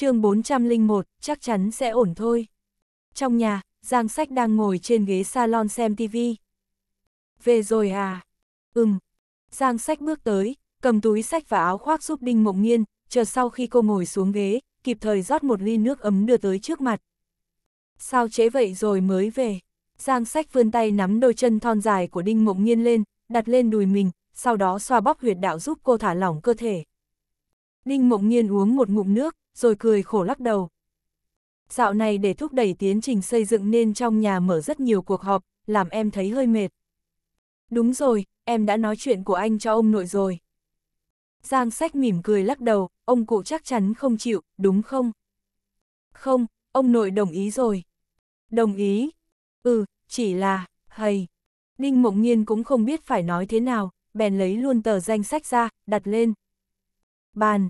chương 401, chắc chắn sẽ ổn thôi. Trong nhà, Giang Sách đang ngồi trên ghế salon xem tivi Về rồi à? Ừm. Giang Sách bước tới, cầm túi sách và áo khoác giúp Đinh Mộng nhiên chờ sau khi cô ngồi xuống ghế, kịp thời rót một ly nước ấm đưa tới trước mặt. Sao chế vậy rồi mới về? Giang Sách vươn tay nắm đôi chân thon dài của Đinh Mộng nhiên lên, đặt lên đùi mình, sau đó xoa bóp huyệt đạo giúp cô thả lỏng cơ thể. Đinh Mộng nhiên uống một ngụm nước, rồi cười khổ lắc đầu. Dạo này để thúc đẩy tiến trình xây dựng nên trong nhà mở rất nhiều cuộc họp, làm em thấy hơi mệt. Đúng rồi, em đã nói chuyện của anh cho ông nội rồi. Giang sách mỉm cười lắc đầu, ông cụ chắc chắn không chịu, đúng không? Không, ông nội đồng ý rồi. Đồng ý. Ừ, chỉ là, hay. Đinh Mộng Nhiên cũng không biết phải nói thế nào, bèn lấy luôn tờ danh sách ra, đặt lên. Bàn,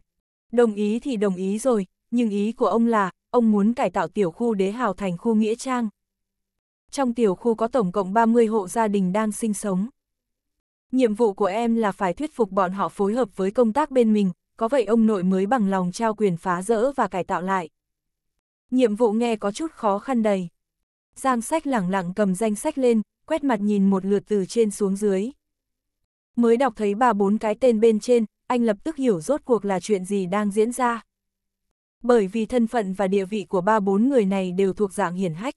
Đồng ý thì đồng ý rồi, nhưng ý của ông là, ông muốn cải tạo tiểu khu đế hào thành khu Nghĩa Trang. Trong tiểu khu có tổng cộng 30 hộ gia đình đang sinh sống. Nhiệm vụ của em là phải thuyết phục bọn họ phối hợp với công tác bên mình, có vậy ông nội mới bằng lòng trao quyền phá rỡ và cải tạo lại. Nhiệm vụ nghe có chút khó khăn đầy. Giang sách lẳng lặng cầm danh sách lên, quét mặt nhìn một lượt từ trên xuống dưới. Mới đọc thấy ba bốn cái tên bên trên, anh lập tức hiểu rốt cuộc là chuyện gì đang diễn ra. Bởi vì thân phận và địa vị của ba bốn người này đều thuộc dạng hiển hách.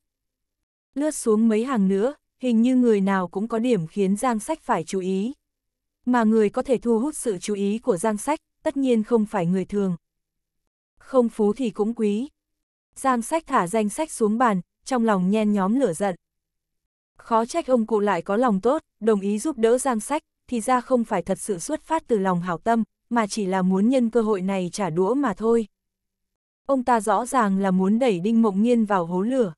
Lướt xuống mấy hàng nữa, hình như người nào cũng có điểm khiến Giang Sách phải chú ý. Mà người có thể thu hút sự chú ý của Giang Sách, tất nhiên không phải người thường. Không phú thì cũng quý. Giang Sách thả danh sách xuống bàn, trong lòng nhen nhóm lửa giận. Khó trách ông cụ lại có lòng tốt, đồng ý giúp đỡ Giang Sách, thì ra không phải thật sự xuất phát từ lòng hảo tâm, mà chỉ là muốn nhân cơ hội này trả đũa mà thôi. Ông ta rõ ràng là muốn đẩy Đinh Mộng nhiên vào hố lửa.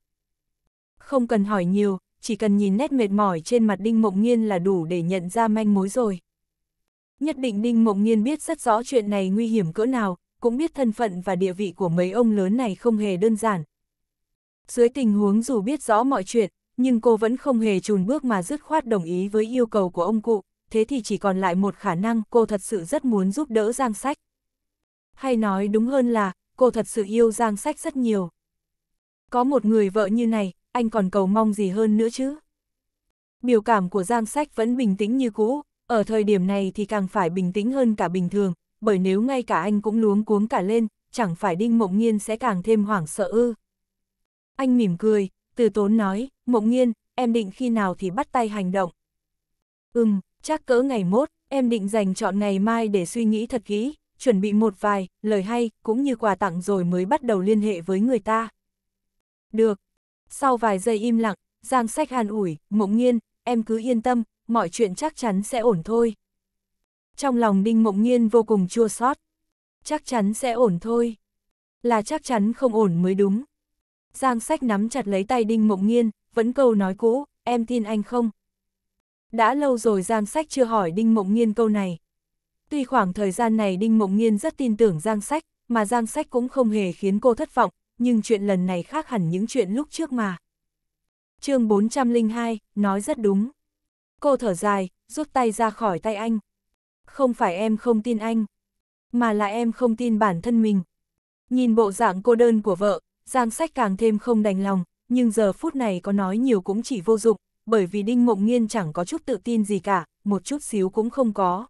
Không cần hỏi nhiều, chỉ cần nhìn nét mệt mỏi trên mặt Đinh Mộng nhiên là đủ để nhận ra manh mối rồi. Nhất định Đinh Mộng nhiên biết rất rõ chuyện này nguy hiểm cỡ nào, cũng biết thân phận và địa vị của mấy ông lớn này không hề đơn giản. Dưới tình huống dù biết rõ mọi chuyện, nhưng cô vẫn không hề chùn bước mà dứt khoát đồng ý với yêu cầu của ông cụ thế thì chỉ còn lại một khả năng cô thật sự rất muốn giúp đỡ Giang Sách. Hay nói đúng hơn là, cô thật sự yêu Giang Sách rất nhiều. Có một người vợ như này, anh còn cầu mong gì hơn nữa chứ? Biểu cảm của Giang Sách vẫn bình tĩnh như cũ, ở thời điểm này thì càng phải bình tĩnh hơn cả bình thường, bởi nếu ngay cả anh cũng luống cuống cả lên, chẳng phải Đinh Mộng Nhiên sẽ càng thêm hoảng sợ ư. Anh mỉm cười, từ tốn nói, Mộng Nhiên, em định khi nào thì bắt tay hành động. Ừm, chắc cỡ ngày mốt, em định dành chọn ngày mai để suy nghĩ thật kỹ, chuẩn bị một vài, lời hay, cũng như quà tặng rồi mới bắt đầu liên hệ với người ta. Được. Sau vài giây im lặng, Giang sách hàn ủi, mộng nhiên em cứ yên tâm, mọi chuyện chắc chắn sẽ ổn thôi. Trong lòng Đinh Mộng nhiên vô cùng chua xót. Chắc chắn sẽ ổn thôi. Là chắc chắn không ổn mới đúng. Giang sách nắm chặt lấy tay Đinh Mộng nhiên vẫn câu nói cũ, em tin anh không, đã lâu rồi Giang Sách chưa hỏi Đinh Mộng Nghiên câu này. Tuy khoảng thời gian này Đinh Mộng Nghiên rất tin tưởng Giang Sách, mà Giang Sách cũng không hề khiến cô thất vọng, nhưng chuyện lần này khác hẳn những chuyện lúc trước mà. chương 402, nói rất đúng. Cô thở dài, rút tay ra khỏi tay anh. Không phải em không tin anh, mà là em không tin bản thân mình. Nhìn bộ dạng cô đơn của vợ, Giang Sách càng thêm không đành lòng, nhưng giờ phút này có nói nhiều cũng chỉ vô dụng, bởi vì Đinh Mộng Nghiên chẳng có chút tự tin gì cả, một chút xíu cũng không có.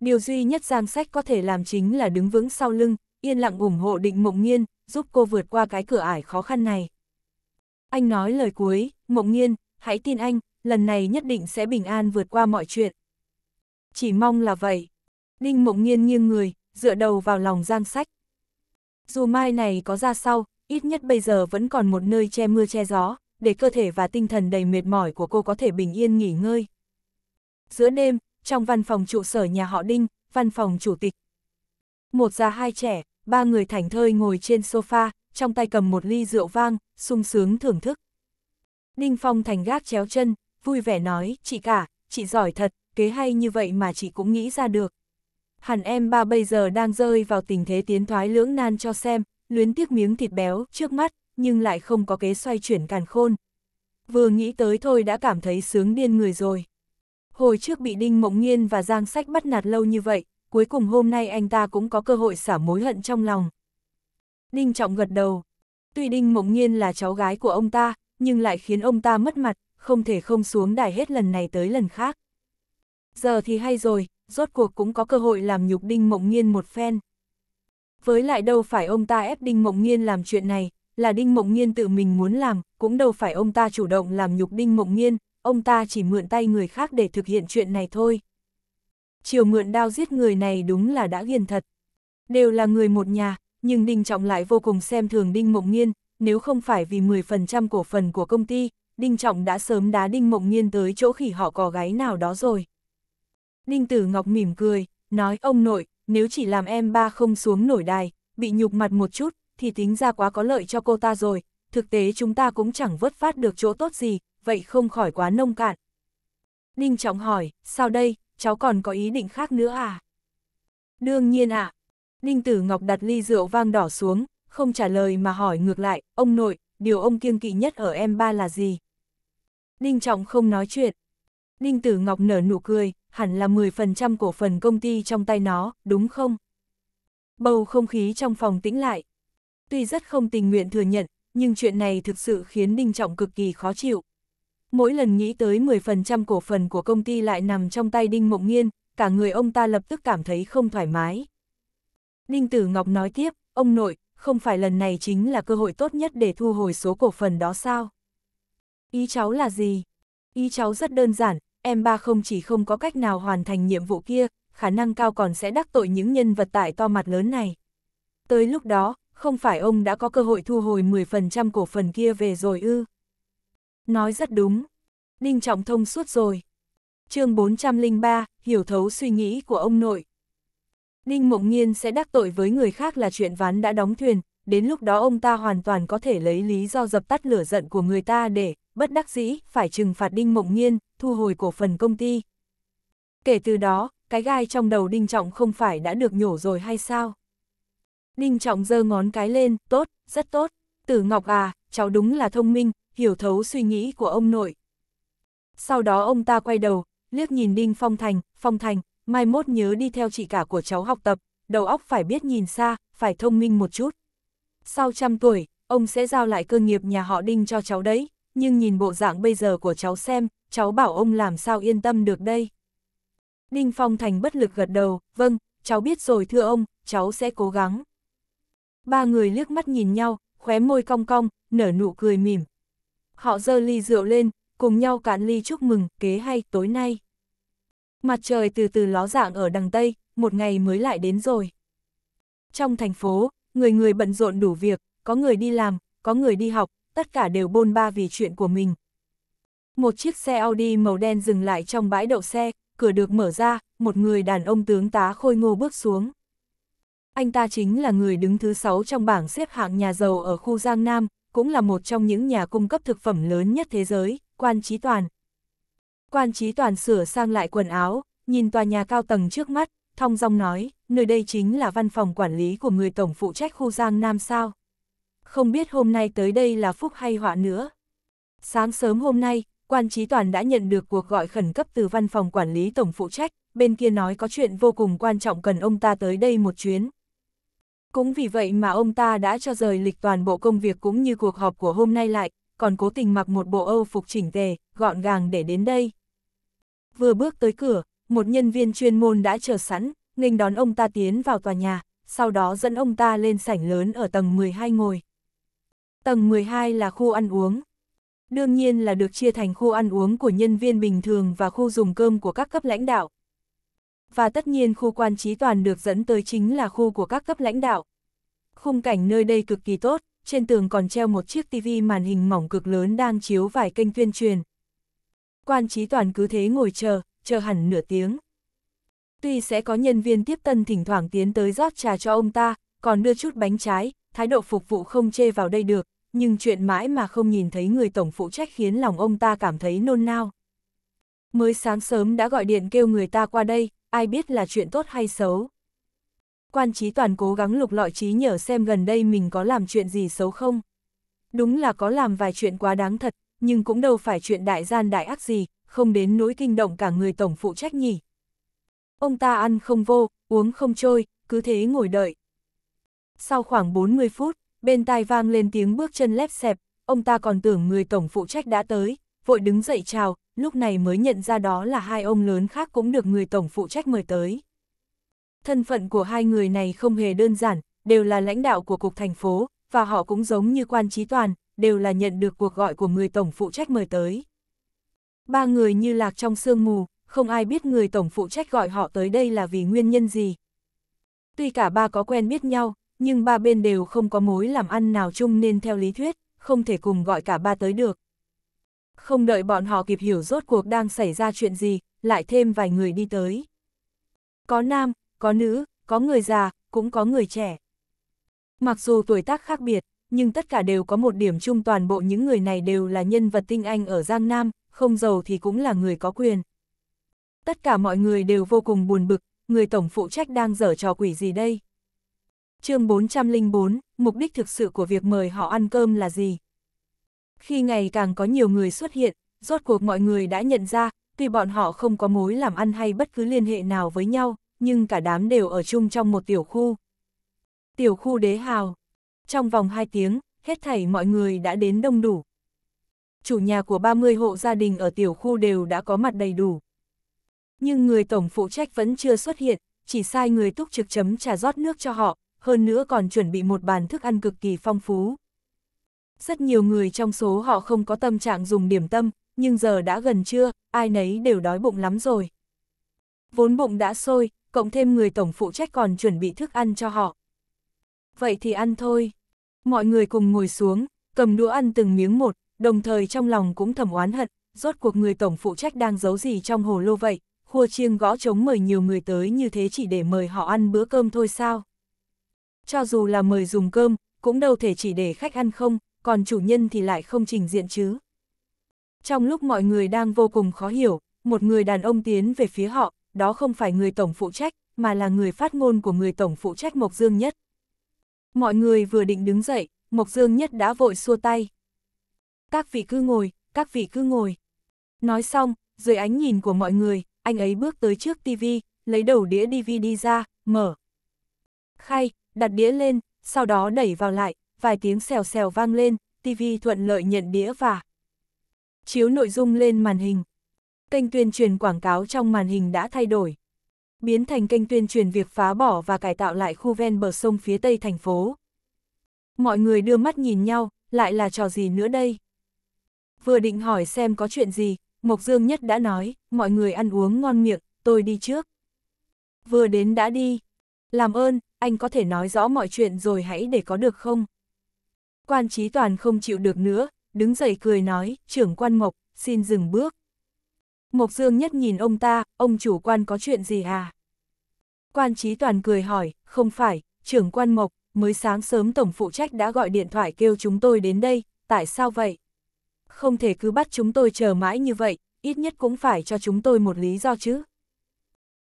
Điều duy nhất Giang Sách có thể làm chính là đứng vững sau lưng, yên lặng ủng hộ Định Mộng Nghiên, giúp cô vượt qua cái cửa ải khó khăn này. Anh nói lời cuối, Mộng Nghiên, hãy tin anh, lần này nhất định sẽ bình an vượt qua mọi chuyện. Chỉ mong là vậy. Đinh Mộng Nghiên nghiêng người, dựa đầu vào lòng Giang Sách. Dù mai này có ra sau, ít nhất bây giờ vẫn còn một nơi che mưa che gió, để cơ thể và tinh thần đầy mệt mỏi của cô có thể bình yên nghỉ ngơi. Giữa đêm, trong văn phòng trụ sở nhà họ Đinh, văn phòng chủ tịch. Một già hai trẻ, ba người thảnh thơi ngồi trên sofa, trong tay cầm một ly rượu vang, sung sướng thưởng thức. Đinh Phong thành gác chéo chân, vui vẻ nói, chị cả, chị giỏi thật, kế hay như vậy mà chị cũng nghĩ ra được. Hẳn em ba bây giờ đang rơi vào tình thế tiến thoái lưỡng nan cho xem, luyến tiếc miếng thịt béo trước mắt, nhưng lại không có kế xoay chuyển càn khôn. Vừa nghĩ tới thôi đã cảm thấy sướng điên người rồi. Hồi trước bị Đinh Mộng nhiên và Giang Sách bắt nạt lâu như vậy, cuối cùng hôm nay anh ta cũng có cơ hội xả mối hận trong lòng. Đinh Trọng gật đầu. Tuy Đinh Mộng nhiên là cháu gái của ông ta, nhưng lại khiến ông ta mất mặt, không thể không xuống đài hết lần này tới lần khác. Giờ thì hay rồi, rốt cuộc cũng có cơ hội làm nhục Đinh Mộng nhiên một phen. Với lại đâu phải ông ta ép Đinh Mộng nhiên làm chuyện này, là Đinh Mộng Nhiên tự mình muốn làm, cũng đâu phải ông ta chủ động làm nhục Đinh Mộng Nhiên, ông ta chỉ mượn tay người khác để thực hiện chuyện này thôi. Chiều mượn đao giết người này đúng là đã ghiền thật. Đều là người một nhà, nhưng Đinh Trọng lại vô cùng xem thường Đinh Mộng Nhiên, nếu không phải vì 10% cổ phần của công ty, Đinh Trọng đã sớm đá Đinh Mộng Nhiên tới chỗ khỉ họ cò gái nào đó rồi. Đinh Tử Ngọc mỉm cười, nói ông nội, nếu chỉ làm em ba không xuống nổi đài, bị nhục mặt một chút, thì tính ra quá có lợi cho cô ta rồi, thực tế chúng ta cũng chẳng vớt phát được chỗ tốt gì, vậy không khỏi quá nông cạn. Đinh Trọng hỏi, sao đây, cháu còn có ý định khác nữa à? Đương nhiên ạ. À. Đinh Tử Ngọc đặt ly rượu vang đỏ xuống, không trả lời mà hỏi ngược lại, ông nội, điều ông kiêng kỵ nhất ở em ba là gì? Đinh Trọng không nói chuyện. Đinh Tử Ngọc nở nụ cười, hẳn là 10% cổ phần công ty trong tay nó, đúng không? Bầu không khí trong phòng tĩnh lại, Tuy rất không tình nguyện thừa nhận, nhưng chuyện này thực sự khiến Đinh Trọng cực kỳ khó chịu. Mỗi lần nghĩ tới 10% cổ phần của công ty lại nằm trong tay Đinh Mộng Nghiên, cả người ông ta lập tức cảm thấy không thoải mái. Đinh Tử Ngọc nói tiếp, ông nội, không phải lần này chính là cơ hội tốt nhất để thu hồi số cổ phần đó sao? Ý cháu là gì? Ý cháu rất đơn giản, em ba không chỉ không có cách nào hoàn thành nhiệm vụ kia, khả năng cao còn sẽ đắc tội những nhân vật tại to mặt lớn này. Tới lúc đó, không phải ông đã có cơ hội thu hồi 10% cổ phần kia về rồi ư? Nói rất đúng. Đinh Trọng thông suốt rồi. chương 403, hiểu thấu suy nghĩ của ông nội. Đinh Mộng Nhiên sẽ đắc tội với người khác là chuyện ván đã đóng thuyền, đến lúc đó ông ta hoàn toàn có thể lấy lý do dập tắt lửa giận của người ta để, bất đắc dĩ, phải trừng phạt Đinh Mộng Nhiên, thu hồi cổ phần công ty. Kể từ đó, cái gai trong đầu Đinh Trọng không phải đã được nhổ rồi hay sao? Ninh Trọng giơ ngón cái lên, tốt, rất tốt, Tử Ngọc à, cháu đúng là thông minh, hiểu thấu suy nghĩ của ông nội. Sau đó ông ta quay đầu, liếc nhìn Đinh Phong Thành, Phong Thành, mai mốt nhớ đi theo chị cả của cháu học tập, đầu óc phải biết nhìn xa, phải thông minh một chút. Sau trăm tuổi, ông sẽ giao lại cơ nghiệp nhà họ Đinh cho cháu đấy, nhưng nhìn bộ dạng bây giờ của cháu xem, cháu bảo ông làm sao yên tâm được đây. Đinh Phong Thành bất lực gật đầu, vâng, cháu biết rồi thưa ông, cháu sẽ cố gắng ba người liếc mắt nhìn nhau, khóe môi cong cong, nở nụ cười mỉm. Họ dơ ly rượu lên, cùng nhau cạn ly chúc mừng, kế hay, tối nay. Mặt trời từ từ ló dạng ở đằng Tây, một ngày mới lại đến rồi. Trong thành phố, người người bận rộn đủ việc, có người đi làm, có người đi học, tất cả đều bôn ba vì chuyện của mình. Một chiếc xe Audi màu đen dừng lại trong bãi đậu xe, cửa được mở ra, một người đàn ông tướng tá khôi ngô bước xuống anh ta chính là người đứng thứ 6 trong bảng xếp hạng nhà giàu ở khu Giang Nam, cũng là một trong những nhà cung cấp thực phẩm lớn nhất thế giới, Quan Trí Toàn. Quan Trí Toàn sửa sang lại quần áo, nhìn tòa nhà cao tầng trước mắt, thong dong nói, nơi đây chính là văn phòng quản lý của người tổng phụ trách khu Giang Nam sao. Không biết hôm nay tới đây là phúc hay họa nữa. Sáng sớm hôm nay, Quan Trí Toàn đã nhận được cuộc gọi khẩn cấp từ văn phòng quản lý tổng phụ trách, bên kia nói có chuyện vô cùng quan trọng cần ông ta tới đây một chuyến, cũng vì vậy mà ông ta đã cho rời lịch toàn bộ công việc cũng như cuộc họp của hôm nay lại, còn cố tình mặc một bộ Âu phục chỉnh tề, gọn gàng để đến đây. Vừa bước tới cửa, một nhân viên chuyên môn đã chờ sẵn, nghênh đón ông ta tiến vào tòa nhà, sau đó dẫn ông ta lên sảnh lớn ở tầng 12 ngồi. Tầng 12 là khu ăn uống. Đương nhiên là được chia thành khu ăn uống của nhân viên bình thường và khu dùng cơm của các cấp lãnh đạo, và tất nhiên khu quan trí toàn được dẫn tới chính là khu của các cấp lãnh đạo. Khung cảnh nơi đây cực kỳ tốt, trên tường còn treo một chiếc tivi màn hình mỏng cực lớn đang chiếu vài kênh tuyên truyền. Quan trí toàn cứ thế ngồi chờ, chờ hẳn nửa tiếng. Tuy sẽ có nhân viên tiếp tân thỉnh thoảng tiến tới rót trà cho ông ta, còn đưa chút bánh trái, thái độ phục vụ không chê vào đây được, nhưng chuyện mãi mà không nhìn thấy người tổng phụ trách khiến lòng ông ta cảm thấy nôn nao. Mới sáng sớm đã gọi điện kêu người ta qua đây, ai biết là chuyện tốt hay xấu. Quan trí toàn cố gắng lục lọi trí nhở xem gần đây mình có làm chuyện gì xấu không. Đúng là có làm vài chuyện quá đáng thật, nhưng cũng đâu phải chuyện đại gian đại ác gì, không đến nỗi kinh động cả người tổng phụ trách nhỉ. Ông ta ăn không vô, uống không trôi, cứ thế ngồi đợi. Sau khoảng 40 phút, bên tai vang lên tiếng bước chân lép xẹp, ông ta còn tưởng người tổng phụ trách đã tới, vội đứng dậy chào, lúc này mới nhận ra đó là hai ông lớn khác cũng được người tổng phụ trách mời tới. Thân phận của hai người này không hề đơn giản, đều là lãnh đạo của cục thành phố, và họ cũng giống như quan trí toàn, đều là nhận được cuộc gọi của người tổng phụ trách mời tới. Ba người như lạc trong sương mù, không ai biết người tổng phụ trách gọi họ tới đây là vì nguyên nhân gì. Tuy cả ba có quen biết nhau, nhưng ba bên đều không có mối làm ăn nào chung nên theo lý thuyết, không thể cùng gọi cả ba tới được. Không đợi bọn họ kịp hiểu rốt cuộc đang xảy ra chuyện gì, lại thêm vài người đi tới. Có nam, có nữ, có người già, cũng có người trẻ. Mặc dù tuổi tác khác biệt, nhưng tất cả đều có một điểm chung toàn bộ những người này đều là nhân vật tinh anh ở Giang Nam, không giàu thì cũng là người có quyền. Tất cả mọi người đều vô cùng buồn bực, người tổng phụ trách đang dở trò quỷ gì đây? chương 404, mục đích thực sự của việc mời họ ăn cơm là gì? Khi ngày càng có nhiều người xuất hiện, rốt cuộc mọi người đã nhận ra, tuy bọn họ không có mối làm ăn hay bất cứ liên hệ nào với nhau, nhưng cả đám đều ở chung trong một tiểu khu. Tiểu khu đế hào. Trong vòng 2 tiếng, hết thảy mọi người đã đến đông đủ. Chủ nhà của 30 hộ gia đình ở tiểu khu đều đã có mặt đầy đủ. Nhưng người tổng phụ trách vẫn chưa xuất hiện, chỉ sai người túc trực chấm trà rót nước cho họ, hơn nữa còn chuẩn bị một bàn thức ăn cực kỳ phong phú. Rất nhiều người trong số họ không có tâm trạng dùng điểm tâm, nhưng giờ đã gần trưa, ai nấy đều đói bụng lắm rồi. Vốn bụng đã sôi, cộng thêm người tổng phụ trách còn chuẩn bị thức ăn cho họ. Vậy thì ăn thôi. Mọi người cùng ngồi xuống, cầm đũa ăn từng miếng một, đồng thời trong lòng cũng thầm oán hận, rốt cuộc người tổng phụ trách đang giấu gì trong hồ lô vậy, khua chiêng gõ trống mời nhiều người tới như thế chỉ để mời họ ăn bữa cơm thôi sao. Cho dù là mời dùng cơm, cũng đâu thể chỉ để khách ăn không, còn chủ nhân thì lại không trình diện chứ. Trong lúc mọi người đang vô cùng khó hiểu, một người đàn ông tiến về phía họ, đó không phải người tổng phụ trách, mà là người phát ngôn của người tổng phụ trách Mộc Dương Nhất. Mọi người vừa định đứng dậy, Mộc Dương Nhất đã vội xua tay. Các vị cứ ngồi, các vị cứ ngồi. Nói xong, dưới ánh nhìn của mọi người, anh ấy bước tới trước TV, lấy đầu đĩa DVD ra, mở. Khay, đặt đĩa lên, sau đó đẩy vào lại, vài tiếng xèo xèo vang lên, TV thuận lợi nhận đĩa và chiếu nội dung lên màn hình. Kênh tuyên truyền quảng cáo trong màn hình đã thay đổi. Biến thành kênh tuyên truyền việc phá bỏ và cải tạo lại khu ven bờ sông phía tây thành phố. Mọi người đưa mắt nhìn nhau, lại là trò gì nữa đây? Vừa định hỏi xem có chuyện gì, Mộc Dương Nhất đã nói, mọi người ăn uống ngon miệng, tôi đi trước. Vừa đến đã đi. Làm ơn, anh có thể nói rõ mọi chuyện rồi hãy để có được không? Quan trí toàn không chịu được nữa, đứng dậy cười nói, trưởng quan Mộc, xin dừng bước. Mộc Dương nhất nhìn ông ta, ông chủ quan có chuyện gì à? Quan trí toàn cười hỏi, không phải, trưởng quan Mộc, mới sáng sớm tổng phụ trách đã gọi điện thoại kêu chúng tôi đến đây, tại sao vậy? Không thể cứ bắt chúng tôi chờ mãi như vậy, ít nhất cũng phải cho chúng tôi một lý do chứ.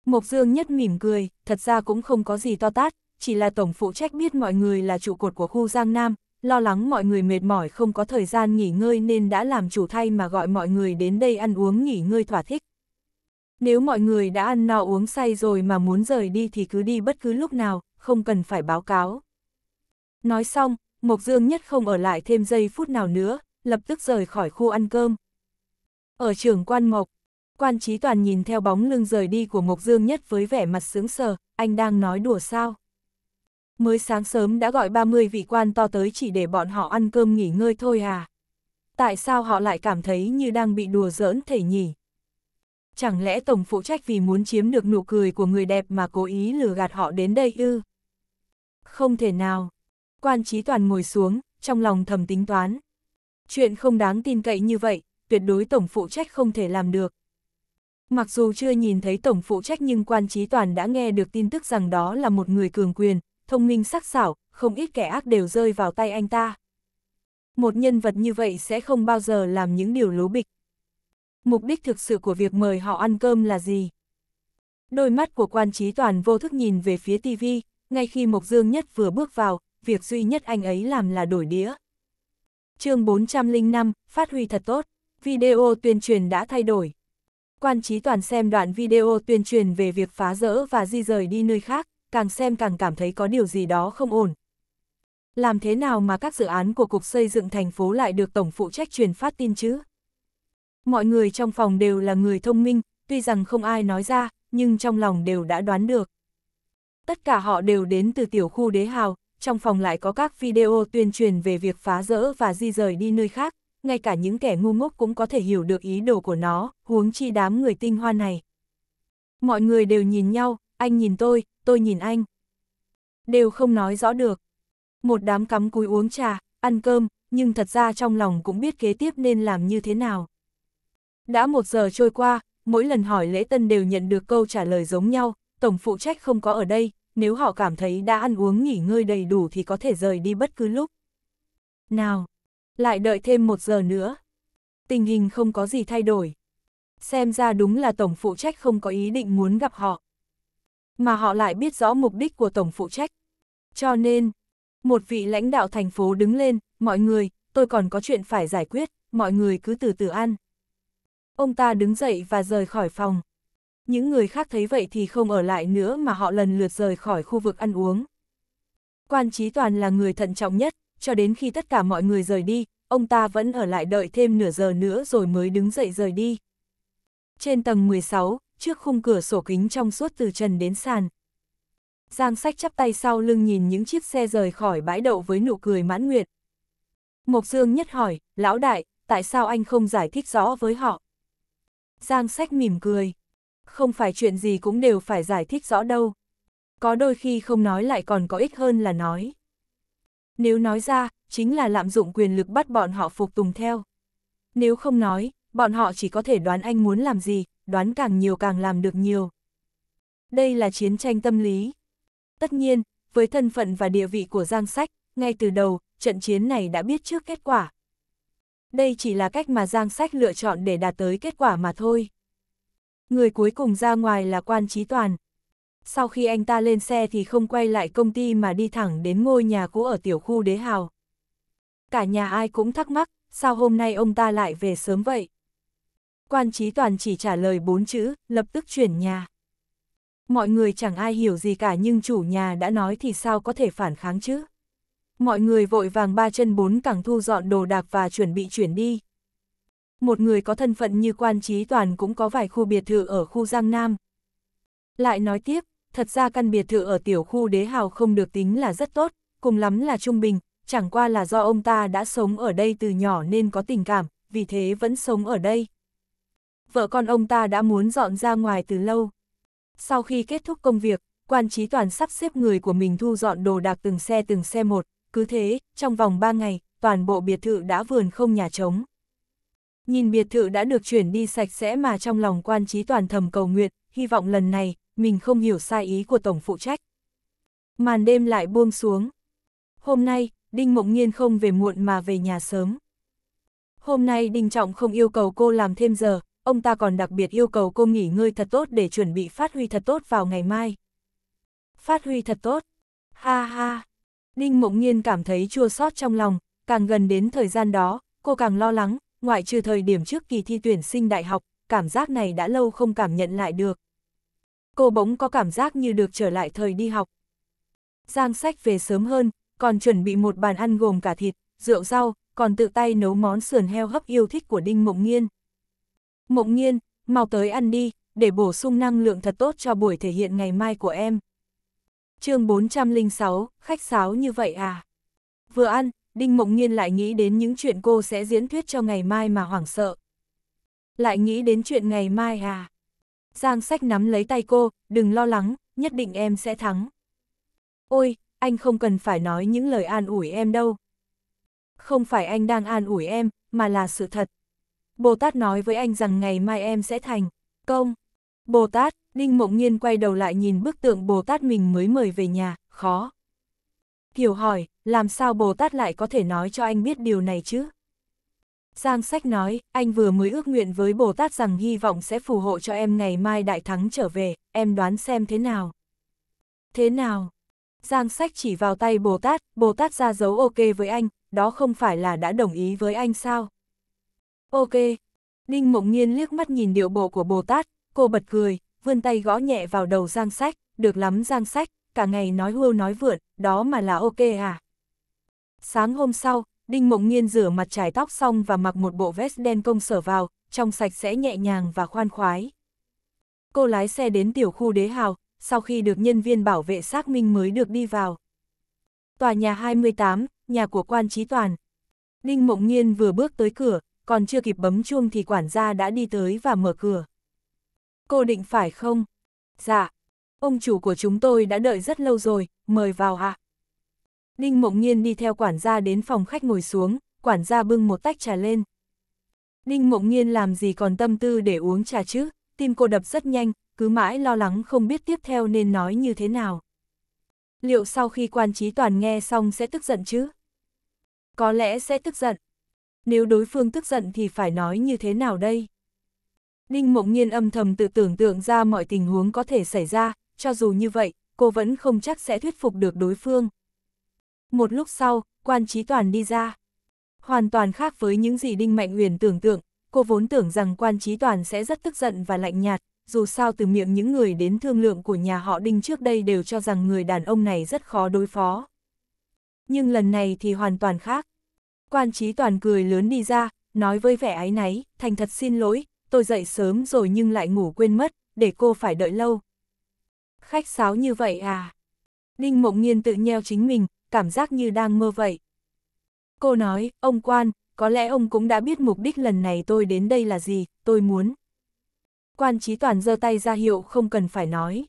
Mộc Dương nhất mỉm cười, thật ra cũng không có gì to tát, chỉ là tổng phụ trách biết mọi người là trụ cột của khu Giang Nam, lo lắng mọi người mệt mỏi không có thời gian nghỉ ngơi nên đã làm chủ thay mà gọi mọi người đến đây ăn uống nghỉ ngơi thỏa thích. Nếu mọi người đã ăn no uống say rồi mà muốn rời đi thì cứ đi bất cứ lúc nào, không cần phải báo cáo. Nói xong, Mộc Dương nhất không ở lại thêm giây phút nào nữa, lập tức rời khỏi khu ăn cơm. Ở trường quan Mộc, quan trí toàn nhìn theo bóng lưng rời đi của Mộc Dương nhất với vẻ mặt sướng sờ, anh đang nói đùa sao? Mới sáng sớm đã gọi 30 vị quan to tới chỉ để bọn họ ăn cơm nghỉ ngơi thôi à. Tại sao họ lại cảm thấy như đang bị đùa giỡn thể nhỉ? Chẳng lẽ Tổng phụ trách vì muốn chiếm được nụ cười của người đẹp mà cố ý lừa gạt họ đến đây ư? Không thể nào. Quan trí toàn ngồi xuống, trong lòng thầm tính toán. Chuyện không đáng tin cậy như vậy, tuyệt đối Tổng phụ trách không thể làm được. Mặc dù chưa nhìn thấy Tổng phụ trách nhưng quan trí toàn đã nghe được tin tức rằng đó là một người cường quyền, thông minh sắc sảo, không ít kẻ ác đều rơi vào tay anh ta. Một nhân vật như vậy sẽ không bao giờ làm những điều lố bịch. Mục đích thực sự của việc mời họ ăn cơm là gì? Đôi mắt của quan trí toàn vô thức nhìn về phía TV, ngay khi Mộc Dương Nhất vừa bước vào, việc duy nhất anh ấy làm là đổi đĩa. chương 405, phát huy thật tốt, video tuyên truyền đã thay đổi. Quan trí toàn xem đoạn video tuyên truyền về việc phá rỡ và di rời đi nơi khác càng xem càng cảm thấy có điều gì đó không ổn. Làm thế nào mà các dự án của Cục Xây dựng thành phố lại được Tổng phụ trách truyền phát tin chứ? Mọi người trong phòng đều là người thông minh, tuy rằng không ai nói ra, nhưng trong lòng đều đã đoán được. Tất cả họ đều đến từ tiểu khu đế hào, trong phòng lại có các video tuyên truyền về việc phá rỡ và di rời đi nơi khác, ngay cả những kẻ ngu ngốc cũng có thể hiểu được ý đồ của nó, huống chi đám người tinh hoa này. Mọi người đều nhìn nhau, anh nhìn tôi, tôi nhìn anh. Đều không nói rõ được. Một đám cắm cúi uống trà, ăn cơm, nhưng thật ra trong lòng cũng biết kế tiếp nên làm như thế nào. Đã một giờ trôi qua, mỗi lần hỏi lễ tân đều nhận được câu trả lời giống nhau, tổng phụ trách không có ở đây, nếu họ cảm thấy đã ăn uống nghỉ ngơi đầy đủ thì có thể rời đi bất cứ lúc. Nào, lại đợi thêm một giờ nữa. Tình hình không có gì thay đổi. Xem ra đúng là tổng phụ trách không có ý định muốn gặp họ mà họ lại biết rõ mục đích của tổng phụ trách. Cho nên, một vị lãnh đạo thành phố đứng lên, mọi người, tôi còn có chuyện phải giải quyết, mọi người cứ từ từ ăn. Ông ta đứng dậy và rời khỏi phòng. Những người khác thấy vậy thì không ở lại nữa mà họ lần lượt rời khỏi khu vực ăn uống. Quan trí toàn là người thận trọng nhất, cho đến khi tất cả mọi người rời đi, ông ta vẫn ở lại đợi thêm nửa giờ nữa rồi mới đứng dậy rời đi. Trên tầng 16, trước khung cửa sổ kính trong suốt từ trần đến sàn. Giang sách chắp tay sau lưng nhìn những chiếc xe rời khỏi bãi đậu với nụ cười mãn nguyệt. Mộc Dương nhất hỏi, lão đại, tại sao anh không giải thích rõ với họ? Giang sách mỉm cười. Không phải chuyện gì cũng đều phải giải thích rõ đâu. Có đôi khi không nói lại còn có ích hơn là nói. Nếu nói ra, chính là lạm dụng quyền lực bắt bọn họ phục tùng theo. Nếu không nói, bọn họ chỉ có thể đoán anh muốn làm gì, đoán càng nhiều càng làm được nhiều. Đây là chiến tranh tâm lý. Tất nhiên, với thân phận và địa vị của Giang Sách, ngay từ đầu, trận chiến này đã biết trước kết quả. Đây chỉ là cách mà Giang Sách lựa chọn để đạt tới kết quả mà thôi. Người cuối cùng ra ngoài là quan trí toàn. Sau khi anh ta lên xe thì không quay lại công ty mà đi thẳng đến ngôi nhà cũ ở tiểu khu Đế Hào. Cả nhà ai cũng thắc mắc, sao hôm nay ông ta lại về sớm vậy? Quan trí toàn chỉ trả lời bốn chữ, lập tức chuyển nhà. Mọi người chẳng ai hiểu gì cả nhưng chủ nhà đã nói thì sao có thể phản kháng chứ. Mọi người vội vàng ba chân bốn cẳng thu dọn đồ đạc và chuẩn bị chuyển đi. Một người có thân phận như quan trí toàn cũng có vài khu biệt thự ở khu Giang Nam. Lại nói tiếp, thật ra căn biệt thự ở tiểu khu đế hào không được tính là rất tốt, cùng lắm là trung bình, chẳng qua là do ông ta đã sống ở đây từ nhỏ nên có tình cảm, vì thế vẫn sống ở đây vợ con ông ta đã muốn dọn ra ngoài từ lâu. Sau khi kết thúc công việc, quan trí toàn sắp xếp người của mình thu dọn đồ đạc từng xe từng xe một, cứ thế, trong vòng 3 ngày, toàn bộ biệt thự đã vườn không nhà trống. Nhìn biệt thự đã được chuyển đi sạch sẽ mà trong lòng quan trí toàn thầm cầu nguyện, hy vọng lần này, mình không hiểu sai ý của tổng phụ trách. Màn đêm lại buông xuống. Hôm nay, Đinh Mộng Nhiên không về muộn mà về nhà sớm. Hôm nay Đinh Trọng không yêu cầu cô làm thêm giờ, ông ta còn đặc biệt yêu cầu cô nghỉ ngơi thật tốt để chuẩn bị phát huy thật tốt vào ngày mai. Phát huy thật tốt. Ha ha. Ninh Mộng Nhiên cảm thấy chua xót trong lòng, càng gần đến thời gian đó, cô càng lo lắng, ngoại trừ thời điểm trước kỳ thi tuyển sinh đại học, cảm giác này đã lâu không cảm nhận lại được. Cô bỗng có cảm giác như được trở lại thời đi học. Giang sách về sớm hơn, còn chuẩn bị một bàn ăn gồm cả thịt, rượu rau, còn tự tay nấu món sườn heo hấp yêu thích của Đinh Mộng Nghiên. Mộng Nhiên mau tới ăn đi, để bổ sung năng lượng thật tốt cho buổi thể hiện ngày mai của em. chương 406, khách sáo như vậy à? Vừa ăn, Đinh Mộng Nhiên lại nghĩ đến những chuyện cô sẽ diễn thuyết cho ngày mai mà hoảng sợ. Lại nghĩ đến chuyện ngày mai à? Giang sách nắm lấy tay cô, đừng lo lắng, nhất định em sẽ thắng. Ôi, anh không cần phải nói những lời an ủi em đâu. Không phải anh đang an ủi em, mà là sự thật, Bồ Tát nói với anh rằng ngày mai em sẽ thành công. Bồ Tát, Ninh Mộng Nhiên quay đầu lại nhìn bức tượng Bồ Tát mình mới mời về nhà, khó. Kiều hỏi, làm sao Bồ Tát lại có thể nói cho anh biết điều này chứ? Giang Sách nói, anh vừa mới ước nguyện với Bồ Tát rằng hy vọng sẽ phù hộ cho em ngày mai đại thắng trở về, em đoán xem thế nào. Thế nào? Giang Sách chỉ vào tay Bồ Tát, Bồ Tát ra dấu ok với anh, đó không phải là đã đồng ý với anh sao? Ok. Ninh Mộng Nhiên liếc mắt nhìn điệu bộ của Bồ Tát, cô bật cười, vươn tay gõ nhẹ vào đầu Giang Sách, được lắm Giang Sách, cả ngày nói hưu nói vượn, đó mà là ok à. Sáng hôm sau, Đinh Mộng Nhiên rửa mặt trải tóc xong và mặc một bộ vest đen công sở vào, trong sạch sẽ nhẹ nhàng và khoan khoái. Cô lái xe đến tiểu khu đế hào, sau khi được nhân viên bảo vệ xác minh mới được đi vào. Tòa nhà 28, nhà của quan trí toàn. Đinh Mộng Nhiên vừa bước tới cửa, còn chưa kịp bấm chuông thì quản gia đã đi tới và mở cửa. Cô định phải không? Dạ, ông chủ của chúng tôi đã đợi rất lâu rồi, mời vào ạ. À. Ninh Mộng Nhiên đi theo quản gia đến phòng khách ngồi xuống, quản gia bưng một tách trà lên. Ninh Mộng Nhiên làm gì còn tâm tư để uống trà chứ, tim cô đập rất nhanh, cứ mãi lo lắng không biết tiếp theo nên nói như thế nào. Liệu sau khi quan trí toàn nghe xong sẽ tức giận chứ? Có lẽ sẽ tức giận nếu đối phương tức giận thì phải nói như thế nào đây? Đinh Mộng Nhiên âm thầm tự tưởng tượng ra mọi tình huống có thể xảy ra, cho dù như vậy, cô vẫn không chắc sẽ thuyết phục được đối phương. Một lúc sau, quan trí toàn đi ra. Hoàn toàn khác với những gì Đinh Mạnh Huyền tưởng tượng, cô vốn tưởng rằng quan trí toàn sẽ rất tức giận và lạnh nhạt, dù sao từ miệng những người đến thương lượng của nhà họ Đinh trước đây đều cho rằng người đàn ông này rất khó đối phó. Nhưng lần này thì hoàn toàn khác. Quan trí toàn cười lớn đi ra, nói với vẻ ái náy, thành thật xin lỗi, tôi dậy sớm rồi nhưng lại ngủ quên mất, để cô phải đợi lâu. Khách sáo như vậy à? Đinh Mộng Nghiên tự nheo chính mình, cảm giác như đang mơ vậy. Cô nói, ông quan, có lẽ ông cũng đã biết mục đích lần này tôi đến đây là gì, tôi muốn. Quan trí toàn giơ tay ra hiệu không cần phải nói.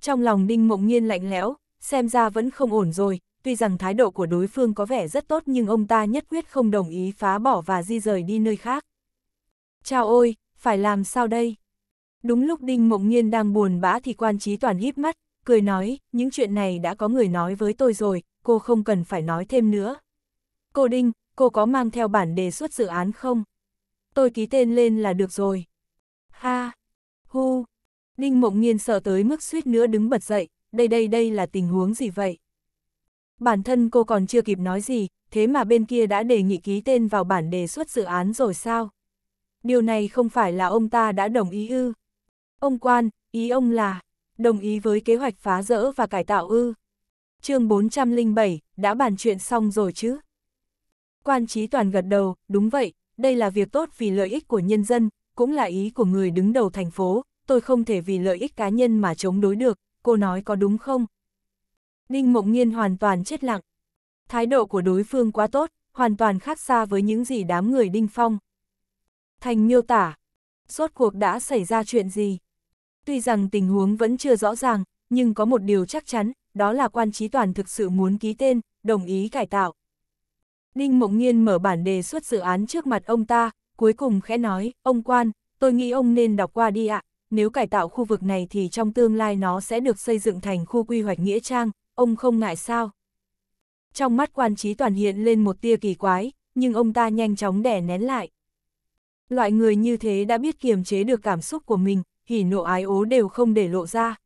Trong lòng Đinh Mộng Nghiên lạnh lẽo, xem ra vẫn không ổn rồi, tuy rằng thái độ của đối phương có vẻ rất tốt nhưng ông ta nhất quyết không đồng ý phá bỏ và di rời đi nơi khác. Chào ôi, phải làm sao đây? Đúng lúc Đinh Mộng Nhiên đang buồn bã thì quan trí toàn híp mắt, cười nói, những chuyện này đã có người nói với tôi rồi, cô không cần phải nói thêm nữa. Cô Đinh, cô có mang theo bản đề xuất dự án không? Tôi ký tên lên là được rồi. Ha! Hu! Đinh Mộng Nhiên sợ tới mức suýt nữa đứng bật dậy, đây đây đây là tình huống gì vậy? bản thân cô còn chưa kịp nói gì, thế mà bên kia đã đề nghị ký tên vào bản đề xuất dự án rồi sao? Điều này không phải là ông ta đã đồng ý ư? Ông quan, ý ông là, đồng ý với kế hoạch phá rỡ và cải tạo ư? chương 407, đã bàn chuyện xong rồi chứ? Quan trí toàn gật đầu, đúng vậy, đây là việc tốt vì lợi ích của nhân dân, cũng là ý của người đứng đầu thành phố, tôi không thể vì lợi ích cá nhân mà chống đối được, cô nói có đúng không? Ninh Mộng Nhiên hoàn toàn chết lặng. Thái độ của đối phương quá tốt, hoàn toàn khác xa với những gì đám người Đinh Phong. Thành miêu tả, rốt cuộc đã xảy ra chuyện gì? Tuy rằng tình huống vẫn chưa rõ ràng, nhưng có một điều chắc chắn, đó là quan trí toàn thực sự muốn ký tên, đồng ý cải tạo. Đinh Mộng Nhiên mở bản đề xuất dự án trước mặt ông ta, cuối cùng khẽ nói, ông quan, tôi nghĩ ông nên đọc qua đi ạ, nếu cải tạo khu vực này thì trong tương lai nó sẽ được xây dựng thành khu quy hoạch Nghĩa Trang, ông không ngại sao? Trong mắt quan trí toàn hiện lên một tia kỳ quái, nhưng ông ta nhanh chóng đẻ nén lại. Loại người như thế đã biết kiềm chế được cảm xúc của mình, hỉ nộ ái ố đều không để lộ ra.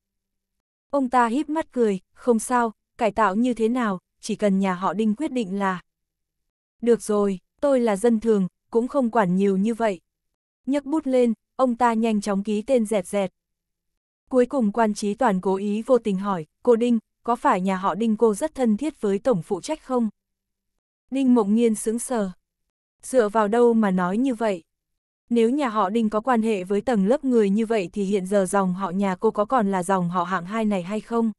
Ông ta híp mắt cười, không sao, cải tạo như thế nào, chỉ cần nhà họ Đinh quyết định là. Được rồi, tôi là dân thường, cũng không quản nhiều như vậy. nhấc bút lên, ông ta nhanh chóng ký tên dẹt dẹt. Cuối cùng quan trí toàn cố ý vô tình hỏi, cô Đinh, có phải nhà họ Đinh cô rất thân thiết với tổng phụ trách không? Đinh Mộng Nhiên sững sờ. Dựa vào đâu mà nói như vậy? Nếu nhà họ Đinh có quan hệ với tầng lớp người như vậy thì hiện giờ dòng họ nhà cô có còn là dòng họ hạng hai này hay không?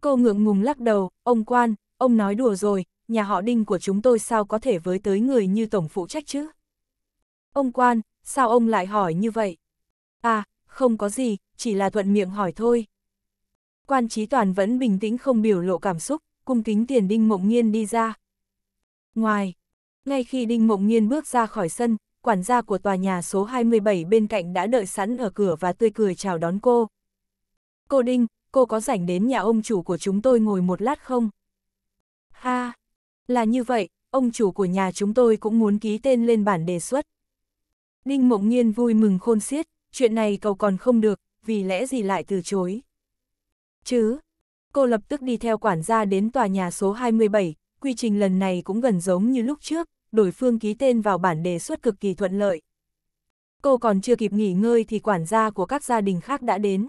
Cô ngượng ngùng lắc đầu, ông quan, ông nói đùa rồi, nhà họ Đinh của chúng tôi sao có thể với tới người như tổng phụ trách chứ? Ông quan, sao ông lại hỏi như vậy? À, không có gì, chỉ là thuận miệng hỏi thôi. Quan trí toàn vẫn bình tĩnh không biểu lộ cảm xúc, cung kính tiền Đinh Mộng Nhiên đi ra. Ngoài, ngay khi Đinh Mộng Nhiên bước ra khỏi sân, quản gia của tòa nhà số 27 bên cạnh đã đợi sẵn ở cửa và tươi cười chào đón cô. Cô Đinh, cô có rảnh đến nhà ông chủ của chúng tôi ngồi một lát không? Ha, là như vậy, ông chủ của nhà chúng tôi cũng muốn ký tên lên bản đề xuất. Đinh Mộng Nhiên vui mừng khôn xiết, chuyện này cầu còn không được, vì lẽ gì lại từ chối chứ. Cô lập tức đi theo quản gia đến tòa nhà số 27, quy trình lần này cũng gần giống như lúc trước, đổi phương ký tên vào bản đề xuất cực kỳ thuận lợi. Cô còn chưa kịp nghỉ ngơi thì quản gia của các gia đình khác đã đến.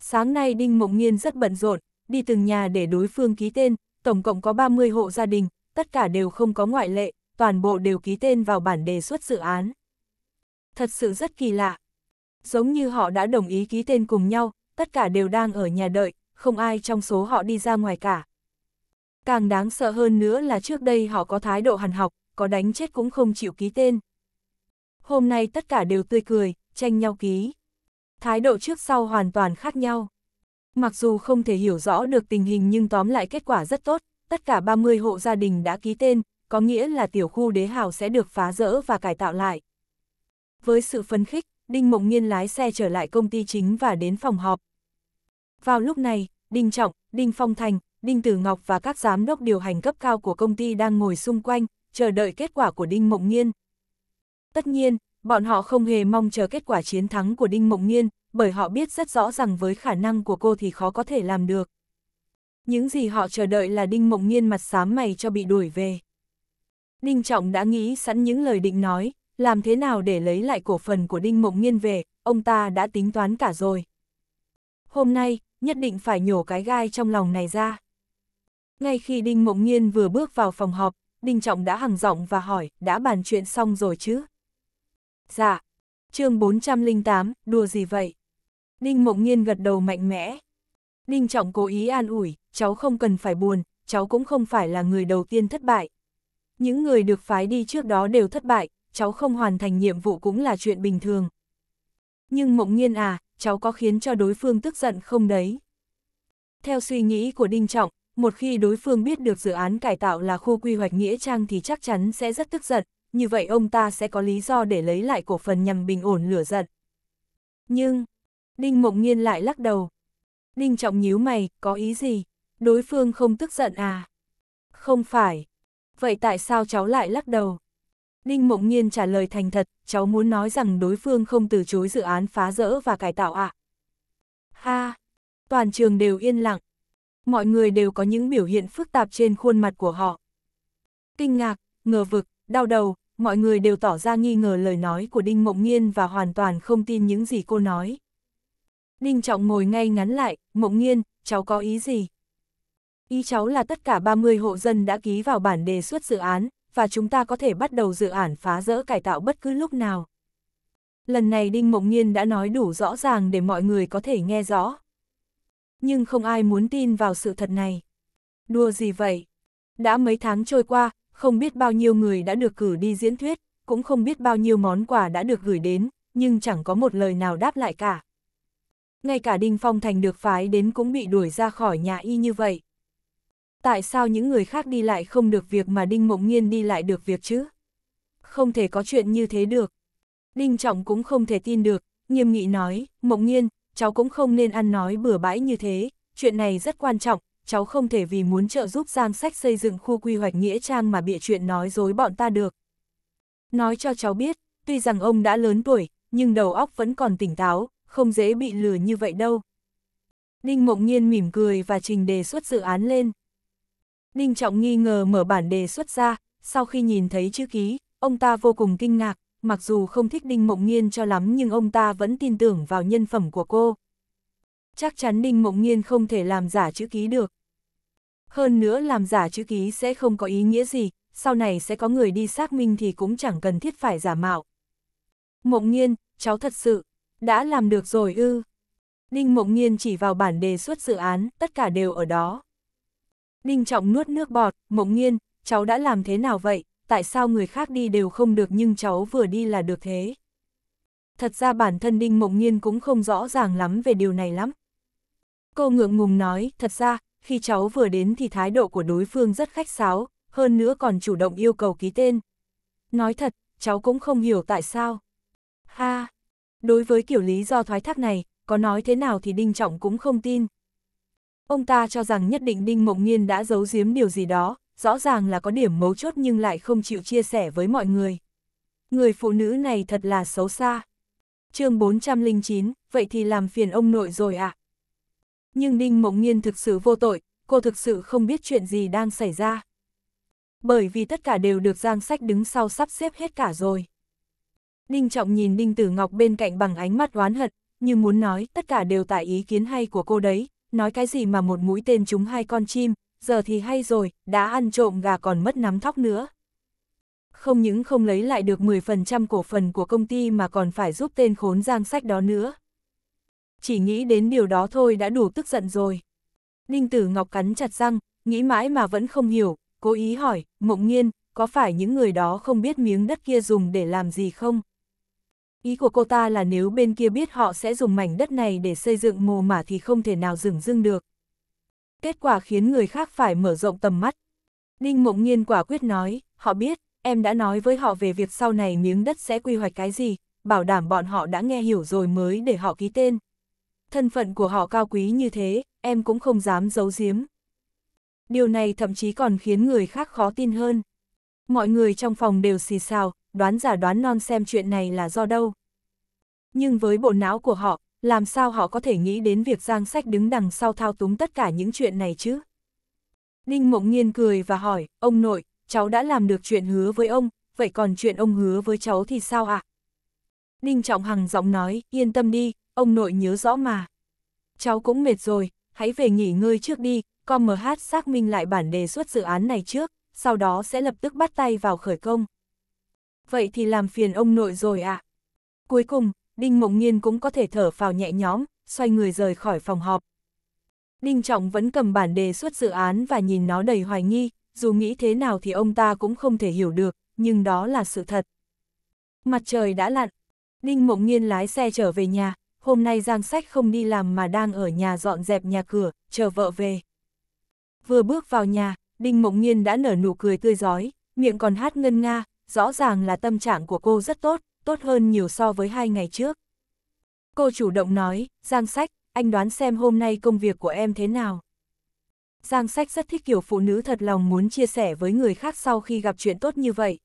Sáng nay Đinh Mộng Nghiên rất bận rộn, đi từng nhà để đối phương ký tên, tổng cộng có 30 hộ gia đình, tất cả đều không có ngoại lệ, toàn bộ đều ký tên vào bản đề xuất dự án. Thật sự rất kỳ lạ. Giống như họ đã đồng ý ký tên cùng nhau, tất cả đều đang ở nhà đợi, không ai trong số họ đi ra ngoài cả. Càng đáng sợ hơn nữa là trước đây họ có thái độ hằn học, có đánh chết cũng không chịu ký tên. Hôm nay tất cả đều tươi cười, tranh nhau ký. Thái độ trước sau hoàn toàn khác nhau. Mặc dù không thể hiểu rõ được tình hình nhưng tóm lại kết quả rất tốt, tất cả 30 hộ gia đình đã ký tên, có nghĩa là tiểu khu đế hào sẽ được phá rỡ và cải tạo lại. Với sự phấn khích, Đinh Mộng nhiên lái xe trở lại công ty chính và đến phòng họp, vào lúc này, Đinh Trọng, Đinh Phong Thành, Đinh Tử Ngọc và các giám đốc điều hành cấp cao của công ty đang ngồi xung quanh, chờ đợi kết quả của Đinh Mộng Nghiên. Tất nhiên, bọn họ không hề mong chờ kết quả chiến thắng của Đinh Mộng Nghiên, bởi họ biết rất rõ rằng với khả năng của cô thì khó có thể làm được. Những gì họ chờ đợi là Đinh Mộng Nghiên mặt xám mày cho bị đuổi về. Đinh Trọng đã nghĩ sẵn những lời định nói, làm thế nào để lấy lại cổ phần của Đinh Mộng Nghiên về, ông ta đã tính toán cả rồi hôm nay, nhất định phải nhổ cái gai trong lòng này ra. Ngay khi Đinh Mộng Nhiên vừa bước vào phòng họp, Đinh Trọng đã hằng giọng và hỏi, đã bàn chuyện xong rồi chứ? Dạ. chương 408, đùa gì vậy? Đinh Mộng Nhiên gật đầu mạnh mẽ. Đinh Trọng cố ý an ủi, cháu không cần phải buồn, cháu cũng không phải là người đầu tiên thất bại. Những người được phái đi trước đó đều thất bại, cháu không hoàn thành nhiệm vụ cũng là chuyện bình thường. Nhưng Mộng Nhiên à, cháu có khiến cho đối phương tức giận không đấy? Theo suy nghĩ của Đinh Trọng, một khi đối phương biết được dự án cải tạo là khu quy hoạch Nghĩa Trang thì chắc chắn sẽ rất tức giận, như vậy ông ta sẽ có lý do để lấy lại cổ phần nhằm bình ổn lửa giận. Nhưng, Đinh Mộng nhiên lại lắc đầu. Đinh Trọng nhíu mày, có ý gì? Đối phương không tức giận à? Không phải. Vậy tại sao cháu lại lắc đầu? Ninh Mộng Nhiên trả lời thành thật, cháu muốn nói rằng đối phương không từ chối dự án phá rỡ và cải tạo ạ. Ha! toàn trường đều yên lặng. Mọi người đều có những biểu hiện phức tạp trên khuôn mặt của họ. Kinh ngạc, ngờ vực, đau đầu, mọi người đều tỏ ra nghi ngờ lời nói của Đinh Mộng Nhiên và hoàn toàn không tin những gì cô nói. Đinh Trọng ngồi ngay ngắn lại, Mộng Nhiên, cháu có ý gì? Ý cháu là tất cả 30 hộ dân đã ký vào bản đề xuất dự án, và chúng ta có thể bắt đầu dự án phá rỡ cải tạo bất cứ lúc nào. Lần này Đinh Mộng Nhiên đã nói đủ rõ ràng để mọi người có thể nghe rõ. Nhưng không ai muốn tin vào sự thật này. Đùa gì vậy? Đã mấy tháng trôi qua, không biết bao nhiêu người đã được cử đi diễn thuyết, cũng không biết bao nhiêu món quà đã được gửi đến, nhưng chẳng có một lời nào đáp lại cả. Ngay cả Đinh Phong Thành được phái đến cũng bị đuổi ra khỏi nhà y như vậy. Tại sao những người khác đi lại không được việc mà Đinh Mộng Nghiên đi lại được việc chứ? Không thể có chuyện như thế được. Đinh Trọng cũng không thể tin được, nghiêm nghị nói, Mộng Nghiên, cháu cũng không nên ăn nói bừa bãi như thế, chuyện này rất quan trọng, cháu không thể vì muốn trợ giúp Giang Sách xây dựng khu quy hoạch Nghĩa Trang mà bịa chuyện nói dối bọn ta được. Nói cho cháu biết, tuy rằng ông đã lớn tuổi, nhưng đầu óc vẫn còn tỉnh táo, không dễ bị lừa như vậy đâu. Đinh Mộng Nhiên mỉm cười và trình đề xuất dự án lên. Ninh Trọng nghi ngờ mở bản đề xuất ra, sau khi nhìn thấy chữ ký, ông ta vô cùng kinh ngạc, mặc dù không thích Đinh Mộng Nghiên cho lắm nhưng ông ta vẫn tin tưởng vào nhân phẩm của cô. Chắc chắn Đinh Mộng Nghiên không thể làm giả chữ ký được. Hơn nữa làm giả chữ ký sẽ không có ý nghĩa gì, sau này sẽ có người đi xác minh thì cũng chẳng cần thiết phải giả mạo. Mộng Nghiên, cháu thật sự, đã làm được rồi ư. Đinh Mộng Nghiên chỉ vào bản đề xuất dự án, tất cả đều ở đó. Ninh Trọng nuốt nước bọt, mộng nghiên, cháu đã làm thế nào vậy, tại sao người khác đi đều không được nhưng cháu vừa đi là được thế. Thật ra bản thân Đinh Mộng Nhiên cũng không rõ ràng lắm về điều này lắm. Cô ngượng ngùng nói, thật ra, khi cháu vừa đến thì thái độ của đối phương rất khách sáo, hơn nữa còn chủ động yêu cầu ký tên. Nói thật, cháu cũng không hiểu tại sao. Ha! Đối với kiểu lý do thoái thác này, có nói thế nào thì Đinh Trọng cũng không tin, Ông ta cho rằng nhất định Đinh Mộng nhiên đã giấu giếm điều gì đó, rõ ràng là có điểm mấu chốt nhưng lại không chịu chia sẻ với mọi người. Người phụ nữ này thật là xấu xa. chương 409, vậy thì làm phiền ông nội rồi ạ. À? Nhưng Đinh Mộng nhiên thực sự vô tội, cô thực sự không biết chuyện gì đang xảy ra. Bởi vì tất cả đều được Giang Sách đứng sau sắp xếp hết cả rồi. Đinh Trọng nhìn Đinh Tử Ngọc bên cạnh bằng ánh mắt oán hận, như muốn nói tất cả đều tại ý kiến hay của cô đấy, nói cái gì mà một mũi tên trúng hai con chim, giờ thì hay rồi, đã ăn trộm gà còn mất nắm thóc nữa. Không những không lấy lại được 10% cổ phần của công ty mà còn phải giúp tên khốn giang sách đó nữa. Chỉ nghĩ đến điều đó thôi đã đủ tức giận rồi. đinh Tử Ngọc cắn chặt răng, nghĩ mãi mà vẫn không hiểu, cố ý hỏi, mộng nghiên, có phải những người đó không biết miếng đất kia dùng để làm gì không? Ý của cô ta là nếu bên kia biết họ sẽ dùng mảnh đất này để xây dựng mồ mả thì không thể nào dừng dưng được. Kết quả khiến người khác phải mở rộng tầm mắt. Ninh Mộng Nhiên quả quyết nói, họ biết, em đã nói với họ về việc sau này miếng đất sẽ quy hoạch cái gì, bảo đảm bọn họ đã nghe hiểu rồi mới để họ ký tên. Thân phận của họ cao quý như thế, em cũng không dám giấu giếm. Điều này thậm chí còn khiến người khác khó tin hơn. Mọi người trong phòng đều xì xào, đoán giả đoán non xem chuyện này là do đâu. Nhưng với bộ não của họ, làm sao họ có thể nghĩ đến việc Giang Sách đứng đằng sau thao túng tất cả những chuyện này chứ? Ninh Mộng Nghiên cười và hỏi, ông nội, cháu đã làm được chuyện hứa với ông, vậy còn chuyện ông hứa với cháu thì sao ạ? À? Ninh Trọng Hằng giọng nói, yên tâm đi, ông nội nhớ rõ mà. Cháu cũng mệt rồi, hãy về nghỉ ngơi trước đi, con MH xác minh lại bản đề xuất dự án này trước, sau đó sẽ lập tức bắt tay vào khởi công vậy thì làm phiền ông nội rồi ạ. À. Cuối cùng, Đinh Mộng nhiên cũng có thể thở phào nhẹ nhõm, xoay người rời khỏi phòng họp. Đinh Trọng vẫn cầm bản đề xuất dự án và nhìn nó đầy hoài nghi, dù nghĩ thế nào thì ông ta cũng không thể hiểu được, nhưng đó là sự thật. Mặt trời đã lặn, Đinh Mộng nhiên lái xe trở về nhà, hôm nay Giang Sách không đi làm mà đang ở nhà dọn dẹp nhà cửa, chờ vợ về. Vừa bước vào nhà, Đinh Mộng nhiên đã nở nụ cười tươi giói, miệng còn hát ngân nga, rõ ràng là tâm trạng của cô rất tốt, tốt hơn nhiều so với hai ngày trước. Cô chủ động nói, Giang Sách, anh đoán xem hôm nay công việc của em thế nào. Giang Sách rất thích kiểu phụ nữ thật lòng muốn chia sẻ với người khác sau khi gặp chuyện tốt như vậy.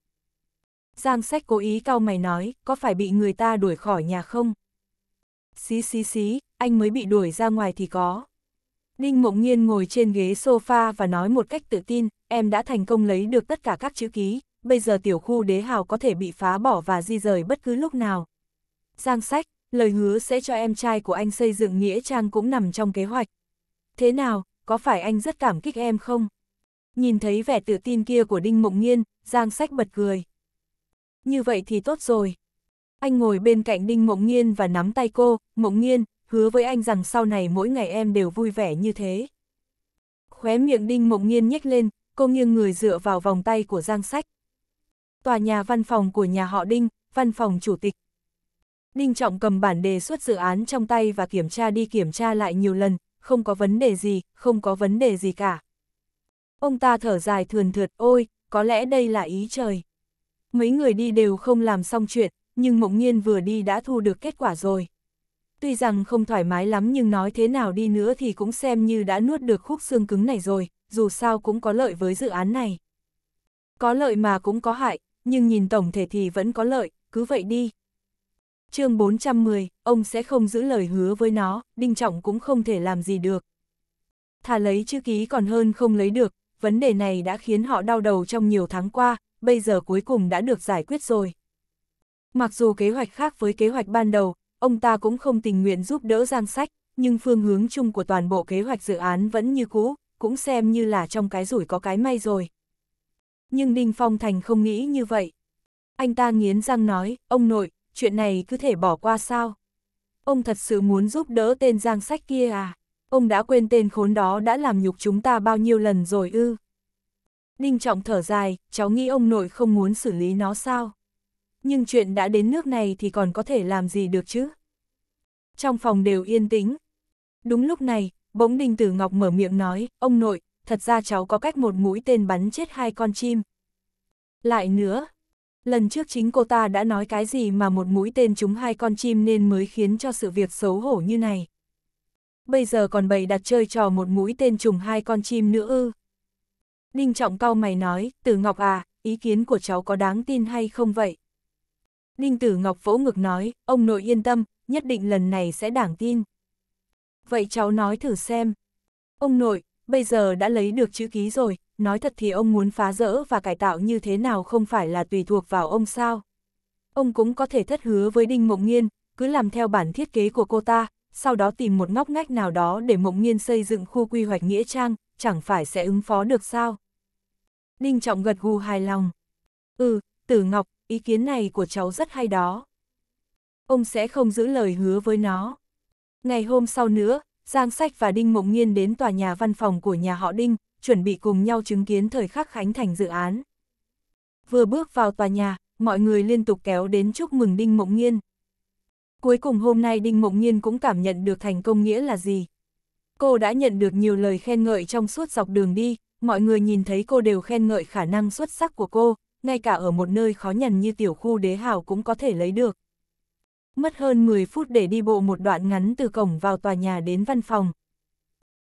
Giang Sách cố ý cau mày nói, có phải bị người ta đuổi khỏi nhà không? Xí xí xí, anh mới bị đuổi ra ngoài thì có. Đinh Mộng nhiên ngồi trên ghế sofa và nói một cách tự tin, em đã thành công lấy được tất cả các chữ ký, bây giờ tiểu khu đế hào có thể bị phá bỏ và di rời bất cứ lúc nào. Giang sách, lời hứa sẽ cho em trai của anh xây dựng Nghĩa Trang cũng nằm trong kế hoạch. Thế nào, có phải anh rất cảm kích em không? Nhìn thấy vẻ tự tin kia của Đinh Mộng nhiên Giang sách bật cười. Như vậy thì tốt rồi. Anh ngồi bên cạnh Đinh Mộng nhiên và nắm tay cô, Mộng nhiên hứa với anh rằng sau này mỗi ngày em đều vui vẻ như thế. Khóe miệng Đinh Mộng nhiên nhếch lên, cô nghiêng người dựa vào vòng tay của Giang Sách tòa nhà văn phòng của nhà họ Đinh, văn phòng chủ tịch. Đinh Trọng cầm bản đề xuất dự án trong tay và kiểm tra đi kiểm tra lại nhiều lần, không có vấn đề gì, không có vấn đề gì cả. Ông ta thở dài thườn thượt, ôi, có lẽ đây là ý trời. Mấy người đi đều không làm xong chuyện, nhưng mộng nhiên vừa đi đã thu được kết quả rồi. Tuy rằng không thoải mái lắm nhưng nói thế nào đi nữa thì cũng xem như đã nuốt được khúc xương cứng này rồi, dù sao cũng có lợi với dự án này. Có lợi mà cũng có hại, nhưng nhìn tổng thể thì vẫn có lợi, cứ vậy đi. chương 410, ông sẽ không giữ lời hứa với nó, Đinh Trọng cũng không thể làm gì được. Thà lấy chữ ký còn hơn không lấy được, vấn đề này đã khiến họ đau đầu trong nhiều tháng qua, bây giờ cuối cùng đã được giải quyết rồi. Mặc dù kế hoạch khác với kế hoạch ban đầu, ông ta cũng không tình nguyện giúp đỡ Giang Sách, nhưng phương hướng chung của toàn bộ kế hoạch dự án vẫn như cũ, cũng xem như là trong cái rủi có cái may rồi. Nhưng đinh Phong Thành không nghĩ như vậy. Anh ta nghiến răng nói, ông nội, chuyện này cứ thể bỏ qua sao? Ông thật sự muốn giúp đỡ tên giang sách kia à? Ông đã quên tên khốn đó đã làm nhục chúng ta bao nhiêu lần rồi ư? Ninh Trọng thở dài, cháu nghĩ ông nội không muốn xử lý nó sao? Nhưng chuyện đã đến nước này thì còn có thể làm gì được chứ? Trong phòng đều yên tĩnh. Đúng lúc này, bỗng Đinh Tử Ngọc mở miệng nói, ông nội, thật ra cháu có cách một mũi tên bắn chết hai con chim. Lại nữa, lần trước chính cô ta đã nói cái gì mà một mũi tên trúng hai con chim nên mới khiến cho sự việc xấu hổ như này. Bây giờ còn bày đặt chơi trò một mũi tên trùng hai con chim nữa ư. Ninh Trọng cau mày nói, Tử Ngọc à, ý kiến của cháu có đáng tin hay không vậy? đinh Tử Ngọc vỗ ngực nói, ông nội yên tâm, nhất định lần này sẽ đảng tin. Vậy cháu nói thử xem. Ông nội, bây giờ đã lấy được chữ ký rồi, nói thật thì ông muốn phá rỡ và cải tạo như thế nào không phải là tùy thuộc vào ông sao. Ông cũng có thể thất hứa với Đinh Mộng Nghiên, cứ làm theo bản thiết kế của cô ta, sau đó tìm một ngóc ngách nào đó để Mộng Nghiên xây dựng khu quy hoạch Nghĩa Trang, chẳng phải sẽ ứng phó được sao. Đinh Trọng gật gù hài lòng. Ừ, Tử Ngọc, ý kiến này của cháu rất hay đó. Ông sẽ không giữ lời hứa với nó. Ngày hôm sau nữa, Giang Sách và Đinh Mộng Nghiên đến tòa nhà văn phòng của nhà họ Đinh, chuẩn bị cùng nhau chứng kiến thời khắc khánh thành dự án. Vừa bước vào tòa nhà, mọi người liên tục kéo đến chúc mừng Đinh Mộng Nghiên. Cuối cùng hôm nay Đinh Mộng Nghiên cũng cảm nhận được thành công nghĩa là gì. Cô đã nhận được nhiều lời khen ngợi trong suốt dọc đường đi, mọi người nhìn thấy cô đều khen ngợi khả năng xuất sắc của cô, ngay cả ở một nơi khó nhằn như tiểu khu đế hào cũng có thể lấy được mất hơn 10 phút để đi bộ một đoạn ngắn từ cổng vào tòa nhà đến văn phòng.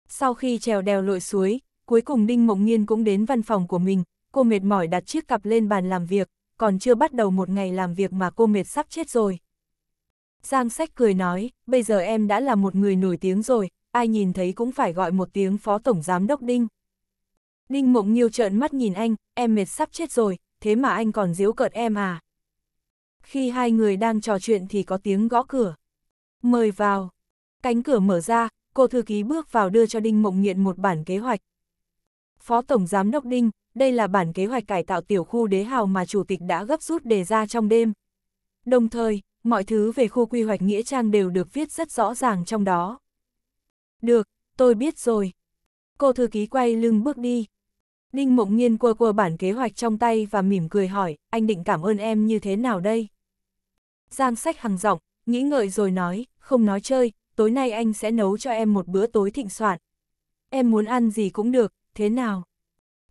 Sau khi trèo đèo lội suối, cuối cùng Đinh Mộng Nhiên cũng đến văn phòng của mình, cô mệt mỏi đặt chiếc cặp lên bàn làm việc, còn chưa bắt đầu một ngày làm việc mà cô mệt sắp chết rồi. Giang Sách cười nói, bây giờ em đã là một người nổi tiếng rồi, ai nhìn thấy cũng phải gọi một tiếng Phó Tổng Giám Đốc Đinh. Đinh Mộng Nhiêu trợn mắt nhìn anh, em mệt sắp chết rồi, thế mà anh còn giễu cợt em à. Khi hai người đang trò chuyện thì có tiếng gõ cửa. Mời vào. Cánh cửa mở ra, cô thư ký bước vào đưa cho Đinh Mộng Nghiện một bản kế hoạch. Phó Tổng Giám Đốc Đinh, đây là bản kế hoạch cải tạo tiểu khu đế hào mà Chủ tịch đã gấp rút đề ra trong đêm. Đồng thời, mọi thứ về khu quy hoạch Nghĩa Trang đều được viết rất rõ ràng trong đó. Được, tôi biết rồi. Cô thư ký quay lưng bước đi, Ninh Mộng Nhiên quơ quơ bản kế hoạch trong tay và mỉm cười hỏi, anh định cảm ơn em như thế nào đây? Giang sách hằng giọng, nghĩ ngợi rồi nói, không nói chơi, tối nay anh sẽ nấu cho em một bữa tối thịnh soạn. Em muốn ăn gì cũng được, thế nào?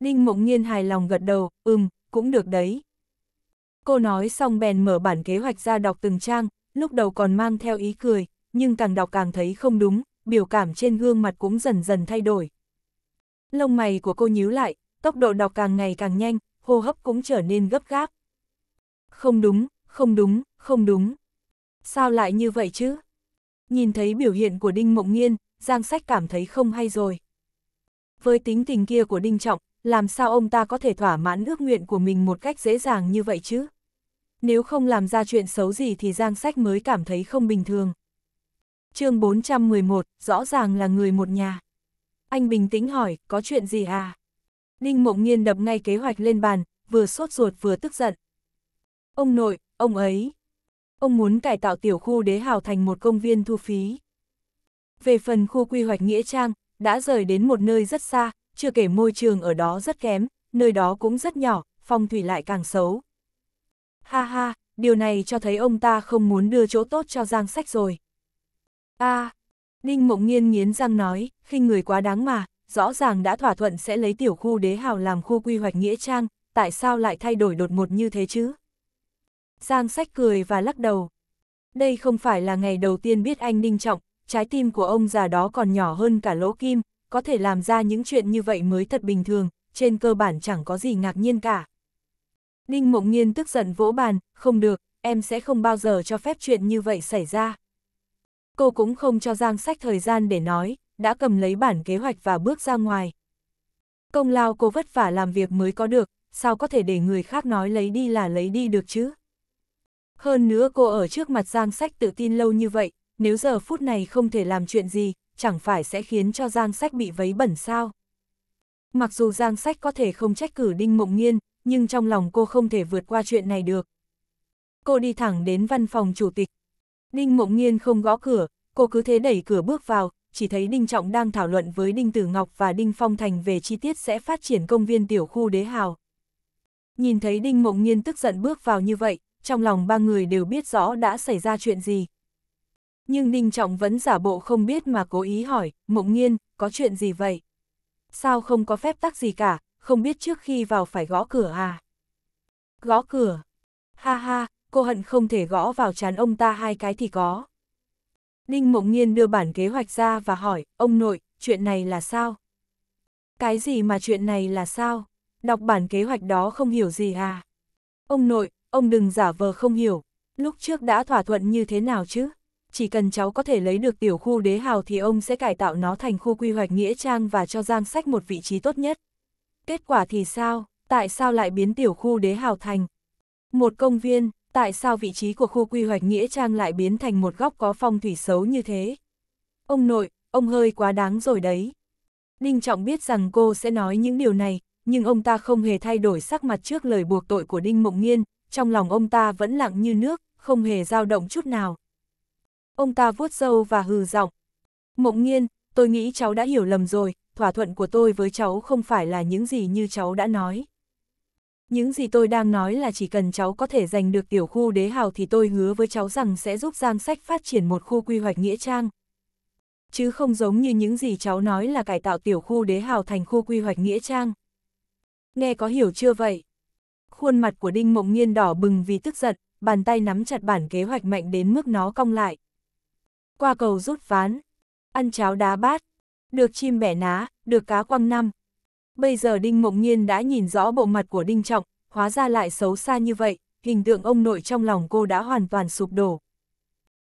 Ninh Mộng Nhiên hài lòng gật đầu, ừm, cũng được đấy. Cô nói xong bèn mở bản kế hoạch ra đọc từng trang, lúc đầu còn mang theo ý cười, nhưng càng đọc càng thấy không đúng, biểu cảm trên gương mặt cũng dần dần thay đổi. Lông mày của cô nhíu lại, tốc độ đọc càng ngày càng nhanh, hô hấp cũng trở nên gấp gáp. Không đúng, không đúng, không đúng. Sao lại như vậy chứ? Nhìn thấy biểu hiện của Đinh Mộng Nghiên, Giang Sách cảm thấy không hay rồi. Với tính tình kia của Đinh Trọng, làm sao ông ta có thể thỏa mãn ước nguyện của mình một cách dễ dàng như vậy chứ? Nếu không làm ra chuyện xấu gì thì Giang Sách mới cảm thấy không bình thường. chương 411, rõ ràng là người một nhà. Anh bình tĩnh hỏi, có chuyện gì à? Ninh Mộng Nhiên đập ngay kế hoạch lên bàn, vừa sốt ruột vừa tức giận. Ông nội, ông ấy. Ông muốn cải tạo tiểu khu đế hào thành một công viên thu phí. Về phần khu quy hoạch Nghĩa Trang, đã rời đến một nơi rất xa, chưa kể môi trường ở đó rất kém, nơi đó cũng rất nhỏ, phong thủy lại càng xấu. Ha ha, điều này cho thấy ông ta không muốn đưa chỗ tốt cho Giang Sách rồi. a à, Ninh Mộng Nhiên nghiến răng nói, khinh người quá đáng mà, rõ ràng đã thỏa thuận sẽ lấy tiểu khu đế hào làm khu quy hoạch nghĩa trang, tại sao lại thay đổi đột ngột như thế chứ? Giang sách cười và lắc đầu. Đây không phải là ngày đầu tiên biết anh Ninh Trọng, trái tim của ông già đó còn nhỏ hơn cả lỗ kim, có thể làm ra những chuyện như vậy mới thật bình thường, trên cơ bản chẳng có gì ngạc nhiên cả. Ninh Mộng Nhiên tức giận vỗ bàn, không được, em sẽ không bao giờ cho phép chuyện như vậy xảy ra. Cô cũng không cho Giang sách thời gian để nói, đã cầm lấy bản kế hoạch và bước ra ngoài. Công lao cô vất vả làm việc mới có được, sao có thể để người khác nói lấy đi là lấy đi được chứ? Hơn nữa cô ở trước mặt Giang Sách tự tin lâu như vậy, nếu giờ phút này không thể làm chuyện gì, chẳng phải sẽ khiến cho Giang Sách bị vấy bẩn sao? Mặc dù Giang Sách có thể không trách cử Đinh Mộng Nghiên, nhưng trong lòng cô không thể vượt qua chuyện này được. Cô đi thẳng đến văn phòng chủ tịch. Đinh Mộng Nghiên không gõ cửa, cô cứ thế đẩy cửa bước vào, chỉ thấy Đinh Trọng đang thảo luận với Đinh Tử Ngọc và Đinh Phong Thành về chi tiết sẽ phát triển công viên tiểu khu đế hào. Nhìn thấy Đinh Mộng Nhiên tức giận bước vào như vậy, trong lòng ba người đều biết rõ đã xảy ra chuyện gì. Nhưng Đinh Trọng vẫn giả bộ không biết mà cố ý hỏi, Mộng Nhiên, có chuyện gì vậy? Sao không có phép tắc gì cả, không biết trước khi vào phải gõ cửa à? Gõ cửa. Ha ha, cô hận không thể gõ vào chán ông ta hai cái thì có. Ninh Mộng Nhiên đưa bản kế hoạch ra và hỏi, ông nội, chuyện này là sao? Cái gì mà chuyện này là sao? Đọc bản kế hoạch đó không hiểu gì à? Ông nội, ông đừng giả vờ không hiểu, lúc trước đã thỏa thuận như thế nào chứ? Chỉ cần cháu có thể lấy được tiểu khu đế hào thì ông sẽ cải tạo nó thành khu quy hoạch nghĩa trang và cho Giang Sách một vị trí tốt nhất. Kết quả thì sao? Tại sao lại biến tiểu khu đế hào thành? Một công viên, tại sao vị trí của khu quy hoạch Nghĩa Trang lại biến thành một góc có phong thủy xấu như thế? Ông nội, ông hơi quá đáng rồi đấy. Ninh Trọng biết rằng cô sẽ nói những điều này, nhưng ông ta không hề thay đổi sắc mặt trước lời buộc tội của Đinh Mộng Nghiên, trong lòng ông ta vẫn lặng như nước, không hề dao động chút nào. Ông ta vuốt râu và hừ giọng. Mộng Nghiên, tôi nghĩ cháu đã hiểu lầm rồi, thỏa thuận của tôi với cháu không phải là những gì như cháu đã nói. Những gì tôi đang nói là chỉ cần cháu có thể giành được tiểu khu đế hào thì tôi hứa với cháu rằng sẽ giúp Giang Sách phát triển một khu quy hoạch nghĩa trang. Chứ không giống như những gì cháu nói là cải tạo tiểu khu đế hào thành khu quy hoạch nghĩa trang. Nghe có hiểu chưa vậy? Khuôn mặt của Đinh Mộng Nhiên đỏ bừng vì tức giận, bàn tay nắm chặt bản kế hoạch mạnh đến mức nó cong lại. Qua cầu rút ván, ăn cháo đá bát, được chim bẻ ná, được cá quăng năm, bây giờ Đinh Mộng Nhiên đã nhìn rõ bộ mặt của Đinh Trọng, hóa ra lại xấu xa như vậy, hình tượng ông nội trong lòng cô đã hoàn toàn sụp đổ.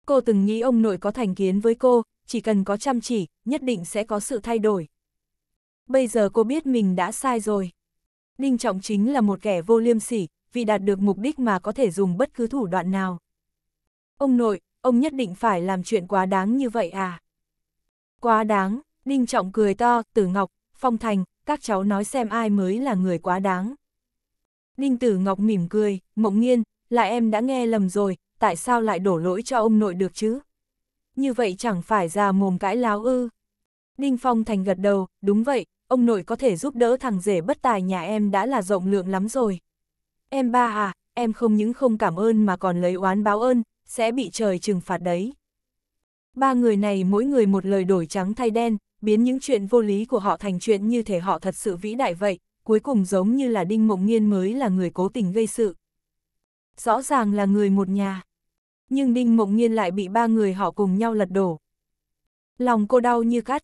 Cô từng nghĩ ông nội có thành kiến với cô, chỉ cần có chăm chỉ, nhất định sẽ có sự thay đổi. Bây giờ cô biết mình đã sai rồi. Đinh Trọng chính là một kẻ vô liêm sỉ, vì đạt được mục đích mà có thể dùng bất cứ thủ đoạn nào. Ông nội, ông nhất định phải làm chuyện quá đáng như vậy à? Quá đáng, Đinh Trọng cười to, Tử Ngọc, Phong Thành, các cháu nói xem ai mới là người quá đáng. Ninh Tử Ngọc mỉm cười, mộng nghiên, là em đã nghe lầm rồi, tại sao lại đổ lỗi cho ông nội được chứ? Như vậy chẳng phải ra mồm cãi láo ư. Ninh Phong Thành gật đầu, đúng vậy, ông nội có thể giúp đỡ thằng rể bất tài nhà em đã là rộng lượng lắm rồi. Em ba à, em không những không cảm ơn mà còn lấy oán báo ơn, sẽ bị trời trừng phạt đấy. Ba người này mỗi người một lời đổi trắng thay đen, biến những chuyện vô lý của họ thành chuyện như thể họ thật sự vĩ đại vậy, cuối cùng giống như là Đinh Mộng Nghiên mới là người cố tình gây sự. Rõ ràng là người một nhà, nhưng Đinh Mộng Nghiên lại bị ba người họ cùng nhau lật đổ. Lòng cô đau như cắt.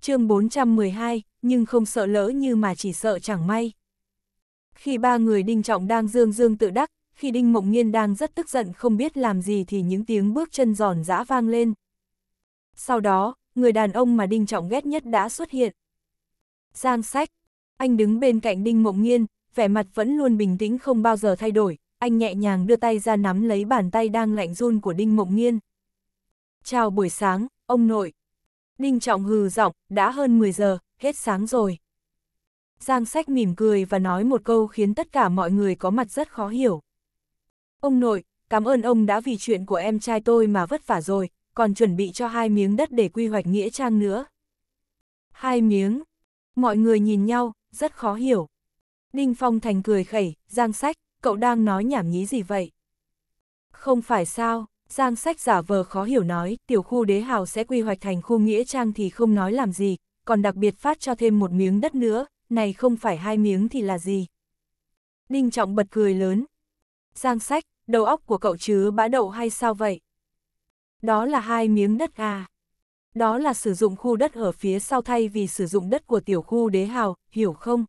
chương 412, nhưng không sợ lỡ như mà chỉ sợ chẳng may. Khi ba người Đinh Trọng đang dương dương tự đắc, khi Đinh Mộng Nghiên đang rất tức giận không biết làm gì thì những tiếng bước chân giòn giã vang lên. Sau đó, người đàn ông mà Đinh Trọng ghét nhất đã xuất hiện. Giang sách, anh đứng bên cạnh Đinh Mộng Nghiên, vẻ mặt vẫn luôn bình tĩnh không bao giờ thay đổi, anh nhẹ nhàng đưa tay ra nắm lấy bàn tay đang lạnh run của Đinh Mộng Nghiên. Chào buổi sáng, ông nội. Đinh Trọng hừ giọng, đã hơn 10 giờ, hết sáng rồi. Giang sách mỉm cười và nói một câu khiến tất cả mọi người có mặt rất khó hiểu. Ông nội, cảm ơn ông đã vì chuyện của em trai tôi mà vất vả rồi, còn chuẩn bị cho hai miếng đất để quy hoạch nghĩa trang nữa. Hai miếng. Mọi người nhìn nhau, rất khó hiểu. Đinh Phong Thành cười khẩy, Giang Sách, cậu đang nói nhảm nhí gì vậy? Không phải sao, Giang Sách giả vờ khó hiểu nói, tiểu khu đế hào sẽ quy hoạch thành khu nghĩa trang thì không nói làm gì, còn đặc biệt phát cho thêm một miếng đất nữa, này không phải hai miếng thì là gì? Đinh Trọng bật cười lớn. Giang Sách, đầu óc của cậu chứ bã đậu hay sao vậy? Đó là hai miếng đất à. Đó là sử dụng khu đất ở phía sau thay vì sử dụng đất của tiểu khu đế hào, hiểu không?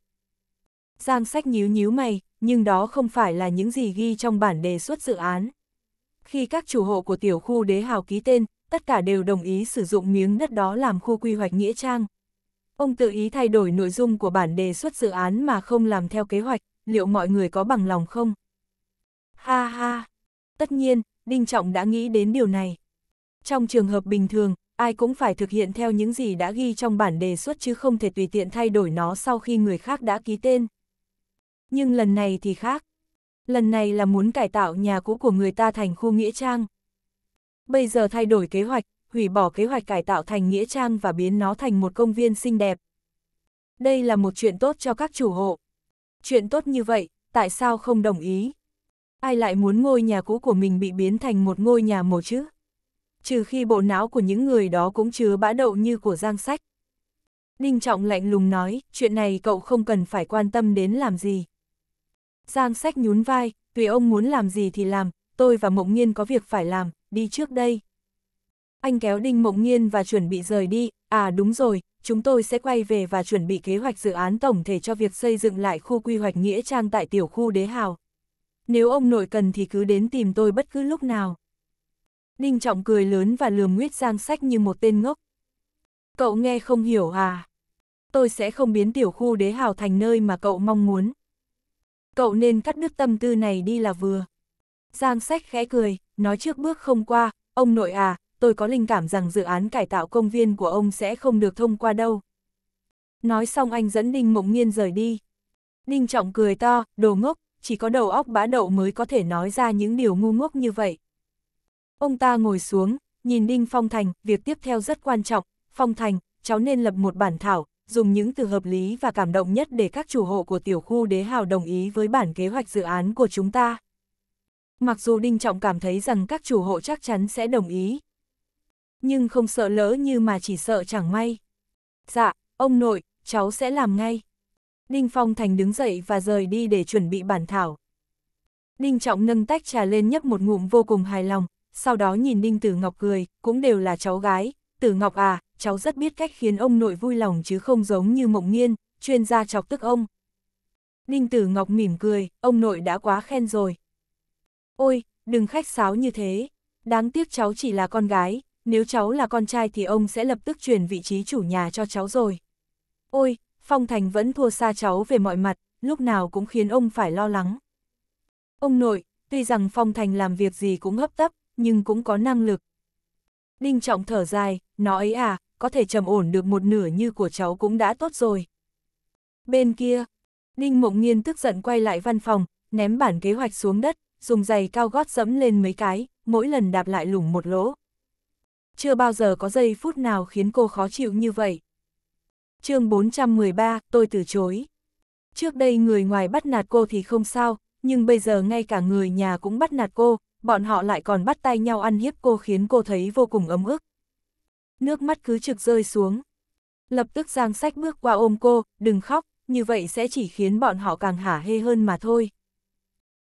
Giang sách nhíu nhíu mày, nhưng đó không phải là những gì ghi trong bản đề xuất dự án. Khi các chủ hộ của tiểu khu đế hào ký tên, tất cả đều đồng ý sử dụng miếng đất đó làm khu quy hoạch nghĩa trang. Ông tự ý thay đổi nội dung của bản đề xuất dự án mà không làm theo kế hoạch, liệu mọi người có bằng lòng không? Ha ha! Tất nhiên, Đinh Trọng đã nghĩ đến điều này. Trong trường hợp bình thường, ai cũng phải thực hiện theo những gì đã ghi trong bản đề xuất chứ không thể tùy tiện thay đổi nó sau khi người khác đã ký tên. Nhưng lần này thì khác. Lần này là muốn cải tạo nhà cũ của người ta thành khu nghĩa trang. Bây giờ thay đổi kế hoạch, hủy bỏ kế hoạch cải tạo thành nghĩa trang và biến nó thành một công viên xinh đẹp. Đây là một chuyện tốt cho các chủ hộ. Chuyện tốt như vậy, tại sao không đồng ý? Ai lại muốn ngôi nhà cũ của mình bị biến thành một ngôi nhà mồ chứ? trừ khi bộ não của những người đó cũng chứa bã đậu như của Giang Sách. Đinh Trọng lạnh lùng nói, chuyện này cậu không cần phải quan tâm đến làm gì. Giang Sách nhún vai, tùy ông muốn làm gì thì làm, tôi và Mộng Nhiên có việc phải làm, đi trước đây. Anh kéo Đinh Mộng Nhiên và chuẩn bị rời đi, à đúng rồi, chúng tôi sẽ quay về và chuẩn bị kế hoạch dự án tổng thể cho việc xây dựng lại khu quy hoạch Nghĩa Trang tại tiểu khu Đế Hào. Nếu ông nội cần thì cứ đến tìm tôi bất cứ lúc nào. Ninh Trọng cười lớn và lườm Nguyết Giang Sách như một tên ngốc. Cậu nghe không hiểu à? Tôi sẽ không biến tiểu khu đế hào thành nơi mà cậu mong muốn. Cậu nên cắt đứt tâm tư này đi là vừa. Giang Sách khẽ cười, nói trước bước không qua, ông nội à, tôi có linh cảm rằng dự án cải tạo công viên của ông sẽ không được thông qua đâu. Nói xong anh dẫn Ninh Mộng Nghiên rời đi. Ninh Trọng cười to, đồ ngốc, chỉ có đầu óc bã đậu mới có thể nói ra những điều ngu ngốc như vậy. Ông ta ngồi xuống, nhìn Đinh Phong Thành, việc tiếp theo rất quan trọng, Phong Thành, cháu nên lập một bản thảo, dùng những từ hợp lý và cảm động nhất để các chủ hộ của tiểu khu đế hào đồng ý với bản kế hoạch dự án của chúng ta. Mặc dù Đinh Trọng cảm thấy rằng các chủ hộ chắc chắn sẽ đồng ý, nhưng không sợ lỡ như mà chỉ sợ chẳng may. Dạ, ông nội, cháu sẽ làm ngay. Đinh Phong Thành đứng dậy và rời đi để chuẩn bị bản thảo. Đinh Trọng nâng tách trà lên nhấp một ngụm vô cùng hài lòng, sau đó nhìn Ninh Tử Ngọc cười, cũng đều là cháu gái, Tử Ngọc à, cháu rất biết cách khiến ông nội vui lòng chứ không giống như mộng nghiên, chuyên gia chọc tức ông. Ninh Tử Ngọc mỉm cười, ông nội đã quá khen rồi. Ôi, đừng khách sáo như thế, đáng tiếc cháu chỉ là con gái, nếu cháu là con trai thì ông sẽ lập tức chuyển vị trí chủ nhà cho cháu rồi. Ôi, Phong Thành vẫn thua xa cháu về mọi mặt, lúc nào cũng khiến ông phải lo lắng. Ông nội, tuy rằng Phong Thành làm việc gì cũng hấp tấp, nhưng cũng có năng lực. Đinh Trọng thở dài, nói à, có thể trầm ổn được một nửa như của cháu cũng đã tốt rồi. Bên kia, Đinh Mộng Nghiên tức giận quay lại văn phòng, ném bản kế hoạch xuống đất, dùng giày cao gót dẫm lên mấy cái, mỗi lần đạp lại lủng một lỗ. Chưa bao giờ có giây phút nào khiến cô khó chịu như vậy. chương 413, tôi từ chối. Trước đây người ngoài bắt nạt cô thì không sao, nhưng bây giờ ngay cả người nhà cũng bắt nạt cô, bọn họ lại còn bắt tay nhau ăn hiếp cô khiến cô thấy vô cùng ấm ức. Nước mắt cứ trực rơi xuống. Lập tức Giang Sách bước qua ôm cô, đừng khóc, như vậy sẽ chỉ khiến bọn họ càng hả hê hơn mà thôi.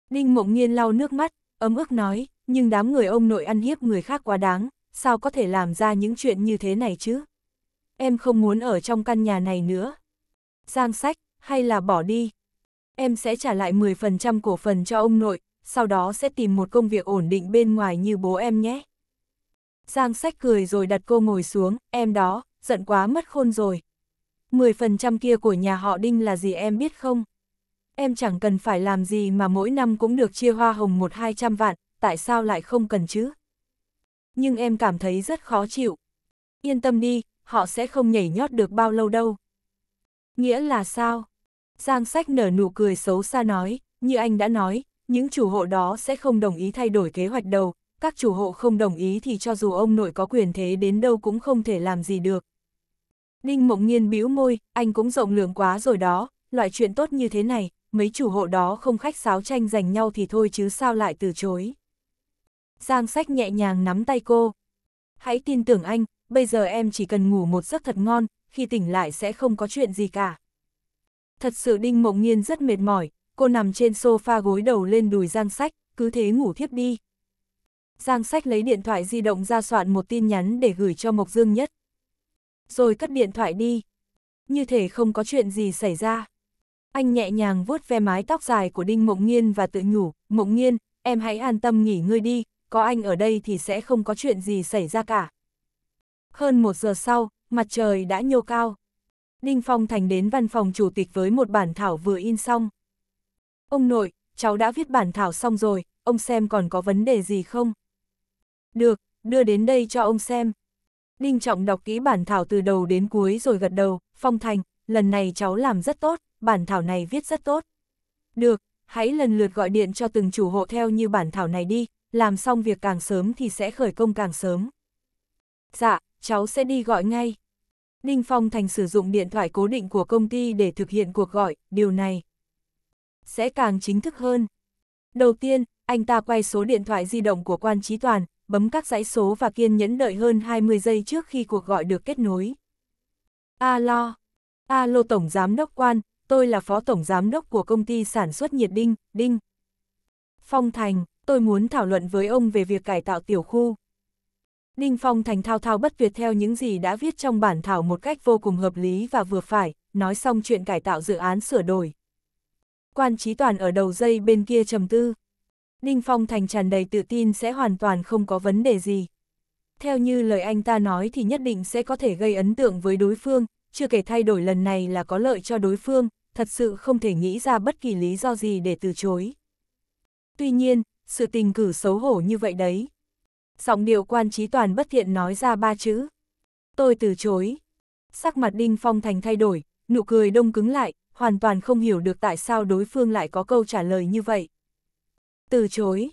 Đinh Mộng Nhiên lau nước mắt, ấm ức nói, nhưng đám người ông nội ăn hiếp người khác quá đáng, sao có thể làm ra những chuyện như thế này chứ? Em không muốn ở trong căn nhà này nữa. Giang Sách, hay là bỏ đi? Em sẽ trả lại 10% cổ phần cho ông nội, sau đó sẽ tìm một công việc ổn định bên ngoài như bố em nhé. Giang sách cười rồi đặt cô ngồi xuống, em đó, giận quá mất khôn rồi. 10% kia của nhà họ Đinh là gì em biết không? Em chẳng cần phải làm gì mà mỗi năm cũng được chia hoa hồng một hai trăm vạn, tại sao lại không cần chứ? Nhưng em cảm thấy rất khó chịu. Yên tâm đi, họ sẽ không nhảy nhót được bao lâu đâu. Nghĩa là sao? Giang sách nở nụ cười xấu xa nói, như anh đã nói, những chủ hộ đó sẽ không đồng ý thay đổi kế hoạch đầu, các chủ hộ không đồng ý thì cho dù ông nội có quyền thế đến đâu cũng không thể làm gì được. Đinh Mộng Nhiên bĩu môi, anh cũng rộng lượng quá rồi đó, loại chuyện tốt như thế này, mấy chủ hộ đó không khách sáo tranh giành nhau thì thôi chứ sao lại từ chối. Giang sách nhẹ nhàng nắm tay cô. Hãy tin tưởng anh, bây giờ em chỉ cần ngủ một giấc thật ngon, khi tỉnh lại sẽ không có chuyện gì cả. Thật sự Đinh Mộng Nhiên rất mệt mỏi, cô nằm trên sofa gối đầu lên đùi Giang Sách, cứ thế ngủ thiếp đi. Giang Sách lấy điện thoại di động ra soạn một tin nhắn để gửi cho Mộc Dương Nhất. Rồi cất điện thoại đi. Như thể không có chuyện gì xảy ra. Anh nhẹ nhàng vuốt ve mái tóc dài của Đinh Mộng Nghiên và tự nhủ, Mộng Nghiên, em hãy an tâm nghỉ ngơi đi, có anh ở đây thì sẽ không có chuyện gì xảy ra cả. Hơn một giờ sau, mặt trời đã nhô cao. Đinh Phong Thành đến văn phòng chủ tịch với một bản thảo vừa in xong. Ông nội, cháu đã viết bản thảo xong rồi, ông xem còn có vấn đề gì không? Được, đưa đến đây cho ông xem. Đinh Trọng đọc kỹ bản thảo từ đầu đến cuối rồi gật đầu, Phong Thành, lần này cháu làm rất tốt, bản thảo này viết rất tốt. Được, hãy lần lượt gọi điện cho từng chủ hộ theo như bản thảo này đi, làm xong việc càng sớm thì sẽ khởi công càng sớm. Dạ, cháu sẽ đi gọi ngay. Đinh Phong Thành sử dụng điện thoại cố định của công ty để thực hiện cuộc gọi, điều này sẽ càng chính thức hơn. Đầu tiên, anh ta quay số điện thoại di động của quan trí toàn, bấm các dãy số và kiên nhẫn đợi hơn 20 giây trước khi cuộc gọi được kết nối. Alo, alo Tổng Giám đốc Quan, tôi là Phó Tổng Giám đốc của công ty sản xuất nhiệt đinh, đinh. Phong Thành, tôi muốn thảo luận với ông về việc cải tạo tiểu khu. Đinh Phong Thành thao thao bất tuyệt theo những gì đã viết trong bản thảo một cách vô cùng hợp lý và vừa phải, nói xong chuyện cải tạo dự án sửa đổi, quan trí toàn ở đầu dây bên kia trầm tư. đinh Phong Thành tràn đầy tự tin sẽ hoàn toàn không có vấn đề gì. Theo như lời anh ta nói thì nhất định sẽ có thể gây ấn tượng với đối phương, chưa kể thay đổi lần này là có lợi cho đối phương, thật sự không thể nghĩ ra bất kỳ lý do gì để từ chối. Tuy nhiên, sự tình cử xấu hổ như vậy đấy. Giọng điệu quan trí toàn bất thiện nói ra ba chữ. Tôi từ chối. Sắc mặt Đinh Phong Thành thay đổi, nụ cười đông cứng lại, hoàn toàn không hiểu được tại sao đối phương lại có câu trả lời như vậy. Từ chối.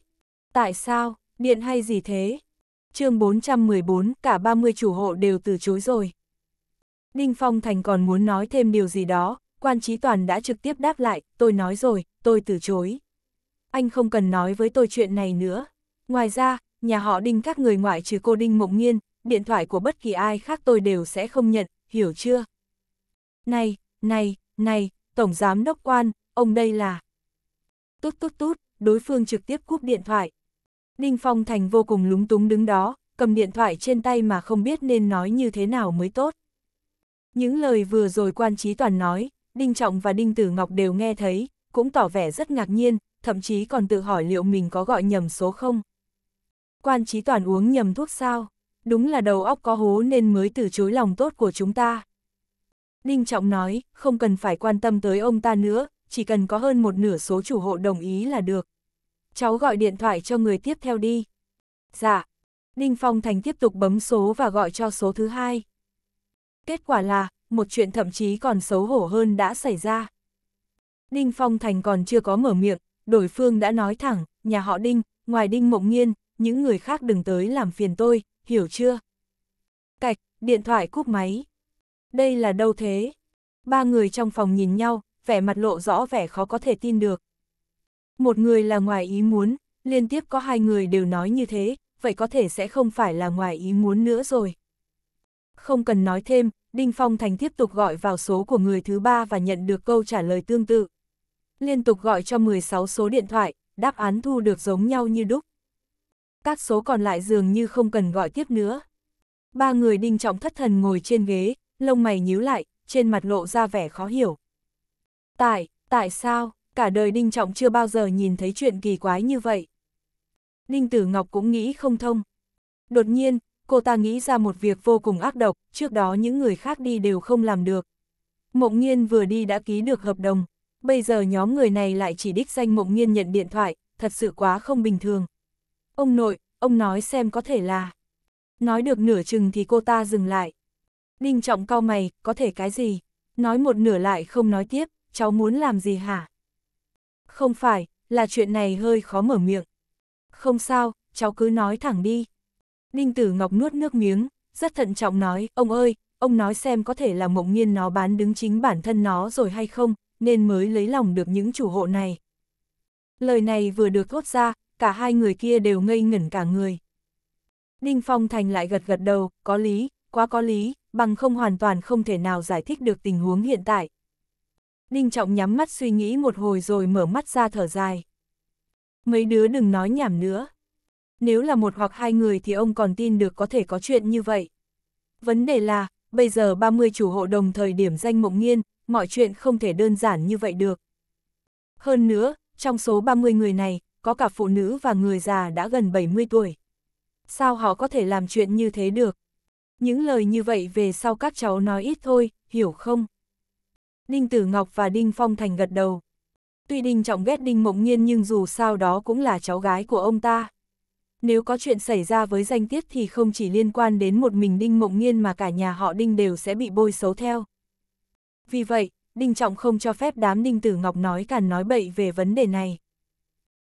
Tại sao, điện hay gì thế? chương 414, cả 30 chủ hộ đều từ chối rồi. Đinh Phong Thành còn muốn nói thêm điều gì đó, quan trí toàn đã trực tiếp đáp lại, tôi nói rồi, tôi từ chối. Anh không cần nói với tôi chuyện này nữa. Ngoài ra, nhà họ Đinh các người ngoại trừ cô Đinh Mộng nhiên điện thoại của bất kỳ ai khác tôi đều sẽ không nhận, hiểu chưa? Này, này, này, Tổng Giám Đốc Quan, ông đây là... Tút tút tút, đối phương trực tiếp cúp điện thoại. Ninh Phong Thành vô cùng lúng túng đứng đó, cầm điện thoại trên tay mà không biết nên nói như thế nào mới tốt. Những lời vừa rồi quan trí toàn nói, Đinh Trọng và Đinh Tử Ngọc đều nghe thấy, cũng tỏ vẻ rất ngạc nhiên, thậm chí còn tự hỏi liệu mình có gọi nhầm số không. Quan trí toàn uống nhầm thuốc sao? Đúng là đầu óc có hố nên mới từ chối lòng tốt của chúng ta. Ninh Trọng nói, không cần phải quan tâm tới ông ta nữa, chỉ cần có hơn một nửa số chủ hộ đồng ý là được. Cháu gọi điện thoại cho người tiếp theo đi. Dạ. Ninh Phong Thành tiếp tục bấm số và gọi cho số thứ hai. Kết quả là, một chuyện thậm chí còn xấu hổ hơn đã xảy ra. Ninh Phong Thành còn chưa có mở miệng, đối phương đã nói thẳng, nhà họ Đinh, ngoài Đinh Mộng Nhiên, những người khác đừng tới làm phiền tôi, hiểu chưa? Cạch, điện thoại cúp máy đây là đâu thế? Ba người trong phòng nhìn nhau, vẻ mặt lộ rõ vẻ khó có thể tin được. Một người là ngoài ý muốn, liên tiếp có hai người đều nói như thế, vậy có thể sẽ không phải là ngoài ý muốn nữa rồi. Không cần nói thêm, Đinh Phong Thành tiếp tục gọi vào số của người thứ ba và nhận được câu trả lời tương tự. Liên tục gọi cho 16 số điện thoại, đáp án thu được giống nhau như đúc. Các số còn lại dường như không cần gọi tiếp nữa. Ba người Đinh Trọng thất thần ngồi trên ghế, lông mày nhíu lại, trên mặt lộ ra vẻ khó hiểu. Tại, tại sao, cả đời Đinh Trọng chưa bao giờ nhìn thấy chuyện kỳ quái như vậy. Đinh Tử Ngọc cũng nghĩ không thông. Đột nhiên, cô ta nghĩ ra một việc vô cùng ác độc, trước đó những người khác đi đều không làm được. Mộng nhiên vừa đi đã ký được hợp đồng, bây giờ nhóm người này lại chỉ đích danh Mộng nhiên nhận điện thoại, thật sự quá không bình thường. Ông nội, ông nói xem có thể là... Nói được nửa chừng thì cô ta dừng lại. Đinh trọng cau mày, có thể cái gì? Nói một nửa lại không nói tiếp, cháu muốn làm gì hả? Không phải, là chuyện này hơi khó mở miệng. Không sao, cháu cứ nói thẳng đi. Đinh tử ngọc nuốt nước miếng, rất thận trọng nói, ông ơi, ông nói xem có thể là mộng nhiên nó bán đứng chính bản thân nó rồi hay không, nên mới lấy lòng được những chủ hộ này. Lời này vừa được thốt ra, cả hai người kia đều ngây ngẩn cả người. Đinh Phong Thành lại gật gật đầu, có lý, quá có lý, bằng không hoàn toàn không thể nào giải thích được tình huống hiện tại. Đinh Trọng nhắm mắt suy nghĩ một hồi rồi mở mắt ra thở dài. Mấy đứa đừng nói nhảm nữa. Nếu là một hoặc hai người thì ông còn tin được có thể có chuyện như vậy. Vấn đề là, bây giờ 30 chủ hộ đồng thời điểm danh mộng nghiên, mọi chuyện không thể đơn giản như vậy được. Hơn nữa, trong số 30 người này, có cả phụ nữ và người già đã gần 70 tuổi. Sao họ có thể làm chuyện như thế được? Những lời như vậy về sau các cháu nói ít thôi, hiểu không? Đinh Tử Ngọc và Đinh Phong Thành gật đầu. Tuy Đinh Trọng ghét Đinh Mộng Nhiên nhưng dù sao đó cũng là cháu gái của ông ta. Nếu có chuyện xảy ra với danh tiết thì không chỉ liên quan đến một mình Đinh Mộng Nhiên mà cả nhà họ Đinh đều sẽ bị bôi xấu theo. Vì vậy, Đinh Trọng không cho phép đám Đinh Tử Ngọc nói càn nói bậy về vấn đề này.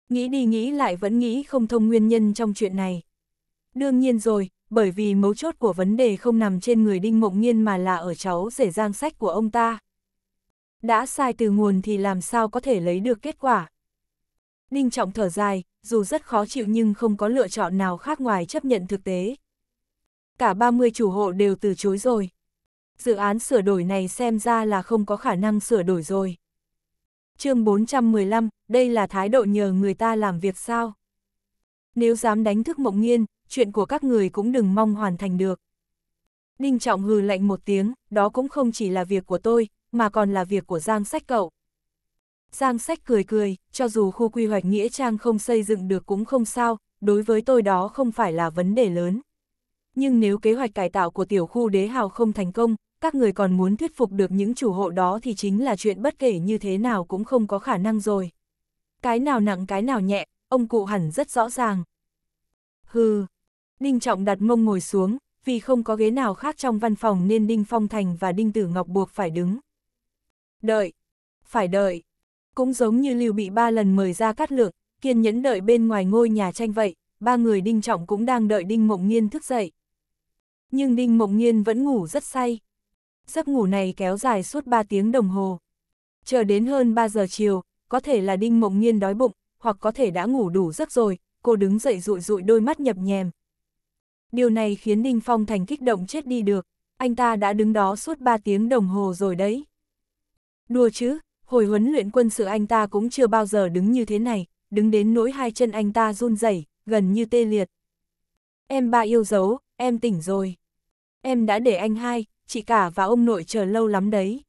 Nghĩ đi nghĩ lại vẫn nghĩ không thông nguyên nhân trong chuyện này. Đương nhiên rồi, bởi vì mấu chốt của vấn đề không nằm trên người Đinh Mộng nhiên mà là ở cháu rể giang sách của ông ta. Đã sai từ nguồn thì làm sao có thể lấy được kết quả. Đinh Trọng thở dài, dù rất khó chịu nhưng không có lựa chọn nào khác ngoài chấp nhận thực tế. Cả 30 chủ hộ đều từ chối rồi. Dự án sửa đổi này xem ra là không có khả năng sửa đổi rồi. chương 415, đây là thái độ nhờ người ta làm việc sao? Nếu dám đánh thức mộng nghiên, chuyện của các người cũng đừng mong hoàn thành được. Ninh Trọng hừ lạnh một tiếng, đó cũng không chỉ là việc của tôi, mà còn là việc của Giang Sách cậu. Giang Sách cười cười, cho dù khu quy hoạch Nghĩa Trang không xây dựng được cũng không sao, đối với tôi đó không phải là vấn đề lớn. Nhưng nếu kế hoạch cải tạo của tiểu khu đế hào không thành công, các người còn muốn thuyết phục được những chủ hộ đó thì chính là chuyện bất kể như thế nào cũng không có khả năng rồi. Cái nào nặng cái nào nhẹ, ông cụ hẳn rất rõ ràng. Hừ, Đinh Trọng đặt mông ngồi xuống, vì không có ghế nào khác trong văn phòng nên Đinh Phong Thành và Đinh Tử Ngọc buộc phải đứng. Đợi. Phải đợi. Cũng giống như Lưu bị ba lần mời ra cắt lượng, kiên nhẫn đợi bên ngoài ngôi nhà tranh vậy, ba người Đinh Trọng cũng đang đợi Đinh Mộng Nhiên thức dậy. Nhưng Đinh Mộng Nhiên vẫn ngủ rất say. Giấc ngủ này kéo dài suốt 3 tiếng đồng hồ. Chờ đến hơn 3 giờ chiều, có thể là Đinh Mộng Nhiên đói bụng, hoặc có thể đã ngủ đủ giấc rồi, cô đứng dậy rụi rụi đôi mắt nhập nhèm, điều này khiến Ninh Phong Thành kích động chết đi được, anh ta đã đứng đó suốt 3 tiếng đồng hồ rồi đấy. Đùa chứ, hồi huấn luyện quân sự anh ta cũng chưa bao giờ đứng như thế này, đứng đến nỗi hai chân anh ta run rẩy, gần như tê liệt. Em ba yêu dấu, em tỉnh rồi. Em đã để anh hai, chị cả và ông nội chờ lâu lắm đấy.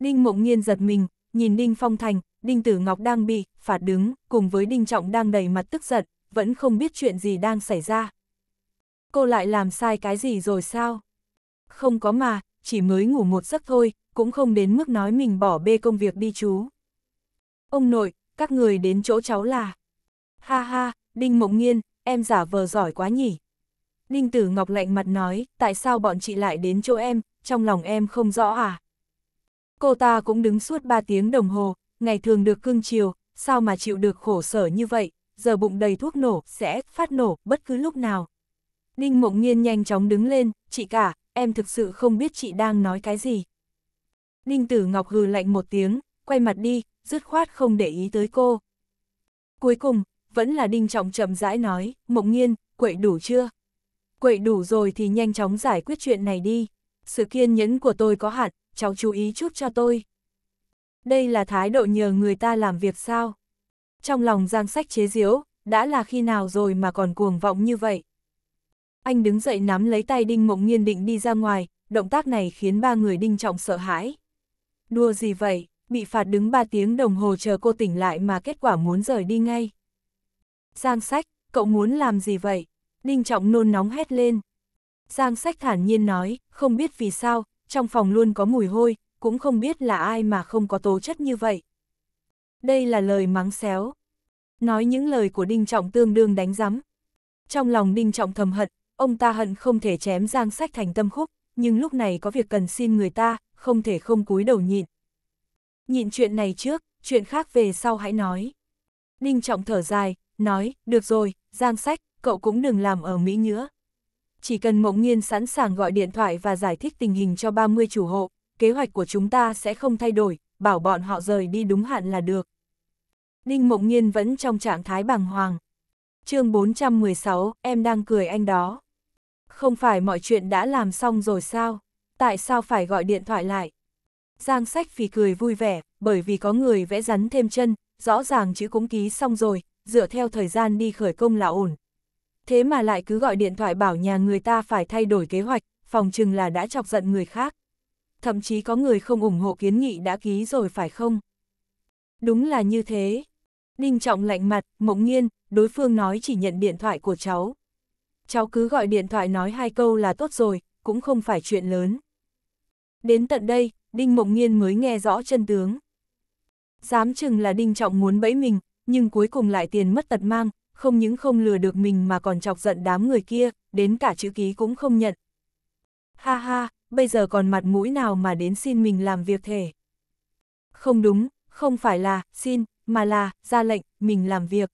Đinh Mộng Nhiên giật mình, nhìn Đinh Phong Thành, Đinh Tử Ngọc đang bị, phạt đứng, cùng với Đinh Trọng đang đầy mặt tức giận, vẫn không biết chuyện gì đang xảy ra, cô lại làm sai cái gì rồi sao? Không có mà, chỉ mới ngủ một giấc thôi, cũng không đến mức nói mình bỏ bê công việc đi chú. Ông nội, các người đến chỗ cháu là... Ha ha, Đinh Mộng Nghiên, em giả vờ giỏi quá nhỉ. Đinh Tử Ngọc lạnh mặt nói, tại sao bọn chị lại đến chỗ em, trong lòng em không rõ à? Cô ta cũng đứng suốt 3 tiếng đồng hồ, ngày thường được cưng chiều, sao mà chịu được khổ sở như vậy, giờ bụng đầy thuốc nổ, sẽ phát nổ bất cứ lúc nào, Ninh Mộng Nhiên nhanh chóng đứng lên, chị cả, em thực sự không biết chị đang nói cái gì. Ninh Tử Ngọc hừ lạnh một tiếng, quay mặt đi, dứt khoát không để ý tới cô. Cuối cùng, vẫn là Đinh Trọng chậm rãi nói, Mộng Nhiên, quậy đủ chưa? Quậy đủ rồi thì nhanh chóng giải quyết chuyện này đi. Sự kiên nhẫn của tôi có hạn, cháu chú ý chút cho tôi. Đây là thái độ nhờ người ta làm việc sao? Trong lòng Giang Sách chế giễu, đã là khi nào rồi mà còn cuồng vọng như vậy? Anh đứng dậy nắm lấy tay Đinh Mộng Nhiên định đi ra ngoài, động tác này khiến ba người Đinh Trọng sợ hãi. Đùa gì vậy, bị phạt đứng 3 tiếng đồng hồ chờ cô tỉnh lại mà kết quả muốn rời đi ngay. Giang sách, cậu muốn làm gì vậy? Đinh Trọng nôn nóng hét lên. Giang sách thản nhiên nói, không biết vì sao, trong phòng luôn có mùi hôi, cũng không biết là ai mà không có tố chất như vậy. Đây là lời mắng xéo. Nói những lời của Đinh Trọng tương đương đánh rắm. Trong lòng Đinh Trọng thầm hận, ông ta hận không thể chém giang sách thành tâm khúc, nhưng lúc này có việc cần xin người ta, không thể không cúi đầu nhịn. Nhịn chuyện này trước, chuyện khác về sau hãy nói. Ninh Trọng thở dài, nói, được rồi, giang sách, cậu cũng đừng làm ở Mỹ nữa. Chỉ cần Mộng Nhiên sẵn sàng gọi điện thoại và giải thích tình hình cho 30 chủ hộ, kế hoạch của chúng ta sẽ không thay đổi, bảo bọn họ rời đi đúng hạn là được. Ninh Mộng Nhiên vẫn trong trạng thái bàng hoàng. chương 416, em đang cười anh đó. Không phải mọi chuyện đã làm xong rồi sao? Tại sao phải gọi điện thoại lại? Giang sách phì cười vui vẻ, bởi vì có người vẽ rắn thêm chân, rõ ràng chữ cũng ký xong rồi, dựa theo thời gian đi khởi công là ổn. Thế mà lại cứ gọi điện thoại bảo nhà người ta phải thay đổi kế hoạch, phòng chừng là đã chọc giận người khác. Thậm chí có người không ủng hộ kiến nghị đã ký rồi phải không? Đúng là như thế. Đinh Trọng lạnh mặt, mộng nghiên, đối phương nói chỉ nhận điện thoại của cháu, cháu cứ gọi điện thoại nói hai câu là tốt rồi, cũng không phải chuyện lớn. Đến tận đây, Đinh Mộng nhiên mới nghe rõ chân tướng. Dám chừng là Đinh Trọng muốn bẫy mình, nhưng cuối cùng lại tiền mất tật mang, không những không lừa được mình mà còn chọc giận đám người kia, đến cả chữ ký cũng không nhận. Ha ha, bây giờ còn mặt mũi nào mà đến xin mình làm việc thể. Không đúng, không phải là xin, mà là ra lệnh, mình làm việc.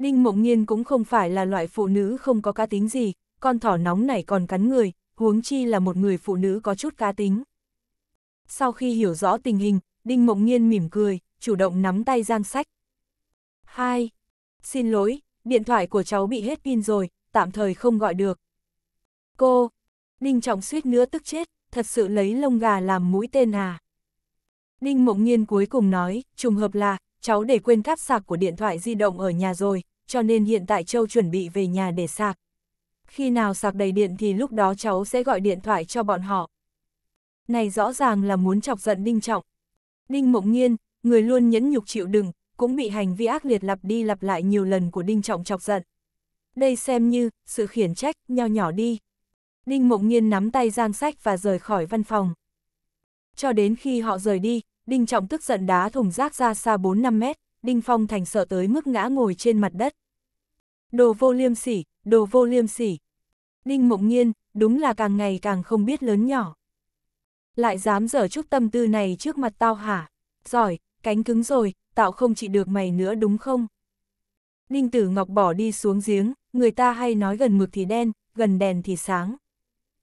Đinh Mộng Nhiên cũng không phải là loại phụ nữ không có cá tính gì, con thỏ nóng này còn cắn người, huống chi là một người phụ nữ có chút cá tính. Sau khi hiểu rõ tình hình, Đinh Mộng Nhiên mỉm cười, chủ động nắm tay Giang Sách. Hai, xin lỗi, điện thoại của cháu bị hết pin rồi, tạm thời không gọi được. Cô, Đinh Trọng suýt nữa tức chết, thật sự lấy lông gà làm mũi tên à. Đinh Mộng Nhiên cuối cùng nói, trùng hợp là, cháu để quên cáp sạc của điện thoại di động ở nhà rồi, cho nên hiện tại Châu chuẩn bị về nhà để sạc. Khi nào sạc đầy điện thì lúc đó cháu sẽ gọi điện thoại cho bọn họ. Này rõ ràng là muốn chọc giận Đinh Trọng. Đinh Mộng nhiên người luôn nhẫn nhục chịu đựng, cũng bị hành vi ác liệt lặp đi lặp lại nhiều lần của Đinh Trọng chọc giận. Đây xem như sự khiển trách nho nhỏ đi. Đinh Mộng nhiên nắm tay Giang Sách và rời khỏi văn phòng. Cho đến khi họ rời đi, Đinh Trọng tức giận đá thùng rác ra xa 4-5 mét, Đinh Phong Thành sợ tới mức ngã ngồi trên mặt đất. Đồ vô liêm sỉ, đồ vô liêm sỉ. Đinh Mộng Nhiên, đúng là càng ngày càng không biết lớn nhỏ. Lại dám dở chút tâm tư này trước mặt tao hả? Giỏi, cánh cứng rồi, tạo không chỉ được mày nữa đúng không? Đinh Tử Ngọc bỏ đi xuống giếng, người ta hay nói gần mực thì đen, gần đèn thì sáng.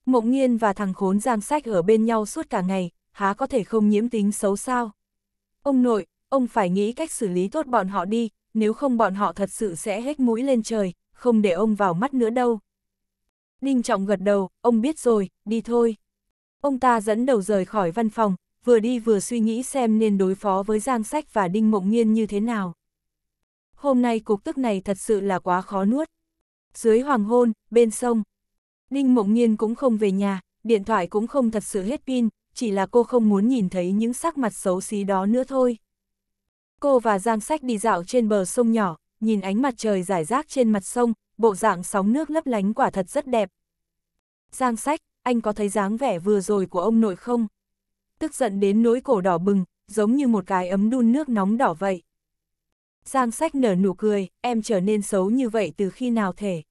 Mộng Nhiên và thằng khốn Giang Sách ở bên nhau suốt cả ngày, há có thể không nhiễm tính xấu sao? Ông nội, ông phải nghĩ cách xử lý tốt bọn họ đi, nếu không bọn họ thật sự sẽ hết mũi lên trời, không để ông vào mắt nữa đâu. Đinh Trọng gật đầu, ông biết rồi, đi thôi. Ông ta dẫn đầu rời khỏi văn phòng, vừa đi vừa suy nghĩ xem nên đối phó với Giang Sách và Đinh Mộng Nhiên như thế nào. Hôm nay cục tức này thật sự là quá khó nuốt. Dưới hoàng hôn, bên sông, Đinh Mộng Nhiên cũng không về nhà, điện thoại cũng không thật sự hết pin, chỉ là cô không muốn nhìn thấy những sắc mặt xấu xí đó nữa thôi. Cô và Giang Sách đi dạo trên bờ sông nhỏ, nhìn ánh mặt trời rải rác trên mặt sông, bộ dạng sóng nước lấp lánh quả thật rất đẹp. Giang Sách, anh có thấy dáng vẻ vừa rồi của ông nội không? Tức giận đến nỗi cổ đỏ bừng, giống như một cái ấm đun nước nóng đỏ vậy. Giang Sách nở nụ cười, em trở nên xấu như vậy từ khi nào thể?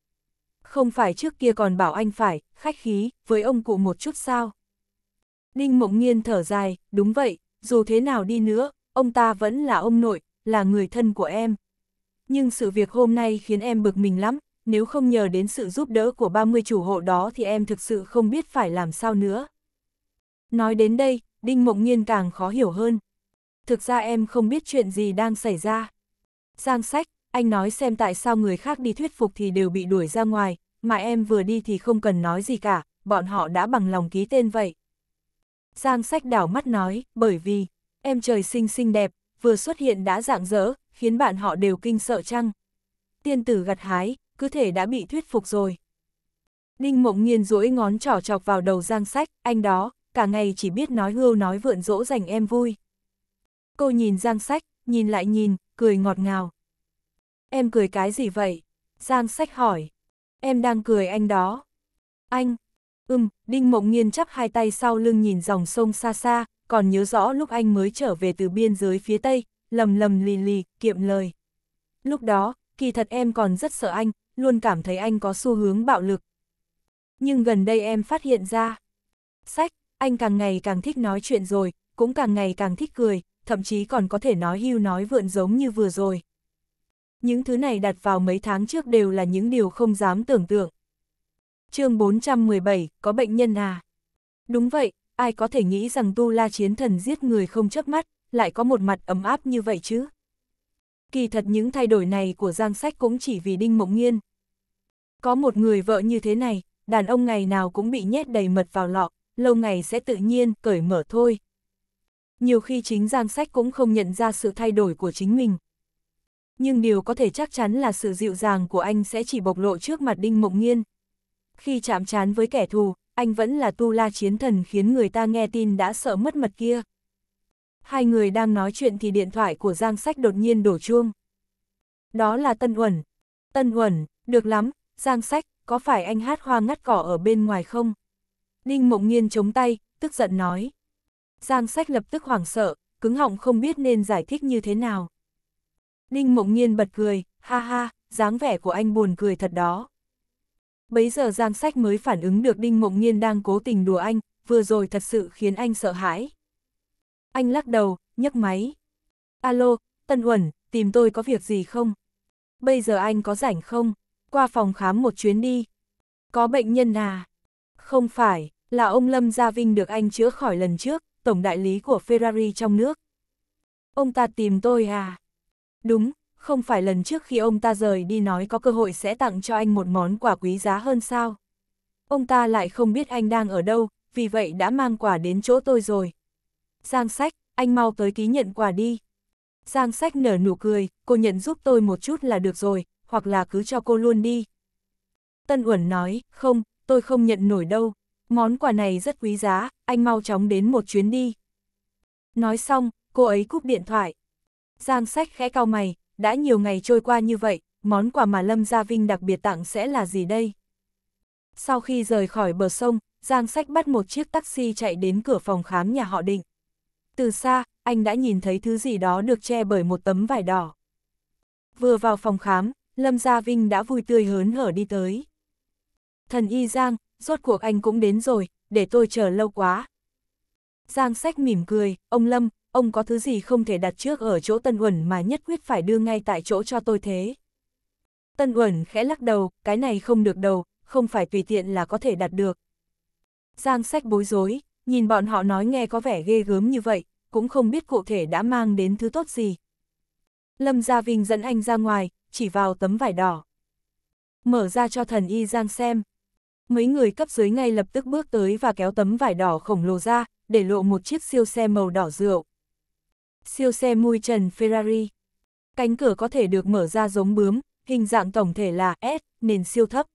Không phải trước kia còn bảo anh phải, khách khí, với ông cụ một chút sao? Ninh Mộng Nghiên thở dài, đúng vậy, dù thế nào đi nữa, ông ta vẫn là ông nội, là người thân của em. Nhưng sự việc hôm nay khiến em bực mình lắm, nếu không nhờ đến sự giúp đỡ của 30 chủ hộ đó thì em thực sự không biết phải làm sao nữa. Nói đến đây, Đinh Mộng Nhiên càng khó hiểu hơn. Thực ra em không biết chuyện gì đang xảy ra. Giang sách, anh nói xem tại sao người khác đi thuyết phục thì đều bị đuổi ra ngoài, mà em vừa đi thì không cần nói gì cả, bọn họ đã bằng lòng ký tên vậy. Giang sách đảo mắt nói, bởi vì, em trời xinh xinh đẹp, vừa xuất hiện đã dạng dỡ, khiến bạn họ đều kinh sợ chăng. Tiên tử gặt hái, cứ thể đã bị thuyết phục rồi. Ninh mộng nghiên duỗi ngón trỏ chọc vào đầu giang sách, anh đó, cả ngày chỉ biết nói hưu nói vượn dỗ dành em vui. Cô nhìn giang sách, nhìn lại nhìn, cười ngọt ngào. Em cười cái gì vậy? Giang sách hỏi. Em đang cười anh đó. Anh. Ừm, Đinh Mộng Nghiên chắp hai tay sau lưng nhìn dòng sông xa xa, còn nhớ rõ lúc anh mới trở về từ biên giới phía Tây, lầm lầm lì lì, kiệm lời. Lúc đó, kỳ thật em còn rất sợ anh, luôn cảm thấy anh có xu hướng bạo lực. Nhưng gần đây em phát hiện ra, sách, anh càng ngày càng thích nói chuyện rồi, cũng càng ngày càng thích cười, thậm chí còn có thể nói hưu nói vượn giống như vừa rồi. Những thứ này đặt vào mấy tháng trước đều là những điều không dám tưởng tượng. chương 417, có bệnh nhân à? Đúng vậy, ai có thể nghĩ rằng tu la chiến thần giết người không chớp mắt, lại có một mặt ấm áp như vậy chứ. Kỳ thật những thay đổi này của Giang Sách cũng chỉ vì Đinh Mộng Nghiên. Có một người vợ như thế này, đàn ông ngày nào cũng bị nhét đầy mật vào lọ, lâu ngày sẽ tự nhiên cởi mở thôi. Nhiều khi chính Giang Sách cũng không nhận ra sự thay đổi của chính mình. Nhưng điều có thể chắc chắn là sự dịu dàng của anh sẽ chỉ bộc lộ trước mặt Đinh Mộng Nghiên. Khi chạm trán với kẻ thù, anh vẫn là tu la chiến thần khiến người ta nghe tin đã sợ mất mật kia. Hai người đang nói chuyện thì điện thoại của Giang Sách đột nhiên đổ chuông. Đó là Tân Uẩn. Tân Uẩn, được lắm, Giang Sách, có phải anh hát hoa ngắt cỏ ở bên ngoài không? Ninh Mộng nhiên chống tay, tức giận nói. Giang Sách lập tức hoảng sợ, cứng họng không biết nên giải thích như thế nào. Ninh Mộng nhiên bật cười, ha ha, dáng vẻ của anh buồn cười thật đó. Bấy giờ Giang Sách mới phản ứng được Đinh Mộng Nhiên đang cố tình đùa anh, vừa rồi thật sự khiến anh sợ hãi. Anh lắc đầu, nhấc máy. Alo, Tân Uẩn, tìm tôi có việc gì không? Bây giờ anh có rảnh không? Qua phòng khám một chuyến đi. Có bệnh nhân à? Không phải, là ông Lâm Gia Vinh được anh chữa khỏi lần trước, tổng đại lý của Ferrari trong nước. Ông ta tìm tôi à? Đúng, không phải lần trước khi ông ta rời đi nói có cơ hội sẽ tặng cho anh một món quà quý giá hơn sao. Ông ta lại không biết anh đang ở đâu, vì vậy đã mang quà đến chỗ tôi rồi. Giang sách, anh mau tới ký nhận quà đi. Giang sách nở nụ cười, cô nhận giúp tôi một chút là được rồi, hoặc là cứ cho cô luôn đi. Tân Uẩn nói, không, tôi không nhận nổi đâu, món quà này rất quý giá, anh mau chóng đến một chuyến đi. Nói xong, cô ấy cúp điện thoại. Giang sách khẽ cau mày, đã nhiều ngày trôi qua như vậy, món quà mà Lâm Gia Vinh đặc biệt tặng sẽ là gì đây? Sau khi rời khỏi bờ sông, Giang Sách bắt một chiếc taxi chạy đến cửa phòng khám nhà họ định. Từ xa, anh đã nhìn thấy thứ gì đó được che bởi một tấm vải đỏ. Vừa vào phòng khám, Lâm Gia Vinh đã vui tươi hớn hở đi tới. Thần y Giang, rốt cuộc anh cũng đến rồi, để tôi chờ lâu quá. Giang Sách mỉm cười, ông Lâm, ông có thứ gì không thể đặt trước ở chỗ Tân Uẩn mà nhất quyết phải đưa ngay tại chỗ cho tôi thế. Tân Uẩn khẽ lắc đầu, cái này không được đâu, không phải tùy tiện là có thể đặt được. Giang sách bối rối, nhìn bọn họ nói nghe có vẻ ghê gớm như vậy, cũng không biết cụ thể đã mang đến thứ tốt gì. Lâm Gia Vinh dẫn anh ra ngoài, chỉ vào tấm vải đỏ. Mở ra cho thần y Giang xem. Mấy người cấp dưới ngay lập tức bước tới và kéo tấm vải đỏ khổng lồ ra, để lộ một chiếc siêu xe màu đỏ rượu, siêu xe mui trần Ferrari. Cánh cửa có thể được mở ra giống bướm, hình dạng tổng thể là S, nền siêu thấp.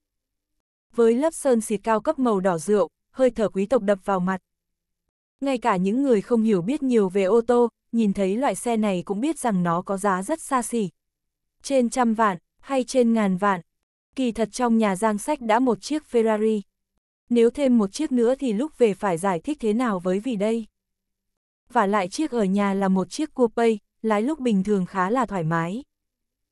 Với lớp sơn xịt cao cấp màu đỏ rượu, hơi thở quý tộc đập vào mặt. Ngay cả những người không hiểu biết nhiều về ô tô, nhìn thấy loại xe này cũng biết rằng nó có giá rất xa xỉ. Trên trăm vạn, hay trên ngàn vạn. Kỳ thật trong nhà giang sách đã một chiếc Ferrari. Nếu thêm một chiếc nữa thì lúc về phải giải thích thế nào với vì đây? và lại chiếc ở nhà là một chiếc coupe, lái lúc bình thường khá là thoải mái.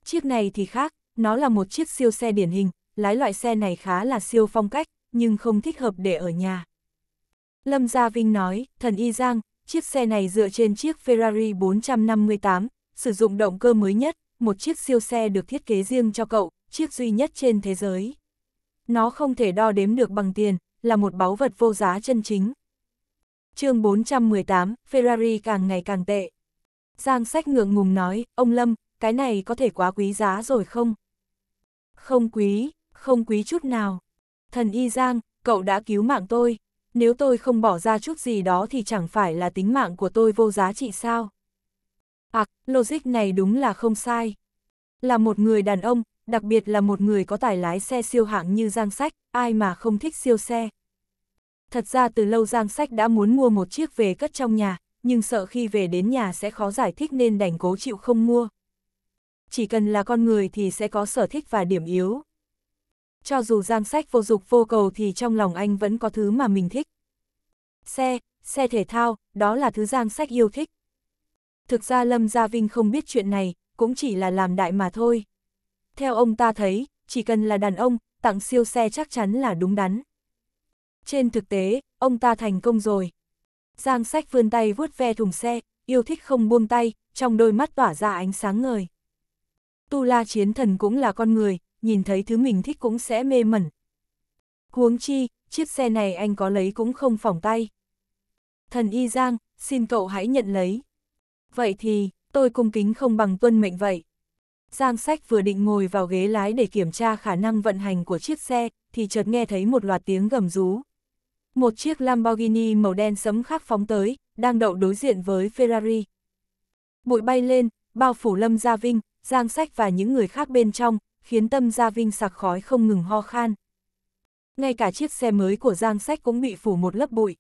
Chiếc này thì khác, nó là một chiếc siêu xe điển hình, lái loại xe này khá là siêu phong cách, nhưng không thích hợp để ở nhà. Lâm Gia Vinh nói, thần Y Giang, chiếc xe này dựa trên chiếc Ferrari 458, sử dụng động cơ mới nhất, một chiếc siêu xe được thiết kế riêng cho cậu, chiếc duy nhất trên thế giới. Nó không thể đo đếm được bằng tiền, là một báu vật vô giá chân chính, chương 418, Ferrari càng ngày càng tệ. Giang sách ngượng ngùng nói, ông Lâm, cái này có thể quá quý giá rồi không? Không quý, không quý chút nào. Thần y Giang, cậu đã cứu mạng tôi. Nếu tôi không bỏ ra chút gì đó thì chẳng phải là tính mạng của tôi vô giá trị sao? À, logic này đúng là không sai. Là một người đàn ông, đặc biệt là một người có tài lái xe siêu hạng như Giang Sách, ai mà không thích siêu xe, Thật ra từ lâu Giang Sách đã muốn mua một chiếc về cất trong nhà, nhưng sợ khi về đến nhà sẽ khó giải thích nên đành cố chịu không mua. Chỉ cần là con người thì sẽ có sở thích và điểm yếu. Cho dù Giang Sách vô dục vô cầu thì trong lòng anh vẫn có thứ mà mình thích. Xe, xe thể thao, đó là thứ Giang Sách yêu thích. Thực ra Lâm Gia Vinh không biết chuyện này, cũng chỉ là làm đại mà thôi. Theo ông ta thấy, chỉ cần là đàn ông, tặng siêu xe chắc chắn là đúng đắn. Trên thực tế, ông ta thành công rồi. Giang sách vươn tay vuốt ve thùng xe, yêu thích không buông tay, trong đôi mắt tỏa ra ánh sáng ngời. Tu la chiến thần cũng là con người, nhìn thấy thứ mình thích cũng sẽ mê mẩn. Huống chi, chiếc xe này anh có lấy cũng không phỏng tay. Thần y Giang, xin cậu hãy nhận lấy. Vậy thì, tôi cung kính không bằng tuân mệnh vậy. Giang sách vừa định ngồi vào ghế lái để kiểm tra khả năng vận hành của chiếc xe, thì chợt nghe thấy một loạt tiếng gầm rú. Một chiếc Lamborghini màu đen sấm khác phóng tới, đang đậu đối diện với Ferrari. Bụi bay lên, bao phủ Lâm Gia Vinh, Giang Sách và những người khác bên trong, khiến Tâm Gia Vinh sặc khói không ngừng ho khan. Ngay cả chiếc xe mới của Giang Sách cũng bị phủ một lớp bụi.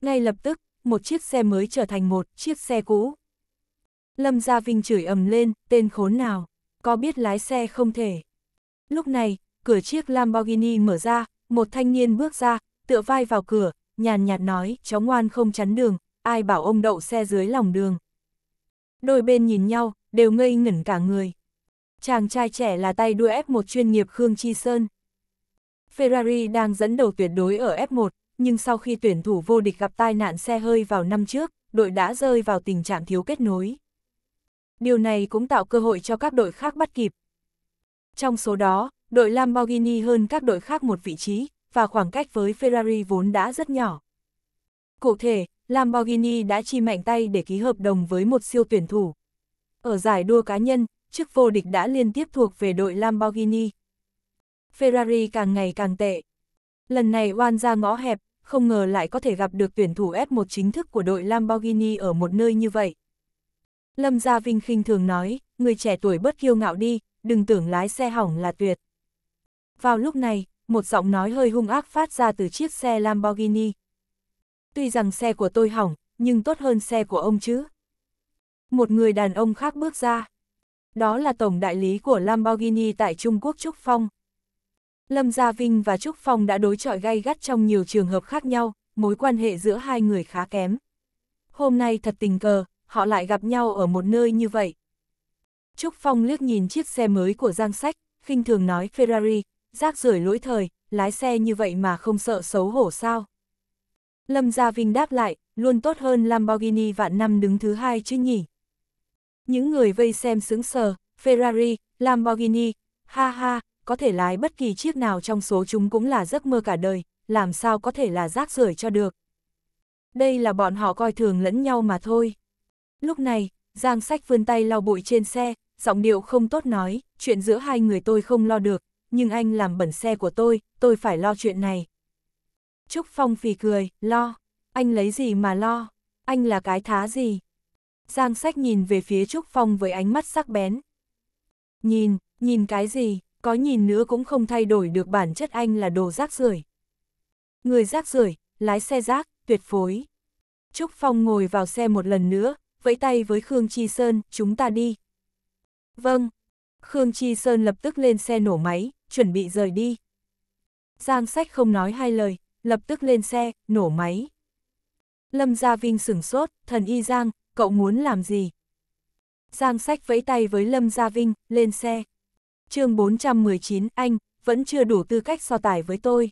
Ngay lập tức, một chiếc xe mới trở thành một chiếc xe cũ. Lâm Gia Vinh chửi ầm lên, tên khốn nào, có biết lái xe không thể. Lúc này, cửa chiếc Lamborghini mở ra, một thanh niên bước ra, tựa vai vào cửa, nhàn nhạt nói, cháu ngoan không chắn đường, ai bảo ông đậu xe dưới lòng đường. Đôi bên nhìn nhau, đều ngây ngẩn cả người. Chàng trai trẻ là tay đua F1 chuyên nghiệp Khương Chi Sơn. Ferrari đang dẫn đầu tuyệt đối ở F1, nhưng sau khi tuyển thủ vô địch gặp tai nạn xe hơi vào năm trước, đội đã rơi vào tình trạng thiếu kết nối. Điều này cũng tạo cơ hội cho các đội khác bắt kịp. Trong số đó, đội Lamborghini hơn các đội khác một vị trí, và khoảng cách với Ferrari vốn đã rất nhỏ. Cụ thể, Lamborghini đã chi mạnh tay để ký hợp đồng với một siêu tuyển thủ. Ở giải đua cá nhân, chức vô địch đã liên tiếp thuộc về đội Lamborghini. Ferrari càng ngày càng tệ. Lần này oan ra ngõ hẹp, không ngờ lại có thể gặp được tuyển thủ F1 chính thức của đội Lamborghini ở một nơi như vậy. Lâm Gia Vinh khinh thường nói, người trẻ tuổi bất kiêu ngạo đi, đừng tưởng lái xe hỏng là tuyệt. Vào lúc này, một giọng nói hơi hung ác phát ra từ chiếc xe Lamborghini. Tuy rằng xe của tôi hỏng, nhưng tốt hơn xe của ông chứ. Một người đàn ông khác bước ra. Đó là tổng đại lý của Lamborghini tại Trung Quốc Trúc Phong. Lâm Gia Vinh và Trúc Phong đã đối chọi gay gắt trong nhiều trường hợp khác nhau, mối quan hệ giữa hai người khá kém. Hôm nay thật tình cờ, họ lại gặp nhau ở một nơi như vậy. Trúc Phong liếc nhìn chiếc xe mới của Giang Sách, khinh thường nói Ferrari, rác rưởi lỗi thời, lái xe như vậy mà không sợ xấu hổ sao. Lâm Gia Vinh đáp lại, luôn tốt hơn Lamborghini vạn năm đứng thứ hai chứ nhỉ. Những người vây xem sướng sờ, Ferrari, Lamborghini, ha ha, có thể lái bất kỳ chiếc nào trong số chúng cũng là giấc mơ cả đời, làm sao có thể là rác rưởi cho được. Đây là bọn họ coi thường lẫn nhau mà thôi. Lúc này, Giang Sách vươn tay lau bụi trên xe, giọng điệu không tốt nói, chuyện giữa hai người tôi không lo được, nhưng anh làm bẩn xe của tôi, tôi phải lo chuyện này. Trúc Phong phì cười, lo, anh lấy gì mà lo, anh là cái thá gì. Giang sách nhìn về phía Trúc Phong với ánh mắt sắc bén. Nhìn, nhìn cái gì, có nhìn nữa cũng không thay đổi được bản chất anh là đồ rác rưởi. Người rác rưởi, lái xe rác, tuyệt phối. Trúc Phong ngồi vào xe một lần nữa, vẫy tay với Khương Chi Sơn, chúng ta đi. Vâng. Khương Chi Sơn lập tức lên xe nổ máy, chuẩn bị rời đi. Giang sách không nói hai lời, lập tức lên xe, nổ máy. Lâm Gia Vinh sửng sốt, thần y Giang, cậu muốn làm gì? Giang sách vẫy tay với Lâm Gia Vinh, lên xe. chương 419, anh, vẫn chưa đủ tư cách so tài với tôi.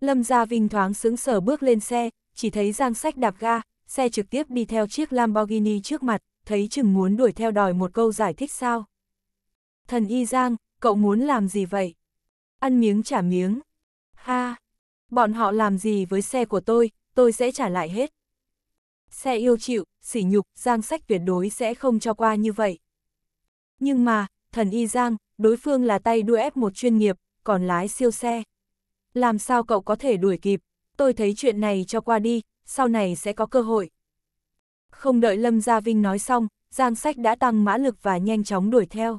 Lâm Gia Vinh thoáng sững sờ bước lên xe, chỉ thấy Giang Sách đạp ga, xe trực tiếp đi theo chiếc Lamborghini trước mặt, thấy chừng muốn đuổi theo đòi một câu giải thích sao. Thần Y Giang, cậu muốn làm gì vậy? Ăn miếng trả miếng. ha, bọn họ làm gì với xe của tôi, tôi sẽ trả lại hết. Xe yêu chịu, sỉ nhục, Giang Sách tuyệt đối sẽ không cho qua như vậy. Nhưng mà, thần y Giang, đối phương là tay đua ép một chuyên nghiệp, còn lái siêu xe. Làm sao cậu có thể đuổi kịp, tôi thấy chuyện này cho qua đi, sau này sẽ có cơ hội. Không đợi Lâm Gia Vinh nói xong, Giang Sách đã tăng mã lực và nhanh chóng đuổi theo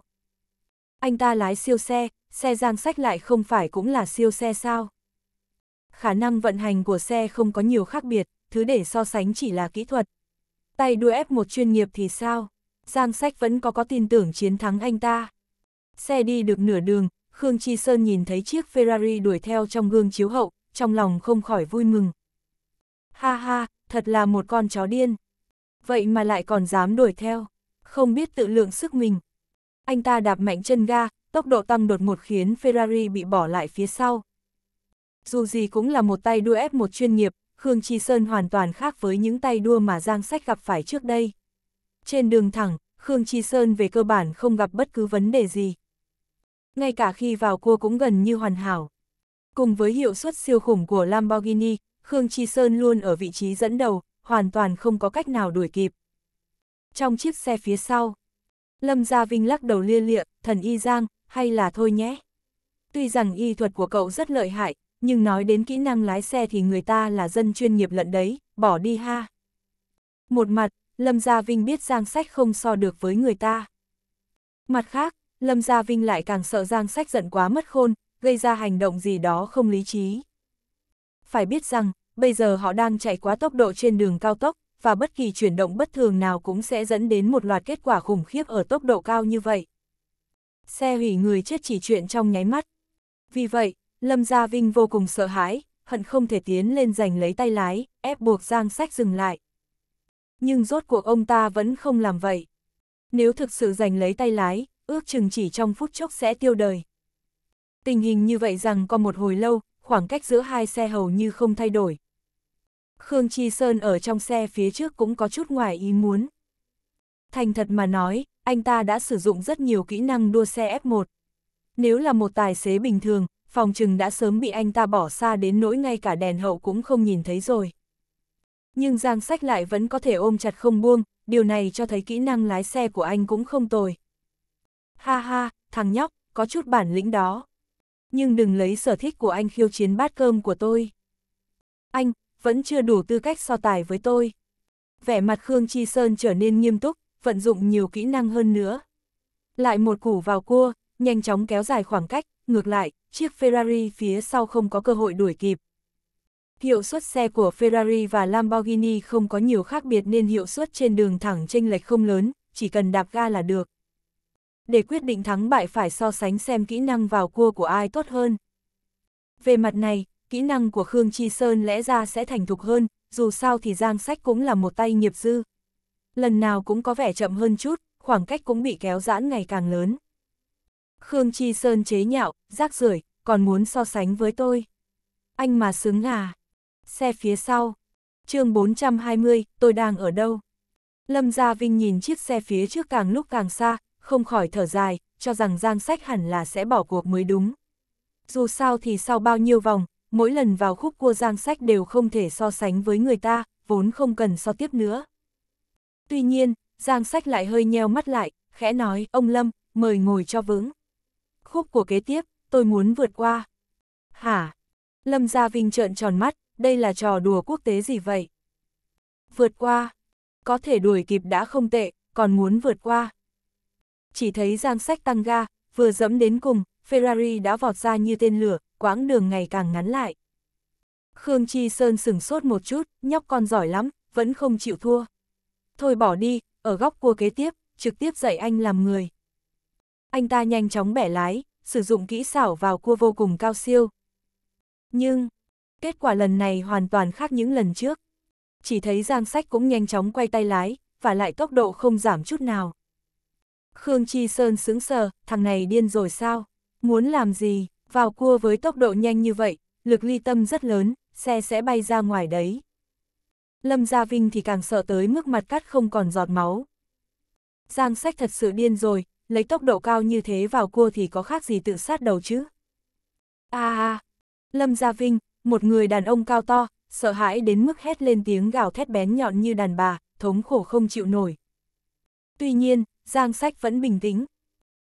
anh ta lái siêu xe, xe giang sách lại không phải cũng là siêu xe sao? Khả năng vận hành của xe không có nhiều khác biệt, thứ để so sánh chỉ là kỹ thuật. Tay đua ép một chuyên nghiệp thì sao? Giang sách vẫn có có tin tưởng chiến thắng anh ta. Xe đi được nửa đường, Khương Chi Sơn nhìn thấy chiếc Ferrari đuổi theo trong gương chiếu hậu, trong lòng không khỏi vui mừng. Ha ha, thật là một con chó điên. Vậy mà lại còn dám đuổi theo, không biết tự lượng sức mình anh ta đạp mạnh chân ga, tốc độ tăng đột ngột khiến Ferrari bị bỏ lại phía sau. Dù gì cũng là một tay đua F1 chuyên nghiệp, Khương Chi Sơn hoàn toàn khác với những tay đua mà Giang Sách gặp phải trước đây. Trên đường thẳng, Khương Chi Sơn về cơ bản không gặp bất cứ vấn đề gì. Ngay cả khi vào cua cũng gần như hoàn hảo. Cùng với hiệu suất siêu khủng của Lamborghini, Khương Chi Sơn luôn ở vị trí dẫn đầu, hoàn toàn không có cách nào đuổi kịp. Trong chiếc xe phía sau, Lâm Gia Vinh lắc đầu lia lịa, thần y giang, hay là thôi nhé. Tuy rằng y thuật của cậu rất lợi hại, nhưng nói đến kỹ năng lái xe thì người ta là dân chuyên nghiệp lận đấy, bỏ đi ha. Một mặt, Lâm Gia Vinh biết Giang Sách không so được với người ta. Mặt khác, Lâm Gia Vinh lại càng sợ Giang Sách giận quá mất khôn, gây ra hành động gì đó không lý trí. Phải biết rằng, bây giờ họ đang chạy quá tốc độ trên đường cao tốc, và bất kỳ chuyển động bất thường nào cũng sẽ dẫn đến một loạt kết quả khủng khiếp ở tốc độ cao như vậy. Xe hủy người chết chỉ chuyện trong nháy mắt. Vì vậy, Lâm Gia Vinh vô cùng sợ hãi, hận không thể tiến lên giành lấy tay lái, ép buộc Giang Sách dừng lại. Nhưng rốt cuộc ông ta vẫn không làm vậy. Nếu thực sự giành lấy tay lái, ước chừng chỉ trong phút chốc sẽ tiêu đời. Tình hình như vậy rằng có một hồi lâu, khoảng cách giữa hai xe hầu như không thay đổi. Khương Chi Sơn ở trong xe phía trước cũng có chút ngoài ý muốn. Thành thật mà nói, anh ta đã sử dụng rất nhiều kỹ năng đua xe F1. Nếu là một tài xế bình thường, phòng trừng đã sớm bị anh ta bỏ xa đến nỗi ngay cả đèn hậu cũng không nhìn thấy rồi. Nhưng Giang Sách lại vẫn có thể ôm chặt không buông, điều này cho thấy kỹ năng lái xe của anh cũng không tồi. Ha ha, thằng nhóc, có chút bản lĩnh đó. Nhưng đừng lấy sở thích của anh khiêu chiến bát cơm của tôi. Anh, vẫn chưa đủ tư cách so tài với tôi. Vẻ mặt Khương Chi Sơn trở nên nghiêm túc, vận dụng nhiều kỹ năng hơn nữa. Lại một củ vào cua, nhanh chóng kéo dài khoảng cách, ngược lại, chiếc Ferrari phía sau không có cơ hội đuổi kịp. Hiệu suất xe của Ferrari và Lamborghini không có nhiều khác biệt nên hiệu suất trên đường thẳng chênh lệch không lớn, chỉ cần đạp ga là được. Để quyết định thắng bại phải so sánh xem kỹ năng vào cua của ai tốt hơn. Về mặt này, kỹ năng của Khương Chi Sơn lẽ ra sẽ thành thục hơn, dù sao thì Giang Sách cũng là một tay nghiệp dư. Lần nào cũng có vẻ chậm hơn chút, khoảng cách cũng bị kéo giãn ngày càng lớn. Khương Chi Sơn chế nhạo, rác rưởi còn muốn so sánh với tôi. Anh mà xứng à? Xe phía sau. chương 420, tôi đang ở đâu? Lâm Gia Vinh nhìn chiếc xe phía trước càng lúc càng xa, không khỏi thở dài, cho rằng Giang Sách hẳn là sẽ bỏ cuộc mới đúng. Dù sao thì sau bao nhiêu vòng, mỗi lần vào khúc cua giang sách đều không thể so sánh với người ta, vốn không cần so tiếp nữa. Tuy nhiên, giang sách lại hơi nheo mắt lại, khẽ nói, ông Lâm, mời ngồi cho vững. Khúc của kế tiếp, tôi muốn vượt qua. Hả? Lâm Gia Vinh trợn tròn mắt, đây là trò đùa quốc tế gì vậy? Vượt qua. Có thể đuổi kịp đã không tệ, còn muốn vượt qua. Chỉ thấy giang sách tăng ga, vừa dẫm đến cùng, Ferrari đã vọt ra như tên lửa, quãng đường ngày càng ngắn lại. Khương Chi Sơn sừng sốt một chút, nhóc con giỏi lắm, vẫn không chịu thua. Thôi bỏ đi, ở góc cua kế tiếp, trực tiếp dạy anh làm người. Anh ta nhanh chóng bẻ lái, sử dụng kỹ xảo vào cua vô cùng cao siêu. Nhưng, kết quả lần này hoàn toàn khác những lần trước. Chỉ thấy Giang Sách cũng nhanh chóng quay tay lái, và lại tốc độ không giảm chút nào. Khương Chi Sơn sững sờ, thằng này điên rồi sao? Muốn làm gì? Vào cua với tốc độ nhanh như vậy, lực ly tâm rất lớn, xe sẽ bay ra ngoài đấy. Lâm Gia Vinh thì càng sợ tới mức mặt cắt không còn giọt máu. Giang sách thật sự điên rồi, lấy tốc độ cao như thế vào cua thì có khác gì tự sát đầu chứ. À à, Lâm Gia Vinh, một người đàn ông cao to, sợ hãi đến mức hét lên tiếng gào thét bén nhọn như đàn bà, thống khổ không chịu nổi. Tuy nhiên, Giang Sách vẫn bình tĩnh.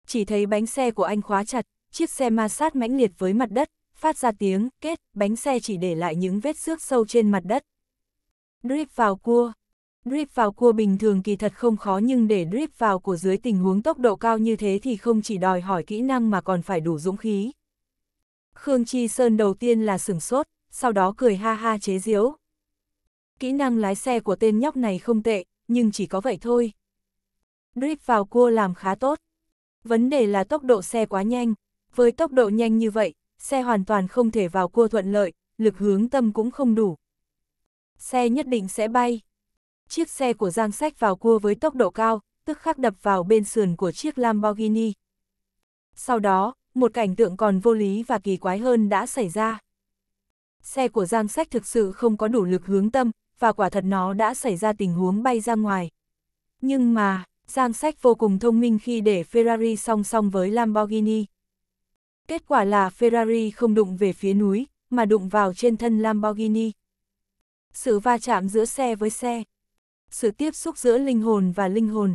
Chỉ thấy bánh xe của anh khóa chặt, chiếc xe ma sát mãnh liệt với mặt đất, phát ra tiếng kết, bánh xe chỉ để lại những vết xước sâu trên mặt đất. Drip vào cua Drip vào cua bình thường kỳ thật không khó nhưng để drip vào của dưới tình huống tốc độ cao như thế thì không chỉ đòi hỏi kỹ năng mà còn phải đủ dũng khí. Khương Chi Sơn đầu tiên là sửng sốt, sau đó cười ha ha chế giễu. Kỹ năng lái xe của tên nhóc này không tệ, nhưng chỉ có vậy thôi. Drip vào cua làm khá tốt. Vấn đề là tốc độ xe quá nhanh, với tốc độ nhanh như vậy, xe hoàn toàn không thể vào cua thuận lợi, lực hướng tâm cũng không đủ. Xe nhất định sẽ bay. Chiếc xe của Giang Sách vào cua với tốc độ cao, tức khắc đập vào bên sườn của chiếc Lamborghini. Sau đó, một cảnh tượng còn vô lý và kỳ quái hơn đã xảy ra. Xe của Giang Sách thực sự không có đủ lực hướng tâm, và quả thật nó đã xảy ra tình huống bay ra ngoài. Nhưng mà, Giang Sách vô cùng thông minh khi để Ferrari song song với Lamborghini. Kết quả là Ferrari không đụng về phía núi, mà đụng vào trên thân Lamborghini. Sự va chạm giữa xe với xe. Sự tiếp xúc giữa linh hồn và linh hồn.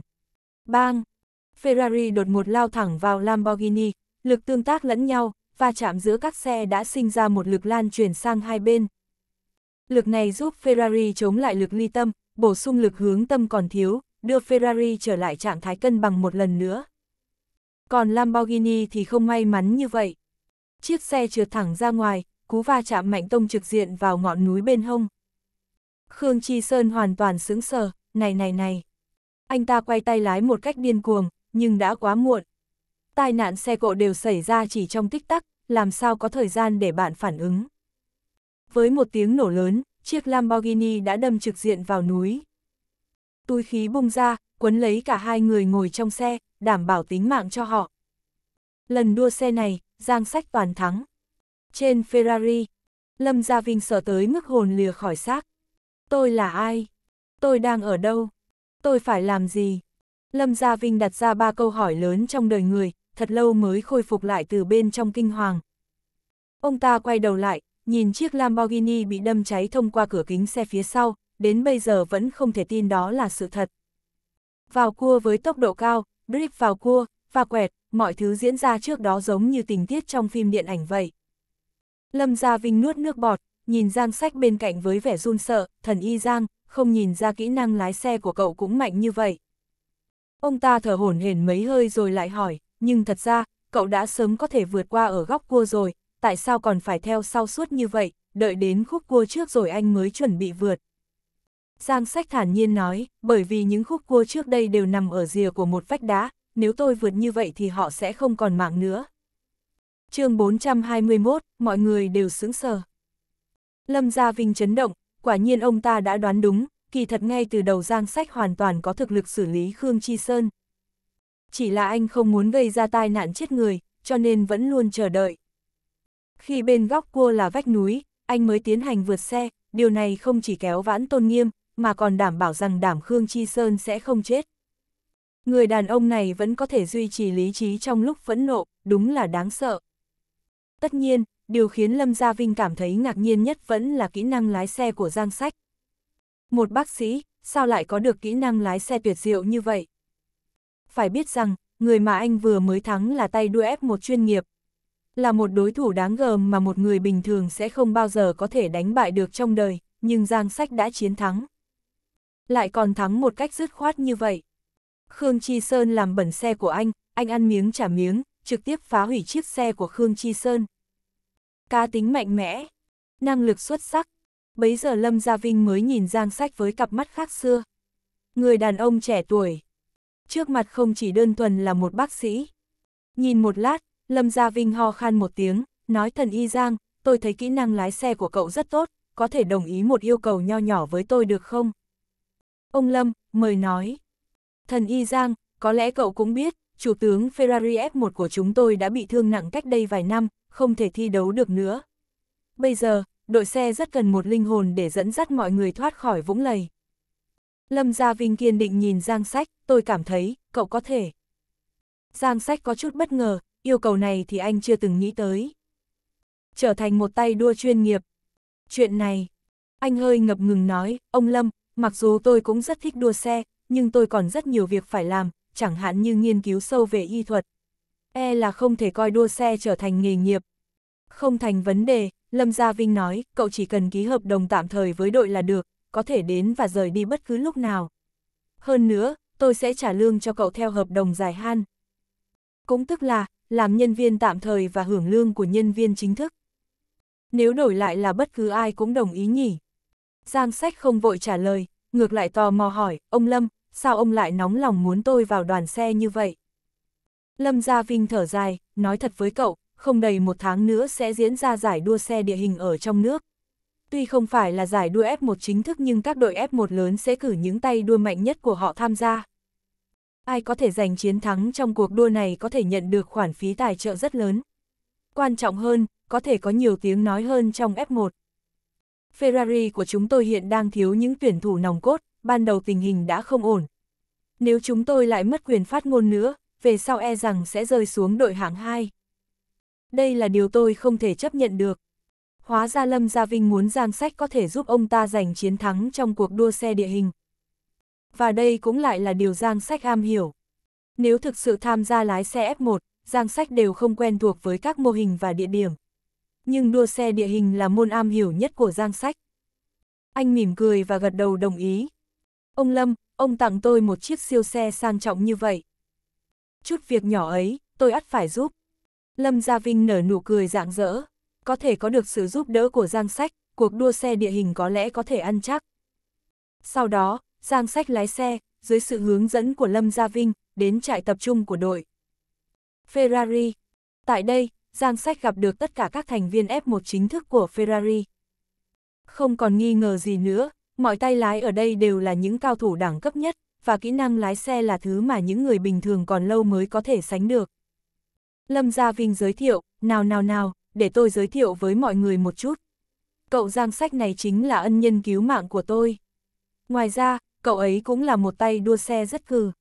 Bang! Ferrari đột ngột lao thẳng vào Lamborghini, lực tương tác lẫn nhau, va chạm giữa các xe đã sinh ra một lực lan truyền sang hai bên. Lực này giúp Ferrari chống lại lực ly tâm, bổ sung lực hướng tâm còn thiếu, đưa Ferrari trở lại trạng thái cân bằng một lần nữa còn Lamborghini thì không may mắn như vậy. Chiếc xe trượt thẳng ra ngoài, cú va chạm mạnh tông trực diện vào ngọn núi bên hông. Khương Chi Sơn hoàn toàn sững sờ, này này này. Anh ta quay tay lái một cách điên cuồng, nhưng đã quá muộn. Tai nạn xe cộ đều xảy ra chỉ trong tích tắc, làm sao có thời gian để bạn phản ứng. Với một tiếng nổ lớn, chiếc Lamborghini đã đâm trực diện vào núi. Túi khí bung ra, quấn lấy cả hai người ngồi trong xe, đảm bảo tính mạng cho họ. Lần đua xe này, Giang Sách toàn thắng. Trên Ferrari, Lâm Gia Vinh sợ tới mức hồn lìa khỏi xác. Tôi là ai? Tôi đang ở đâu? Tôi phải làm gì? Lâm Gia Vinh đặt ra ba câu hỏi lớn trong đời người, thật lâu mới khôi phục lại từ bên trong kinh hoàng. Ông ta quay đầu lại, nhìn chiếc Lamborghini bị đâm cháy thông qua cửa kính xe phía sau, đến bây giờ vẫn không thể tin đó là sự thật vào cua với tốc độ cao, drip vào cua, và quẹt, mọi thứ diễn ra trước đó giống như tình tiết trong phim điện ảnh vậy. Lâm Gia Vinh nuốt nước bọt, nhìn Giang Sách bên cạnh với vẻ run sợ, thần y Giang, không nhìn ra kỹ năng lái xe của cậu cũng mạnh như vậy. Ông ta thở hổn hển mấy hơi rồi lại hỏi, nhưng thật ra, cậu đã sớm có thể vượt qua ở góc cua rồi, tại sao còn phải theo sau suốt như vậy, đợi đến khúc cua trước rồi anh mới chuẩn bị vượt. Giang sách thản nhiên nói, bởi vì những khúc cua trước đây đều nằm ở rìa của một vách đá, nếu tôi vượt như vậy thì họ sẽ không còn mạng nữa. chương 421, mọi người đều sững sờ. Lâm Gia Vinh chấn động, quả nhiên ông ta đã đoán đúng, kỳ thật ngay từ đầu Giang Sách hoàn toàn có thực lực xử lý Khương Chi Sơn. Chỉ là anh không muốn gây ra tai nạn chết người, cho nên vẫn luôn chờ đợi. Khi bên góc cua là vách núi, anh mới tiến hành vượt xe, điều này không chỉ kéo vãn tôn nghiêm, mà còn đảm bảo rằng đảm Khương Chi Sơn sẽ không chết. Người đàn ông này vẫn có thể duy trì lý trí trong lúc phẫn nộ, đúng là đáng sợ. Tất nhiên, điều khiến Lâm Gia Vinh cảm thấy ngạc nhiên nhất vẫn là kỹ năng lái xe của Giang Sách. Một bác sĩ, sao lại có được kỹ năng lái xe tuyệt diệu như vậy? Phải biết rằng, người mà anh vừa mới thắng là tay đua F1 chuyên nghiệp. Là một đối thủ đáng gờm mà một người bình thường sẽ không bao giờ có thể đánh bại được trong đời, nhưng Giang Sách đã chiến thắng lại còn thắng một cách dứt khoát như vậy. Khương Chi Sơn làm bẩn xe của anh, anh ăn miếng trả miếng, trực tiếp phá hủy chiếc xe của Khương Chi Sơn. Cá tính mạnh mẽ, năng lực xuất sắc, bấy giờ Lâm Gia Vinh mới nhìn Giang Sách với cặp mắt khác xưa. Người đàn ông trẻ tuổi, trước mặt không chỉ đơn thuần là một bác sĩ. Nhìn một lát, Lâm Gia Vinh ho khan một tiếng, nói thần y Giang, tôi thấy kỹ năng lái xe của cậu rất tốt, có thể đồng ý một yêu cầu nho nhỏ với tôi được không? Ông Lâm, mời nói. Thần Y Giang, có lẽ cậu cũng biết, chủ tướng Ferrari F1 của chúng tôi đã bị thương nặng cách đây vài năm, không thể thi đấu được nữa. Bây giờ, đội xe rất cần một linh hồn để dẫn dắt mọi người thoát khỏi vũng lầy. Lâm Gia Vinh kiên định nhìn Giang Sách, tôi cảm thấy, cậu có thể. Giang Sách có chút bất ngờ, yêu cầu này thì anh chưa từng nghĩ tới. Trở thành một tay đua chuyên nghiệp. Chuyện này, anh hơi ngập ngừng nói, ông Lâm, Mặc dù tôi cũng rất thích đua xe, nhưng tôi còn rất nhiều việc phải làm, chẳng hạn như nghiên cứu sâu về y thuật. E là không thể coi đua xe trở thành nghề nghiệp. Không thành vấn đề, Lâm Gia Vinh nói, cậu chỉ cần ký hợp đồng tạm thời với đội là được, có thể đến và rời đi bất cứ lúc nào. Hơn nữa, tôi sẽ trả lương cho cậu theo hợp đồng dài hạn. Cũng tức là, làm nhân viên tạm thời và hưởng lương của nhân viên chính thức. Nếu đổi lại là bất cứ ai cũng đồng ý nhỉ. Giang sách không vội trả lời, ngược lại tò mò hỏi, ông Lâm, sao ông lại nóng lòng muốn tôi vào đoàn xe như vậy? Lâm Gia Vinh thở dài, nói thật với cậu, không đầy một tháng nữa sẽ diễn ra giải đua xe địa hình ở trong nước. Tuy không phải là giải đua F1 chính thức nhưng các đội F1 lớn sẽ cử những tay đua mạnh nhất của họ tham gia. Ai có thể giành chiến thắng trong cuộc đua này có thể nhận được khoản phí tài trợ rất lớn. Quan trọng hơn, có thể có nhiều tiếng nói hơn trong F1. Ferrari của chúng tôi hiện đang thiếu những tuyển thủ nòng cốt, ban đầu tình hình đã không ổn. Nếu chúng tôi lại mất quyền phát ngôn nữa, về sau e rằng sẽ rơi xuống đội hạng 2. Đây là điều tôi không thể chấp nhận được. Hóa ra Lâm Gia Vinh muốn Giang Sách có thể giúp ông ta giành chiến thắng trong cuộc đua xe địa hình. Và đây cũng lại là điều Giang Sách am hiểu. Nếu thực sự tham gia lái xe F1, Giang Sách đều không quen thuộc với các mô hình và địa điểm nhưng đua xe địa hình là môn am hiểu nhất của Giang Sách. Anh mỉm cười và gật đầu đồng ý. Ông Lâm, ông tặng tôi một chiếc siêu xe sang trọng như vậy. Chút việc nhỏ ấy, tôi ắt phải giúp. Lâm Gia Vinh nở nụ cười rạng rỡ. Có thể có được sự giúp đỡ của Giang Sách, cuộc đua xe địa hình có lẽ có thể ăn chắc. Sau đó, Giang Sách lái xe, dưới sự hướng dẫn của Lâm Gia Vinh, đến trại tập trung của đội. Ferrari. Tại đây, Giang Sách gặp được tất cả các thành viên F1 chính thức của Ferrari. Không còn nghi ngờ gì nữa, mọi tay lái ở đây đều là những cao thủ đẳng cấp nhất, và kỹ năng lái xe là thứ mà những người bình thường còn lâu mới có thể sánh được. Lâm Gia Vinh giới thiệu, nào nào nào, để tôi giới thiệu với mọi người một chút. Cậu Giang Sách này chính là ân nhân cứu mạng của tôi. Ngoài ra, cậu ấy cũng là một tay đua xe rất cừ.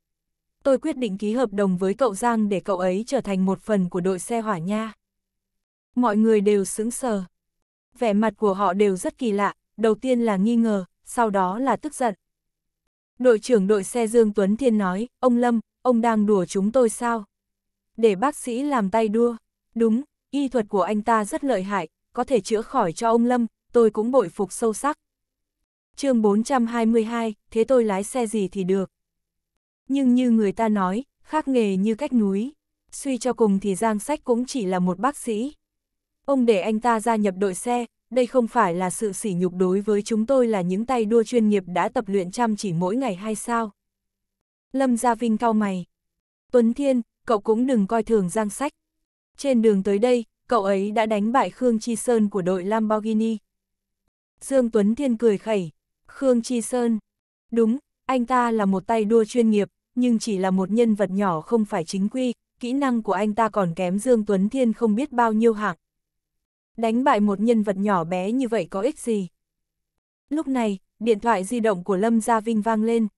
Tôi quyết định ký hợp đồng với cậu Giang để cậu ấy trở thành một phần của đội xe hỏa nha. Mọi người đều sững sờ. Vẻ mặt của họ đều rất kỳ lạ, đầu tiên là nghi ngờ, sau đó là tức giận. Đội trưởng đội xe Dương Tuấn Thiên nói, ông Lâm, ông đang đùa chúng tôi sao? Để bác sĩ làm tay đua. Đúng, y thuật của anh ta rất lợi hại, có thể chữa khỏi cho ông Lâm, tôi cũng bội phục sâu sắc. chương 422, thế tôi lái xe gì thì được. Nhưng như người ta nói, khác nghề như cách núi. Suy cho cùng thì Giang Sách cũng chỉ là một bác sĩ. Ông để anh ta gia nhập đội xe, đây không phải là sự sỉ nhục đối với chúng tôi là những tay đua chuyên nghiệp đã tập luyện chăm chỉ mỗi ngày hay sao? Lâm Gia Vinh cao mày. Tuấn Thiên, cậu cũng đừng coi thường Giang Sách. Trên đường tới đây, cậu ấy đã đánh bại Khương Chi Sơn của đội Lamborghini. Dương Tuấn Thiên cười khẩy. Khương Chi Sơn. Đúng, anh ta là một tay đua chuyên nghiệp, nhưng chỉ là một nhân vật nhỏ không phải chính quy, kỹ năng của anh ta còn kém Dương Tuấn Thiên không biết bao nhiêu hạng, Đánh bại một nhân vật nhỏ bé như vậy có ích gì? Lúc này, điện thoại di động của Lâm Gia Vinh vang lên.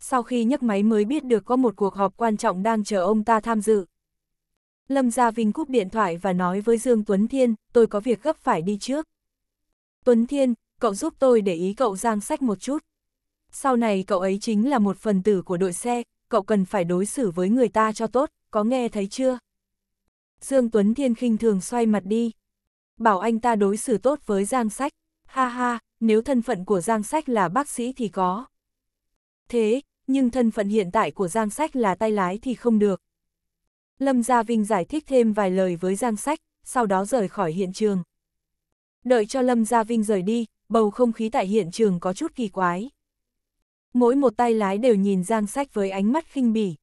Sau khi nhấc máy mới biết được có một cuộc họp quan trọng đang chờ ông ta tham dự. Lâm Gia Vinh cúp điện thoại và nói với Dương Tuấn Thiên, tôi có việc gấp phải đi trước. Tuấn Thiên, cậu giúp tôi để ý cậu giang sách một chút. Sau này cậu ấy chính là một phần tử của đội xe, cậu cần phải đối xử với người ta cho tốt, có nghe thấy chưa? Dương Tuấn Thiên khinh thường xoay mặt đi bảo anh ta đối xử tốt với Giang Sách, ha ha, nếu thân phận của Giang Sách là bác sĩ thì có. Thế, nhưng thân phận hiện tại của Giang Sách là tay lái thì không được. Lâm Gia Vinh giải thích thêm vài lời với Giang Sách, sau đó rời khỏi hiện trường. Đợi cho Lâm Gia Vinh rời đi, bầu không khí tại hiện trường có chút kỳ quái. Mỗi một tay lái đều nhìn Giang Sách với ánh mắt khinh bỉ.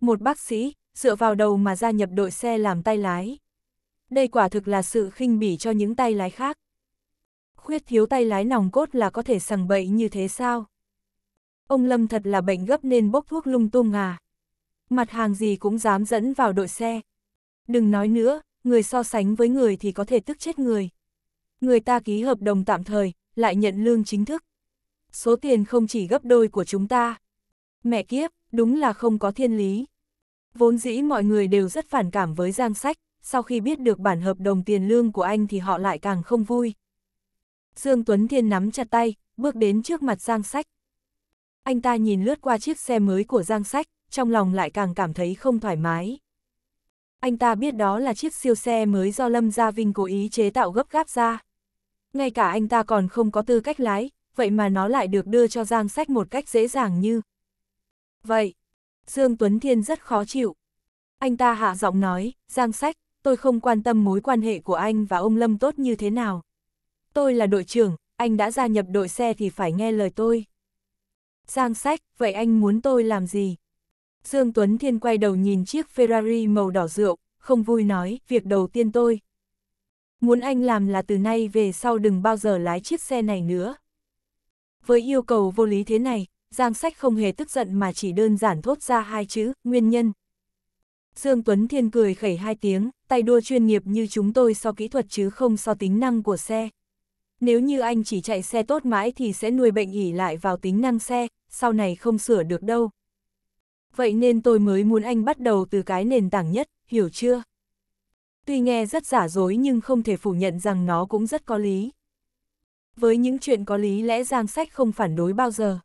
Một bác sĩ, dựa vào đầu mà gia nhập đội xe làm tay lái đây quả thực là sự khinh bỉ cho những tay lái khác. Khuyết thiếu tay lái nòng cốt là có thể sằng bậy như thế sao? Ông Lâm thật là bệnh gấp nên bốc thuốc lung tung à. Mặt hàng gì cũng dám dẫn vào đội xe. Đừng nói nữa, người so sánh với người thì có thể tức chết người. Người ta ký hợp đồng tạm thời, lại nhận lương chính thức. Số tiền không chỉ gấp đôi của chúng ta. Mẹ kiếp, đúng là không có thiên lý. Vốn dĩ mọi người đều rất phản cảm với Giang Sách sau khi biết được bản hợp đồng tiền lương của anh thì họ lại càng không vui. Dương Tuấn Thiên nắm chặt tay, bước đến trước mặt Giang Sách. Anh ta nhìn lướt qua chiếc xe mới của Giang Sách, trong lòng lại càng cảm thấy không thoải mái. Anh ta biết đó là chiếc siêu xe mới do Lâm Gia Vinh cố ý chế tạo gấp gáp ra. Ngay cả anh ta còn không có tư cách lái, vậy mà nó lại được đưa cho Giang Sách một cách dễ dàng như. Vậy, Dương Tuấn Thiên rất khó chịu. Anh ta hạ giọng nói, Giang Sách, tôi không quan tâm mối quan hệ của anh và ông Lâm tốt như thế nào. Tôi là đội trưởng, anh đã gia nhập đội xe thì phải nghe lời tôi. Giang sách, vậy anh muốn tôi làm gì? Dương Tuấn Thiên quay đầu nhìn chiếc Ferrari màu đỏ rượu, không vui nói, việc đầu tiên tôi. Muốn anh làm là từ nay về sau đừng bao giờ lái chiếc xe này nữa. Với yêu cầu vô lý thế này, Giang Sách không hề tức giận mà chỉ đơn giản thốt ra hai chữ, nguyên nhân, Dương Tuấn Thiên cười khẩy hai tiếng, tay đua chuyên nghiệp như chúng tôi so kỹ thuật chứ không so tính năng của xe. Nếu như anh chỉ chạy xe tốt mãi thì sẽ nuôi bệnh ỉ lại vào tính năng xe, sau này không sửa được đâu. Vậy nên tôi mới muốn anh bắt đầu từ cái nền tảng nhất, hiểu chưa? Tuy nghe rất giả dối nhưng không thể phủ nhận rằng nó cũng rất có lý. Với những chuyện có lý lẽ Giang Sách không phản đối bao giờ.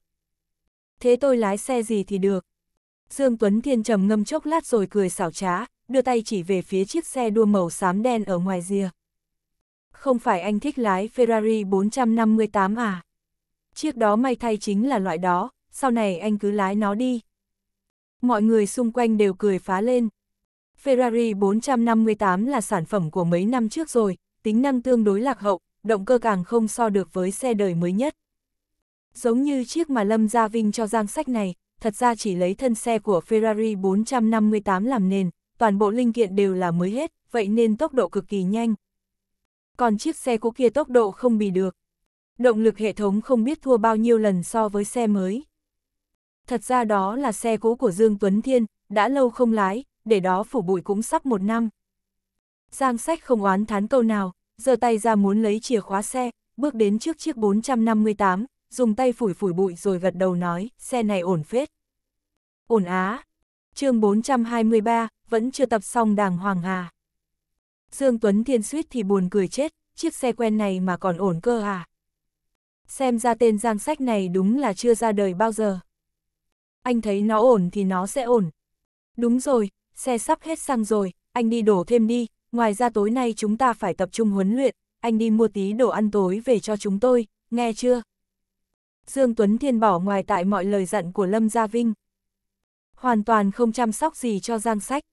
Thế tôi lái xe gì thì được, Dương Tuấn Thiên trầm ngâm chốc lát rồi cười xảo trá, đưa tay chỉ về phía chiếc xe đua màu xám đen ở ngoài rìa. Không phải anh thích lái Ferrari 458 à? Chiếc đó may thay chính là loại đó, sau này anh cứ lái nó đi. Mọi người xung quanh đều cười phá lên. Ferrari 458 là sản phẩm của mấy năm trước rồi, tính năng tương đối lạc hậu, động cơ càng không so được với xe đời mới nhất. Giống như chiếc mà Lâm Gia Vinh cho giang sách này, thật ra chỉ lấy thân xe của Ferrari 458 làm nền, toàn bộ linh kiện đều là mới hết, vậy nên tốc độ cực kỳ nhanh. Còn chiếc xe cũ kia tốc độ không bị được. Động lực hệ thống không biết thua bao nhiêu lần so với xe mới. Thật ra đó là xe cũ của Dương Tuấn Thiên, đã lâu không lái, để đó phủ bụi cũng sắp một năm. Giang sách không oán thán câu nào, giơ tay ra muốn lấy chìa khóa xe, bước đến trước chiếc 458, dùng tay phủi phủi bụi rồi gật đầu nói, xe này ổn phết. Ổn á. chương 423, vẫn chưa tập xong đàng hoàng hà. Dương Tuấn Thiên suýt thì buồn cười chết, chiếc xe quen này mà còn ổn cơ à. Xem ra tên giang sách này đúng là chưa ra đời bao giờ. Anh thấy nó ổn thì nó sẽ ổn. Đúng rồi, xe sắp hết xăng rồi, anh đi đổ thêm đi, ngoài ra tối nay chúng ta phải tập trung huấn luyện, anh đi mua tí đồ ăn tối về cho chúng tôi, nghe chưa? Dương Tuấn Thiên bỏ ngoài tại mọi lời dặn của Lâm Gia Vinh. Hoàn toàn không chăm sóc gì cho Giang Sách.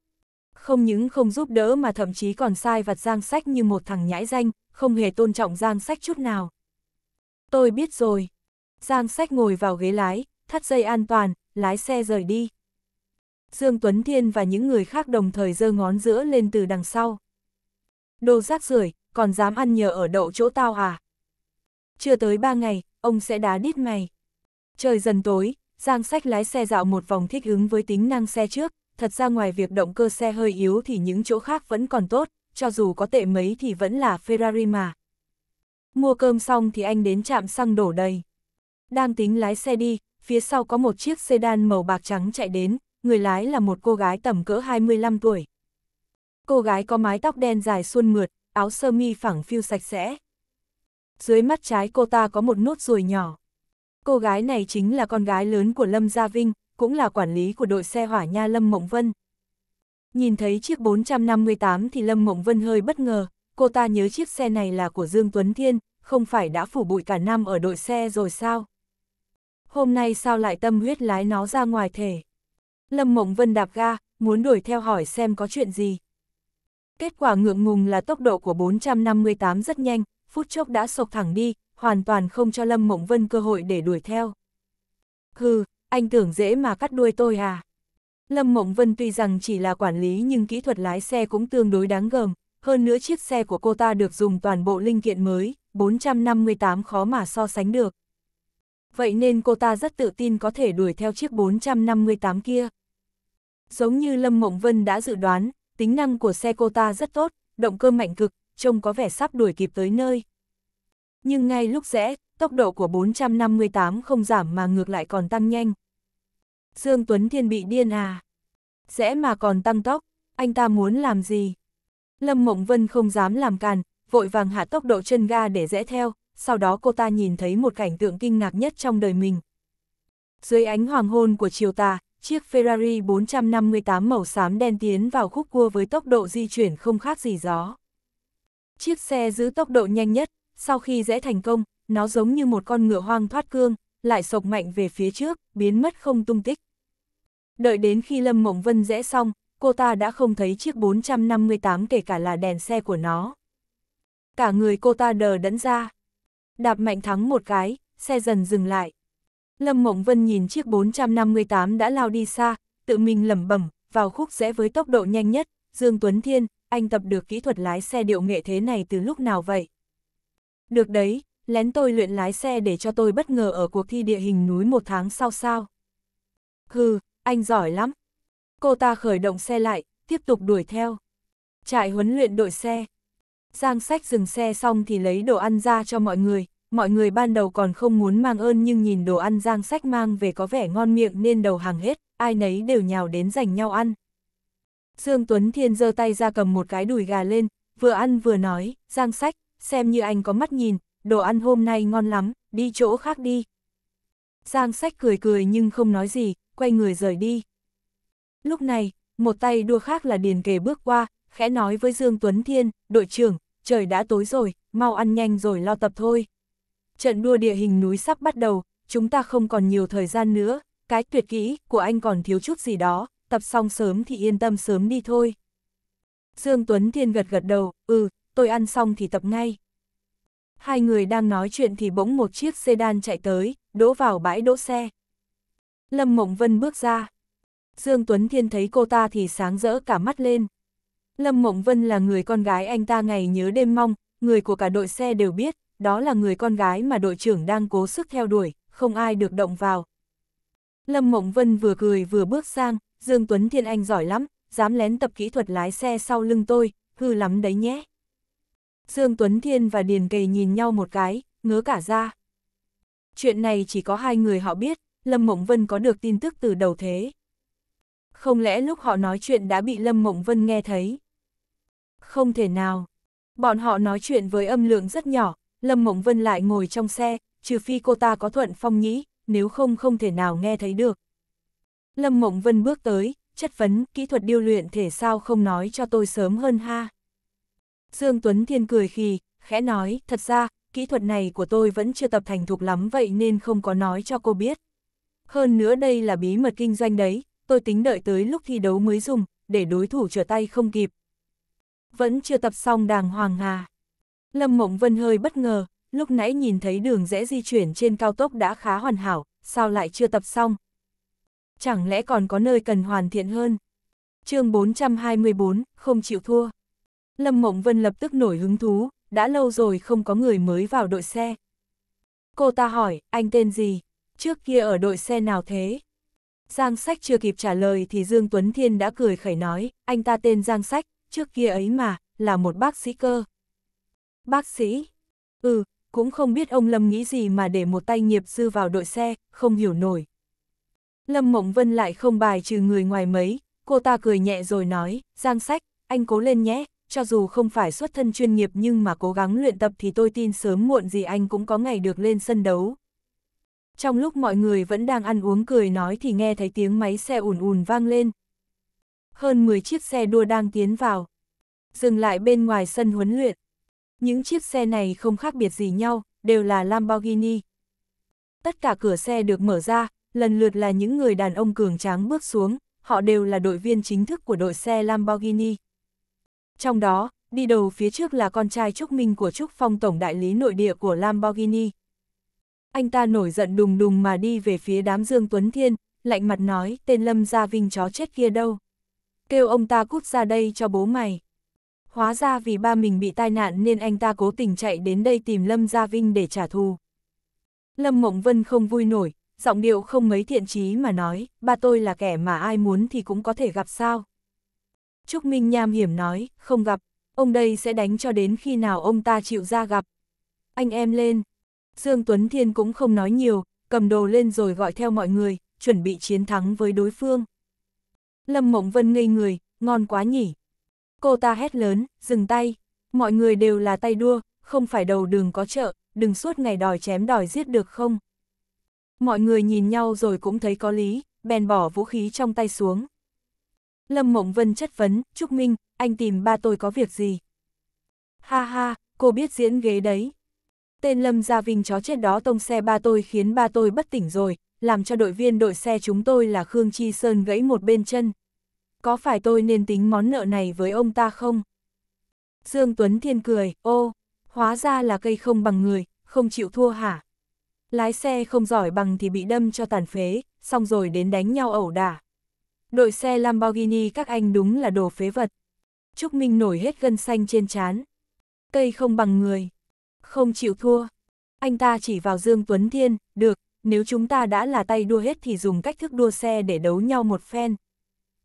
Không những không giúp đỡ mà thậm chí còn sai vặt Giang Sách như một thằng nhãi danh, không hề tôn trọng Giang Sách chút nào. Tôi biết rồi. Giang Sách ngồi vào ghế lái, thắt dây an toàn, lái xe rời đi. Dương Tuấn Thiên và những người khác đồng thời giơ ngón giữa lên từ đằng sau. Đồ rác rưởi còn dám ăn nhờ ở đậu chỗ tao à? Chưa tới ba ngày, ông sẽ đá đít mày. Trời dần tối, Giang Sách lái xe dạo một vòng thích ứng với tính năng xe trước, thật ra ngoài việc động cơ xe hơi yếu thì những chỗ khác vẫn còn tốt, cho dù có tệ mấy thì vẫn là Ferrari mà. Mua cơm xong thì anh đến trạm xăng đổ đầy. Đang tính lái xe đi, phía sau có một chiếc sedan màu bạc trắng chạy đến, người lái là một cô gái tầm cỡ 25 tuổi. Cô gái có mái tóc đen dài suôn mượt, áo sơ mi phẳng phiu sạch sẽ, dưới mắt trái cô ta có một nốt ruồi nhỏ. Cô gái này chính là con gái lớn của Lâm Gia Vinh, cũng là quản lý của đội xe hỏa nha Lâm Mộng Vân. Nhìn thấy chiếc 458 thì Lâm Mộng Vân hơi bất ngờ, cô ta nhớ chiếc xe này là của Dương Tuấn Thiên, không phải đã phủ bụi cả năm ở đội xe rồi sao? Hôm nay sao lại tâm huyết lái nó ra ngoài thể? Lâm Mộng Vân đạp ga, muốn đuổi theo hỏi xem có chuyện gì. Kết quả ngượng ngùng là tốc độ của 458 rất nhanh, phút chốc đã sộc thẳng đi, hoàn toàn không cho Lâm Mộng Vân cơ hội để đuổi theo. Hừ, anh tưởng dễ mà cắt đuôi tôi à? Lâm Mộng Vân tuy rằng chỉ là quản lý nhưng kỹ thuật lái xe cũng tương đối đáng gờm, hơn nữa chiếc xe của cô ta được dùng toàn bộ linh kiện mới, 458 khó mà so sánh được. Vậy nên cô ta rất tự tin có thể đuổi theo chiếc 458 kia. Giống như Lâm Mộng Vân đã dự đoán, tính năng của xe cô ta rất tốt, động cơ mạnh cực, trông có vẻ sắp đuổi kịp tới nơi. Nhưng ngay lúc rẽ, tốc độ của 458 không giảm mà ngược lại còn tăng nhanh. Dương Tuấn Thiên bị điên à? Rẽ mà còn tăng tốc, anh ta muốn làm gì? Lâm Mộng Vân không dám làm càn, vội vàng hạ tốc độ chân ga để rẽ theo, sau đó cô ta nhìn thấy một cảnh tượng kinh ngạc nhất trong đời mình. Dưới ánh hoàng hôn của chiều tà, chiếc Ferrari 458 màu xám đen tiến vào khúc cua với tốc độ di chuyển không khác gì gió. Chiếc xe giữ tốc độ nhanh nhất, sau khi rẽ thành công, nó giống như một con ngựa hoang thoát cương, lại sộc mạnh về phía trước, biến mất không tung tích. Đợi đến khi Lâm Mộng Vân rẽ xong, cô ta đã không thấy chiếc 458 kể cả là đèn xe của nó. Cả người cô ta đờ đẫn ra. Đạp mạnh thắng một cái, xe dần dừng lại. Lâm Mộng Vân nhìn chiếc 458 đã lao đi xa, tự mình lẩm bẩm, vào khúc rẽ với tốc độ nhanh nhất, Dương Tuấn Thiên, anh tập được kỹ thuật lái xe điệu nghệ thế này từ lúc nào vậy? Được đấy, lén tôi luyện lái xe để cho tôi bất ngờ ở cuộc thi địa hình núi một tháng sau sao. Hừ, anh giỏi lắm. Cô ta khởi động xe lại, tiếp tục đuổi theo. Trại huấn luyện đội xe. Giang sách dừng xe xong thì lấy đồ ăn ra cho mọi người. Mọi người ban đầu còn không muốn mang ơn nhưng nhìn đồ ăn Giang sách mang về có vẻ ngon miệng nên đầu hàng hết, ai nấy đều nhào đến giành nhau ăn. Dương Tuấn Thiên giơ tay ra cầm một cái đùi gà lên, vừa ăn vừa nói, Giang Sách, xem như anh có mắt nhìn, đồ ăn hôm nay ngon lắm, đi chỗ khác đi. Giang Sách cười cười nhưng không nói gì, quay người rời đi. Lúc này, một tay đua khác là Điền Kề bước qua, khẽ nói với Dương Tuấn Thiên, đội trưởng, trời đã tối rồi, mau ăn nhanh rồi lo tập thôi. Trận đua địa hình núi sắp bắt đầu, chúng ta không còn nhiều thời gian nữa, cái tuyệt kỹ của anh còn thiếu chút gì đó, tập xong sớm thì yên tâm sớm đi thôi. Dương Tuấn Thiên gật gật đầu, ừ, tôi ăn xong thì tập ngay. Hai người đang nói chuyện thì bỗng một chiếc sedan chạy tới, đỗ vào bãi đỗ xe. Lâm Mộng Vân bước ra. Dương Tuấn Thiên thấy cô ta thì sáng rỡ cả mắt lên. Lâm Mộng Vân là người con gái anh ta ngày nhớ đêm mong, người của cả đội xe đều biết, đó là người con gái mà đội trưởng đang cố sức theo đuổi, không ai được động vào. Lâm Mộng Vân vừa cười vừa bước sang, Dương Tuấn Thiên Anh giỏi lắm, dám lén tập kỹ thuật lái xe sau lưng tôi, hư lắm đấy nhé. Dương Tuấn Thiên và Điền Kỳ nhìn nhau một cái, ngứa cả ra. Chuyện này chỉ có hai người họ biết, Lâm Mộng Vân có được tin tức từ đầu thế. Không lẽ lúc họ nói chuyện đã bị Lâm Mộng Vân nghe thấy? Không thể nào. Bọn họ nói chuyện với âm lượng rất nhỏ, Lâm Mộng Vân lại ngồi trong xe, trừ phi cô ta có thuận phong nhĩ, nếu không không thể nào nghe thấy được. Lâm Mộng Vân bước tới, chất vấn, kỹ thuật điêu luyện thể sao không nói cho tôi sớm hơn ha. Dương Tuấn Thiên cười khì, khẽ nói, thật ra, kỹ thuật này của tôi vẫn chưa tập thành thục lắm vậy nên không có nói cho cô biết. Hơn nữa đây là bí mật kinh doanh đấy, tôi tính đợi tới lúc thi đấu mới dùng, để đối thủ trở tay không kịp. Vẫn chưa tập xong đàng hoàng hà. Lâm Mộng Vân hơi bất ngờ, lúc nãy nhìn thấy đường rẽ di chuyển trên cao tốc đã khá hoàn hảo, sao lại chưa tập xong, chẳng lẽ còn có nơi cần hoàn thiện hơn. chương 424, không chịu thua. Lâm Mộng Vân lập tức nổi hứng thú, đã lâu rồi không có người mới vào đội xe. Cô ta hỏi, anh tên gì? Trước kia ở đội xe nào thế? Giang Sách chưa kịp trả lời thì Dương Tuấn Thiên đã cười khẩy nói, anh ta tên Giang Sách, trước kia ấy mà, là một bác sĩ cơ. Bác sĩ? Ừ, cũng không biết ông Lâm nghĩ gì mà để một tay nghiệp dư vào đội xe, không hiểu nổi. Lâm Mộng Vân lại không bài trừ người ngoài mấy, cô ta cười nhẹ rồi nói, Giang Sách, anh cố lên nhé, cho dù không phải xuất thân chuyên nghiệp nhưng mà cố gắng luyện tập thì tôi tin sớm muộn gì anh cũng có ngày được lên sân đấu. Trong lúc mọi người vẫn đang ăn uống cười nói thì nghe thấy tiếng máy xe ùn ùn vang lên. Hơn 10 chiếc xe đua đang tiến vào, dừng lại bên ngoài sân huấn luyện. Những chiếc xe này không khác biệt gì nhau, đều là Lamborghini. Tất cả cửa xe được mở ra, lần lượt là những người đàn ông cường tráng bước xuống, họ đều là đội viên chính thức của đội xe Lamborghini. Trong đó, đi đầu phía trước là con trai Trúc Minh của Trúc Phong tổng đại lý nội địa của Lamborghini. Anh ta nổi giận đùng đùng mà đi về phía đám Dương Tuấn Thiên, lạnh mặt nói tên Lâm Gia Vinh chó chết kia đâu. Kêu ông ta cút ra đây cho bố mày. Hóa ra vì ba mình bị tai nạn nên anh ta cố tình chạy đến đây tìm Lâm Gia Vinh để trả thù. Lâm Mộng Vân không vui nổi, giọng điệu không mấy thiện chí mà nói, ba tôi là kẻ mà ai muốn thì cũng có thể gặp sao. Trúc Minh nham hiểm nói, không gặp, ông đây sẽ đánh cho đến khi nào ông ta chịu ra gặp. Anh em lên. Dương Tuấn Thiên cũng không nói nhiều, cầm đồ lên rồi gọi theo mọi người, chuẩn bị chiến thắng với đối phương. Lâm Mộng Vân ngây người, ngon quá nhỉ. Cô ta hét lớn, dừng tay, mọi người đều là tay đua, không phải đầu đường có chợ, đừng suốt ngày đòi chém đòi giết được không. Mọi người nhìn nhau rồi cũng thấy có lý, bèn bỏ vũ khí trong tay xuống. Lâm Mộng Vân chất vấn, Trúc Minh, anh tìm ba tôi có việc gì? Ha ha, cô biết diễn ghế đấy. Tên Lâm Gia Vinh chó chết đó tông xe ba tôi khiến ba tôi bất tỉnh rồi, làm cho đội viên đội xe chúng tôi là Khương Chi Sơn gãy một bên chân. Có phải tôi nên tính món nợ này với ông ta không? Dương Tuấn Thiên cười, ô, hóa ra là cây không bằng người, không chịu thua hả? lái xe không giỏi bằng thì bị đâm cho tàn phế, xong rồi đến đánh nhau ẩu đả. Đội xe Lamborghini các anh đúng là đồ phế vật. Trúc Minh nổi hết gân xanh trên chán. Cây không bằng người. Không chịu thua. Anh ta chỉ vào Dương Tuấn Thiên, được, nếu chúng ta đã là tay đua hết thì dùng cách thức đua xe để đấu nhau một phen.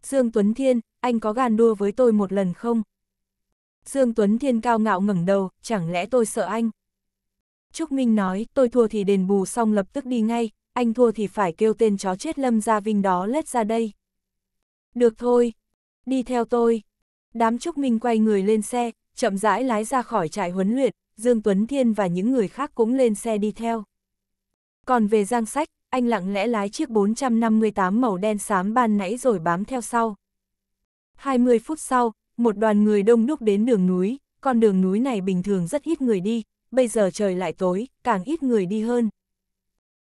Dương Tuấn Thiên, anh có gan đua với tôi một lần không? Dương Tuấn Thiên cao ngạo ngẩng đầu, chẳng lẽ tôi sợ anh? Trúc Minh nói, tôi thua thì đền bù xong lập tức đi ngay, anh thua thì phải kêu tên chó chết Lâm Gia Vinh đó lết ra đây. Được thôi, đi theo tôi. Đám Trúc Minh quay người lên xe, chậm rãi lái ra khỏi trại huấn luyện, Dương Tuấn Thiên và những người khác cũng lên xe đi theo. Còn về Giang Sách, anh lặng lẽ lái chiếc 458 màu đen xám ban nãy rồi bám theo sau. 20 phút sau, một đoàn người đông đúc đến đường núi, con đường núi này bình thường rất ít người đi, bây giờ trời lại tối, càng ít người đi hơn.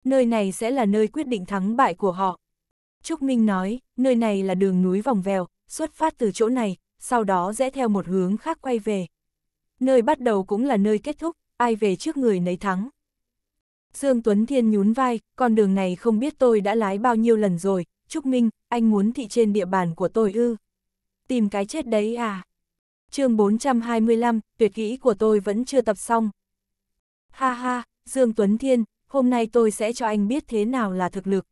Nơi này sẽ là nơi quyết định thắng bại của họ. Trúc Minh nói, nơi này là đường núi vòng vèo, xuất phát từ chỗ này, sau đó rẽ theo một hướng khác quay về. Nơi bắt đầu cũng là nơi kết thúc, ai về trước người nấy thắng. Dương Tuấn Thiên nhún vai, con đường này không biết tôi đã lái bao nhiêu lần rồi, Trúc Minh, anh muốn thị trên địa bàn của tôi ư. Tìm cái chết đấy à. chương 425, tuyệt kỹ của tôi vẫn chưa tập xong. Ha ha, Dương Tuấn Thiên, hôm nay tôi sẽ cho anh biết thế nào là thực lực.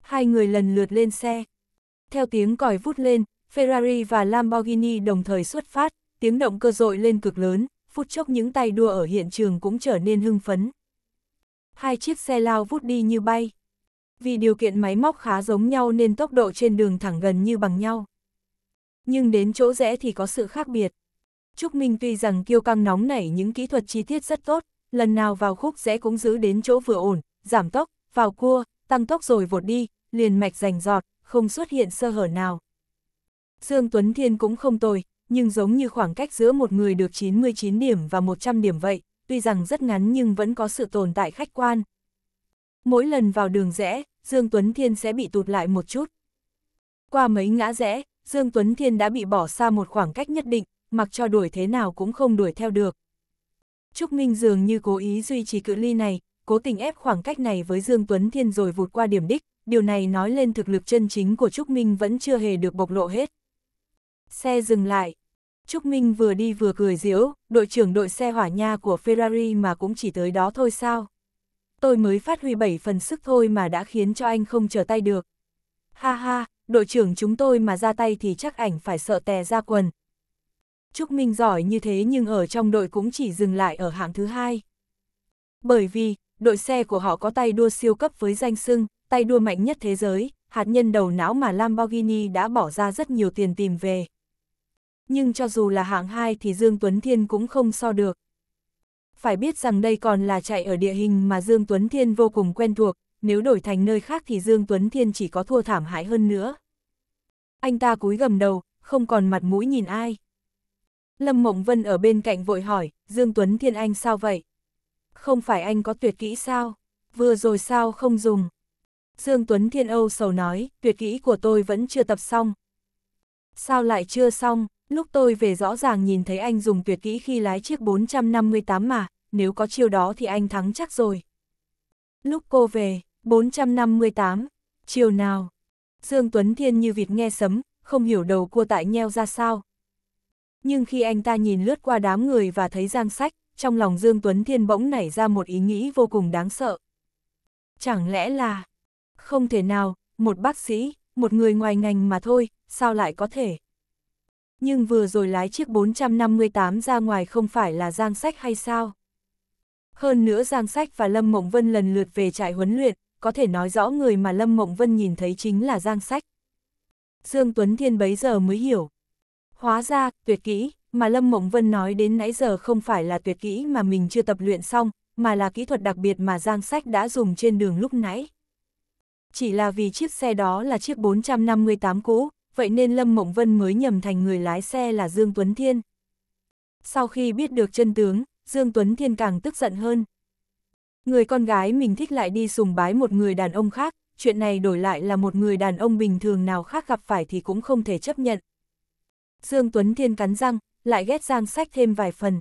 Hai người lần lượt lên xe. Theo tiếng còi vút lên, Ferrari và Lamborghini đồng thời xuất phát, tiếng động cơ dội lên cực lớn, phút chốc những tay đua ở hiện trường cũng trở nên hưng phấn. Hai chiếc xe lao vút đi như bay. Vì điều kiện máy móc khá giống nhau nên tốc độ trên đường thẳng gần như bằng nhau. Nhưng đến chỗ rẽ thì có sự khác biệt. Trúc Minh tuy rằng kiêu căng nóng nảy những kỹ thuật chi tiết rất tốt, lần nào vào khúc rẽ cũng giữ đến chỗ vừa ổn, giảm tốc, vào cua, tăng tốc rồi vột đi, liền mạch rành giọt, không xuất hiện sơ hở nào. Dương Tuấn Thiên cũng không tồi, nhưng giống như khoảng cách giữa một người được 99 điểm và 100 điểm vậy, tuy rằng rất ngắn nhưng vẫn có sự tồn tại khách quan. Mỗi lần vào đường rẽ, Dương Tuấn Thiên sẽ bị tụt lại một chút. Qua mấy ngã rẽ, Dương Tuấn Thiên đã bị bỏ xa một khoảng cách nhất định, mặc cho đuổi thế nào cũng không đuổi theo được. Trúc Minh dường như cố ý duy trì cự ly này, cố tình ép khoảng cách này với Dương Tuấn Thiên rồi vụt qua điểm đích, điều này nói lên thực lực chân chính của Trúc Minh vẫn chưa hề được bộc lộ hết. Xe dừng lại. Trúc Minh vừa đi vừa cười diễu, đội trưởng đội xe hỏa nha của Ferrari mà cũng chỉ tới đó thôi sao. Tôi mới phát huy 7 phần sức thôi mà đã khiến cho anh không trở tay được. Ha ha, đội trưởng chúng tôi mà ra tay thì chắc ảnh phải sợ tè ra quần, Trúc Minh giỏi như thế nhưng ở trong đội cũng chỉ dừng lại ở hạng thứ hai. Bởi vì, đội xe của họ có tay đua siêu cấp với danh sưng, tay đua mạnh nhất thế giới, hạt nhân đầu não mà Lamborghini đã bỏ ra rất nhiều tiền tìm về. Nhưng cho dù là hạng 2 thì Dương Tuấn Thiên cũng không so được. Phải biết rằng đây còn là chạy ở địa hình mà Dương Tuấn Thiên vô cùng quen thuộc, nếu đổi thành nơi khác thì Dương Tuấn Thiên chỉ có thua thảm hại hơn nữa. Anh ta cúi gầm đầu, không còn mặt mũi nhìn ai. Lâm Mộng Vân ở bên cạnh vội hỏi, Dương Tuấn Thiên Anh sao vậy? Không phải anh có tuyệt kỹ sao? Vừa rồi sao không dùng? Dương Tuấn Thiên Âu sầu nói, tuyệt kỹ của tôi vẫn chưa tập xong. Sao lại chưa xong? Lúc tôi về rõ ràng nhìn thấy anh dùng tuyệt kỹ khi lái chiếc 458 mà, nếu có chiêu đó thì anh thắng chắc rồi. Lúc cô về, 458, chiều nào? Dương Tuấn Thiên như vịt nghe sấm, không hiểu đầu cua tại nheo ra sao, nhưng khi anh ta nhìn lướt qua đám người và thấy Giang Sách, trong lòng Dương Tuấn Thiên bỗng nảy ra một ý nghĩ vô cùng đáng sợ. Chẳng lẽ là... Không thể nào, một bác sĩ, một người ngoài ngành mà thôi, sao lại có thể? Nhưng vừa rồi lái chiếc 458 ra ngoài không phải là Giang Sách hay sao? Hơn nữa Giang Sách và Lâm Mộng Vân lần lượt về trại huấn luyện, có thể nói rõ người mà Lâm Mộng Vân nhìn thấy chính là Giang Sách. Dương Tuấn Thiên bấy giờ mới hiểu, Hóa ra, tuyệt kỹ, mà Lâm Mộng Vân nói đến nãy giờ không phải là tuyệt kỹ mà mình chưa tập luyện xong, mà là kỹ thuật đặc biệt mà Giang Sách đã dùng trên đường lúc nãy. Chỉ là vì chiếc xe đó là chiếc 458 cũ, vậy nên Lâm Mộng Vân mới nhầm thành người lái xe là Dương Tuấn Thiên. Sau khi biết được chân tướng, Dương Tuấn Thiên càng tức giận hơn. Người con gái mình thích lại đi sùng bái một người đàn ông khác, chuyện này đổi lại là một người đàn ông bình thường nào khác gặp phải thì cũng không thể chấp nhận. Dương Tuấn Thiên cắn răng, lại ghét Giang Sách thêm vài phần.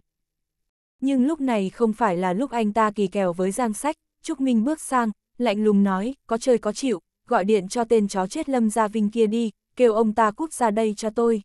Nhưng lúc này không phải là lúc anh ta kỳ kèo với Giang Sách, Trúc Minh bước sang, lạnh lùng nói, có chơi có chịu, gọi điện cho tên chó chết Lâm Gia Vinh kia đi, kêu ông ta cút ra đây cho tôi.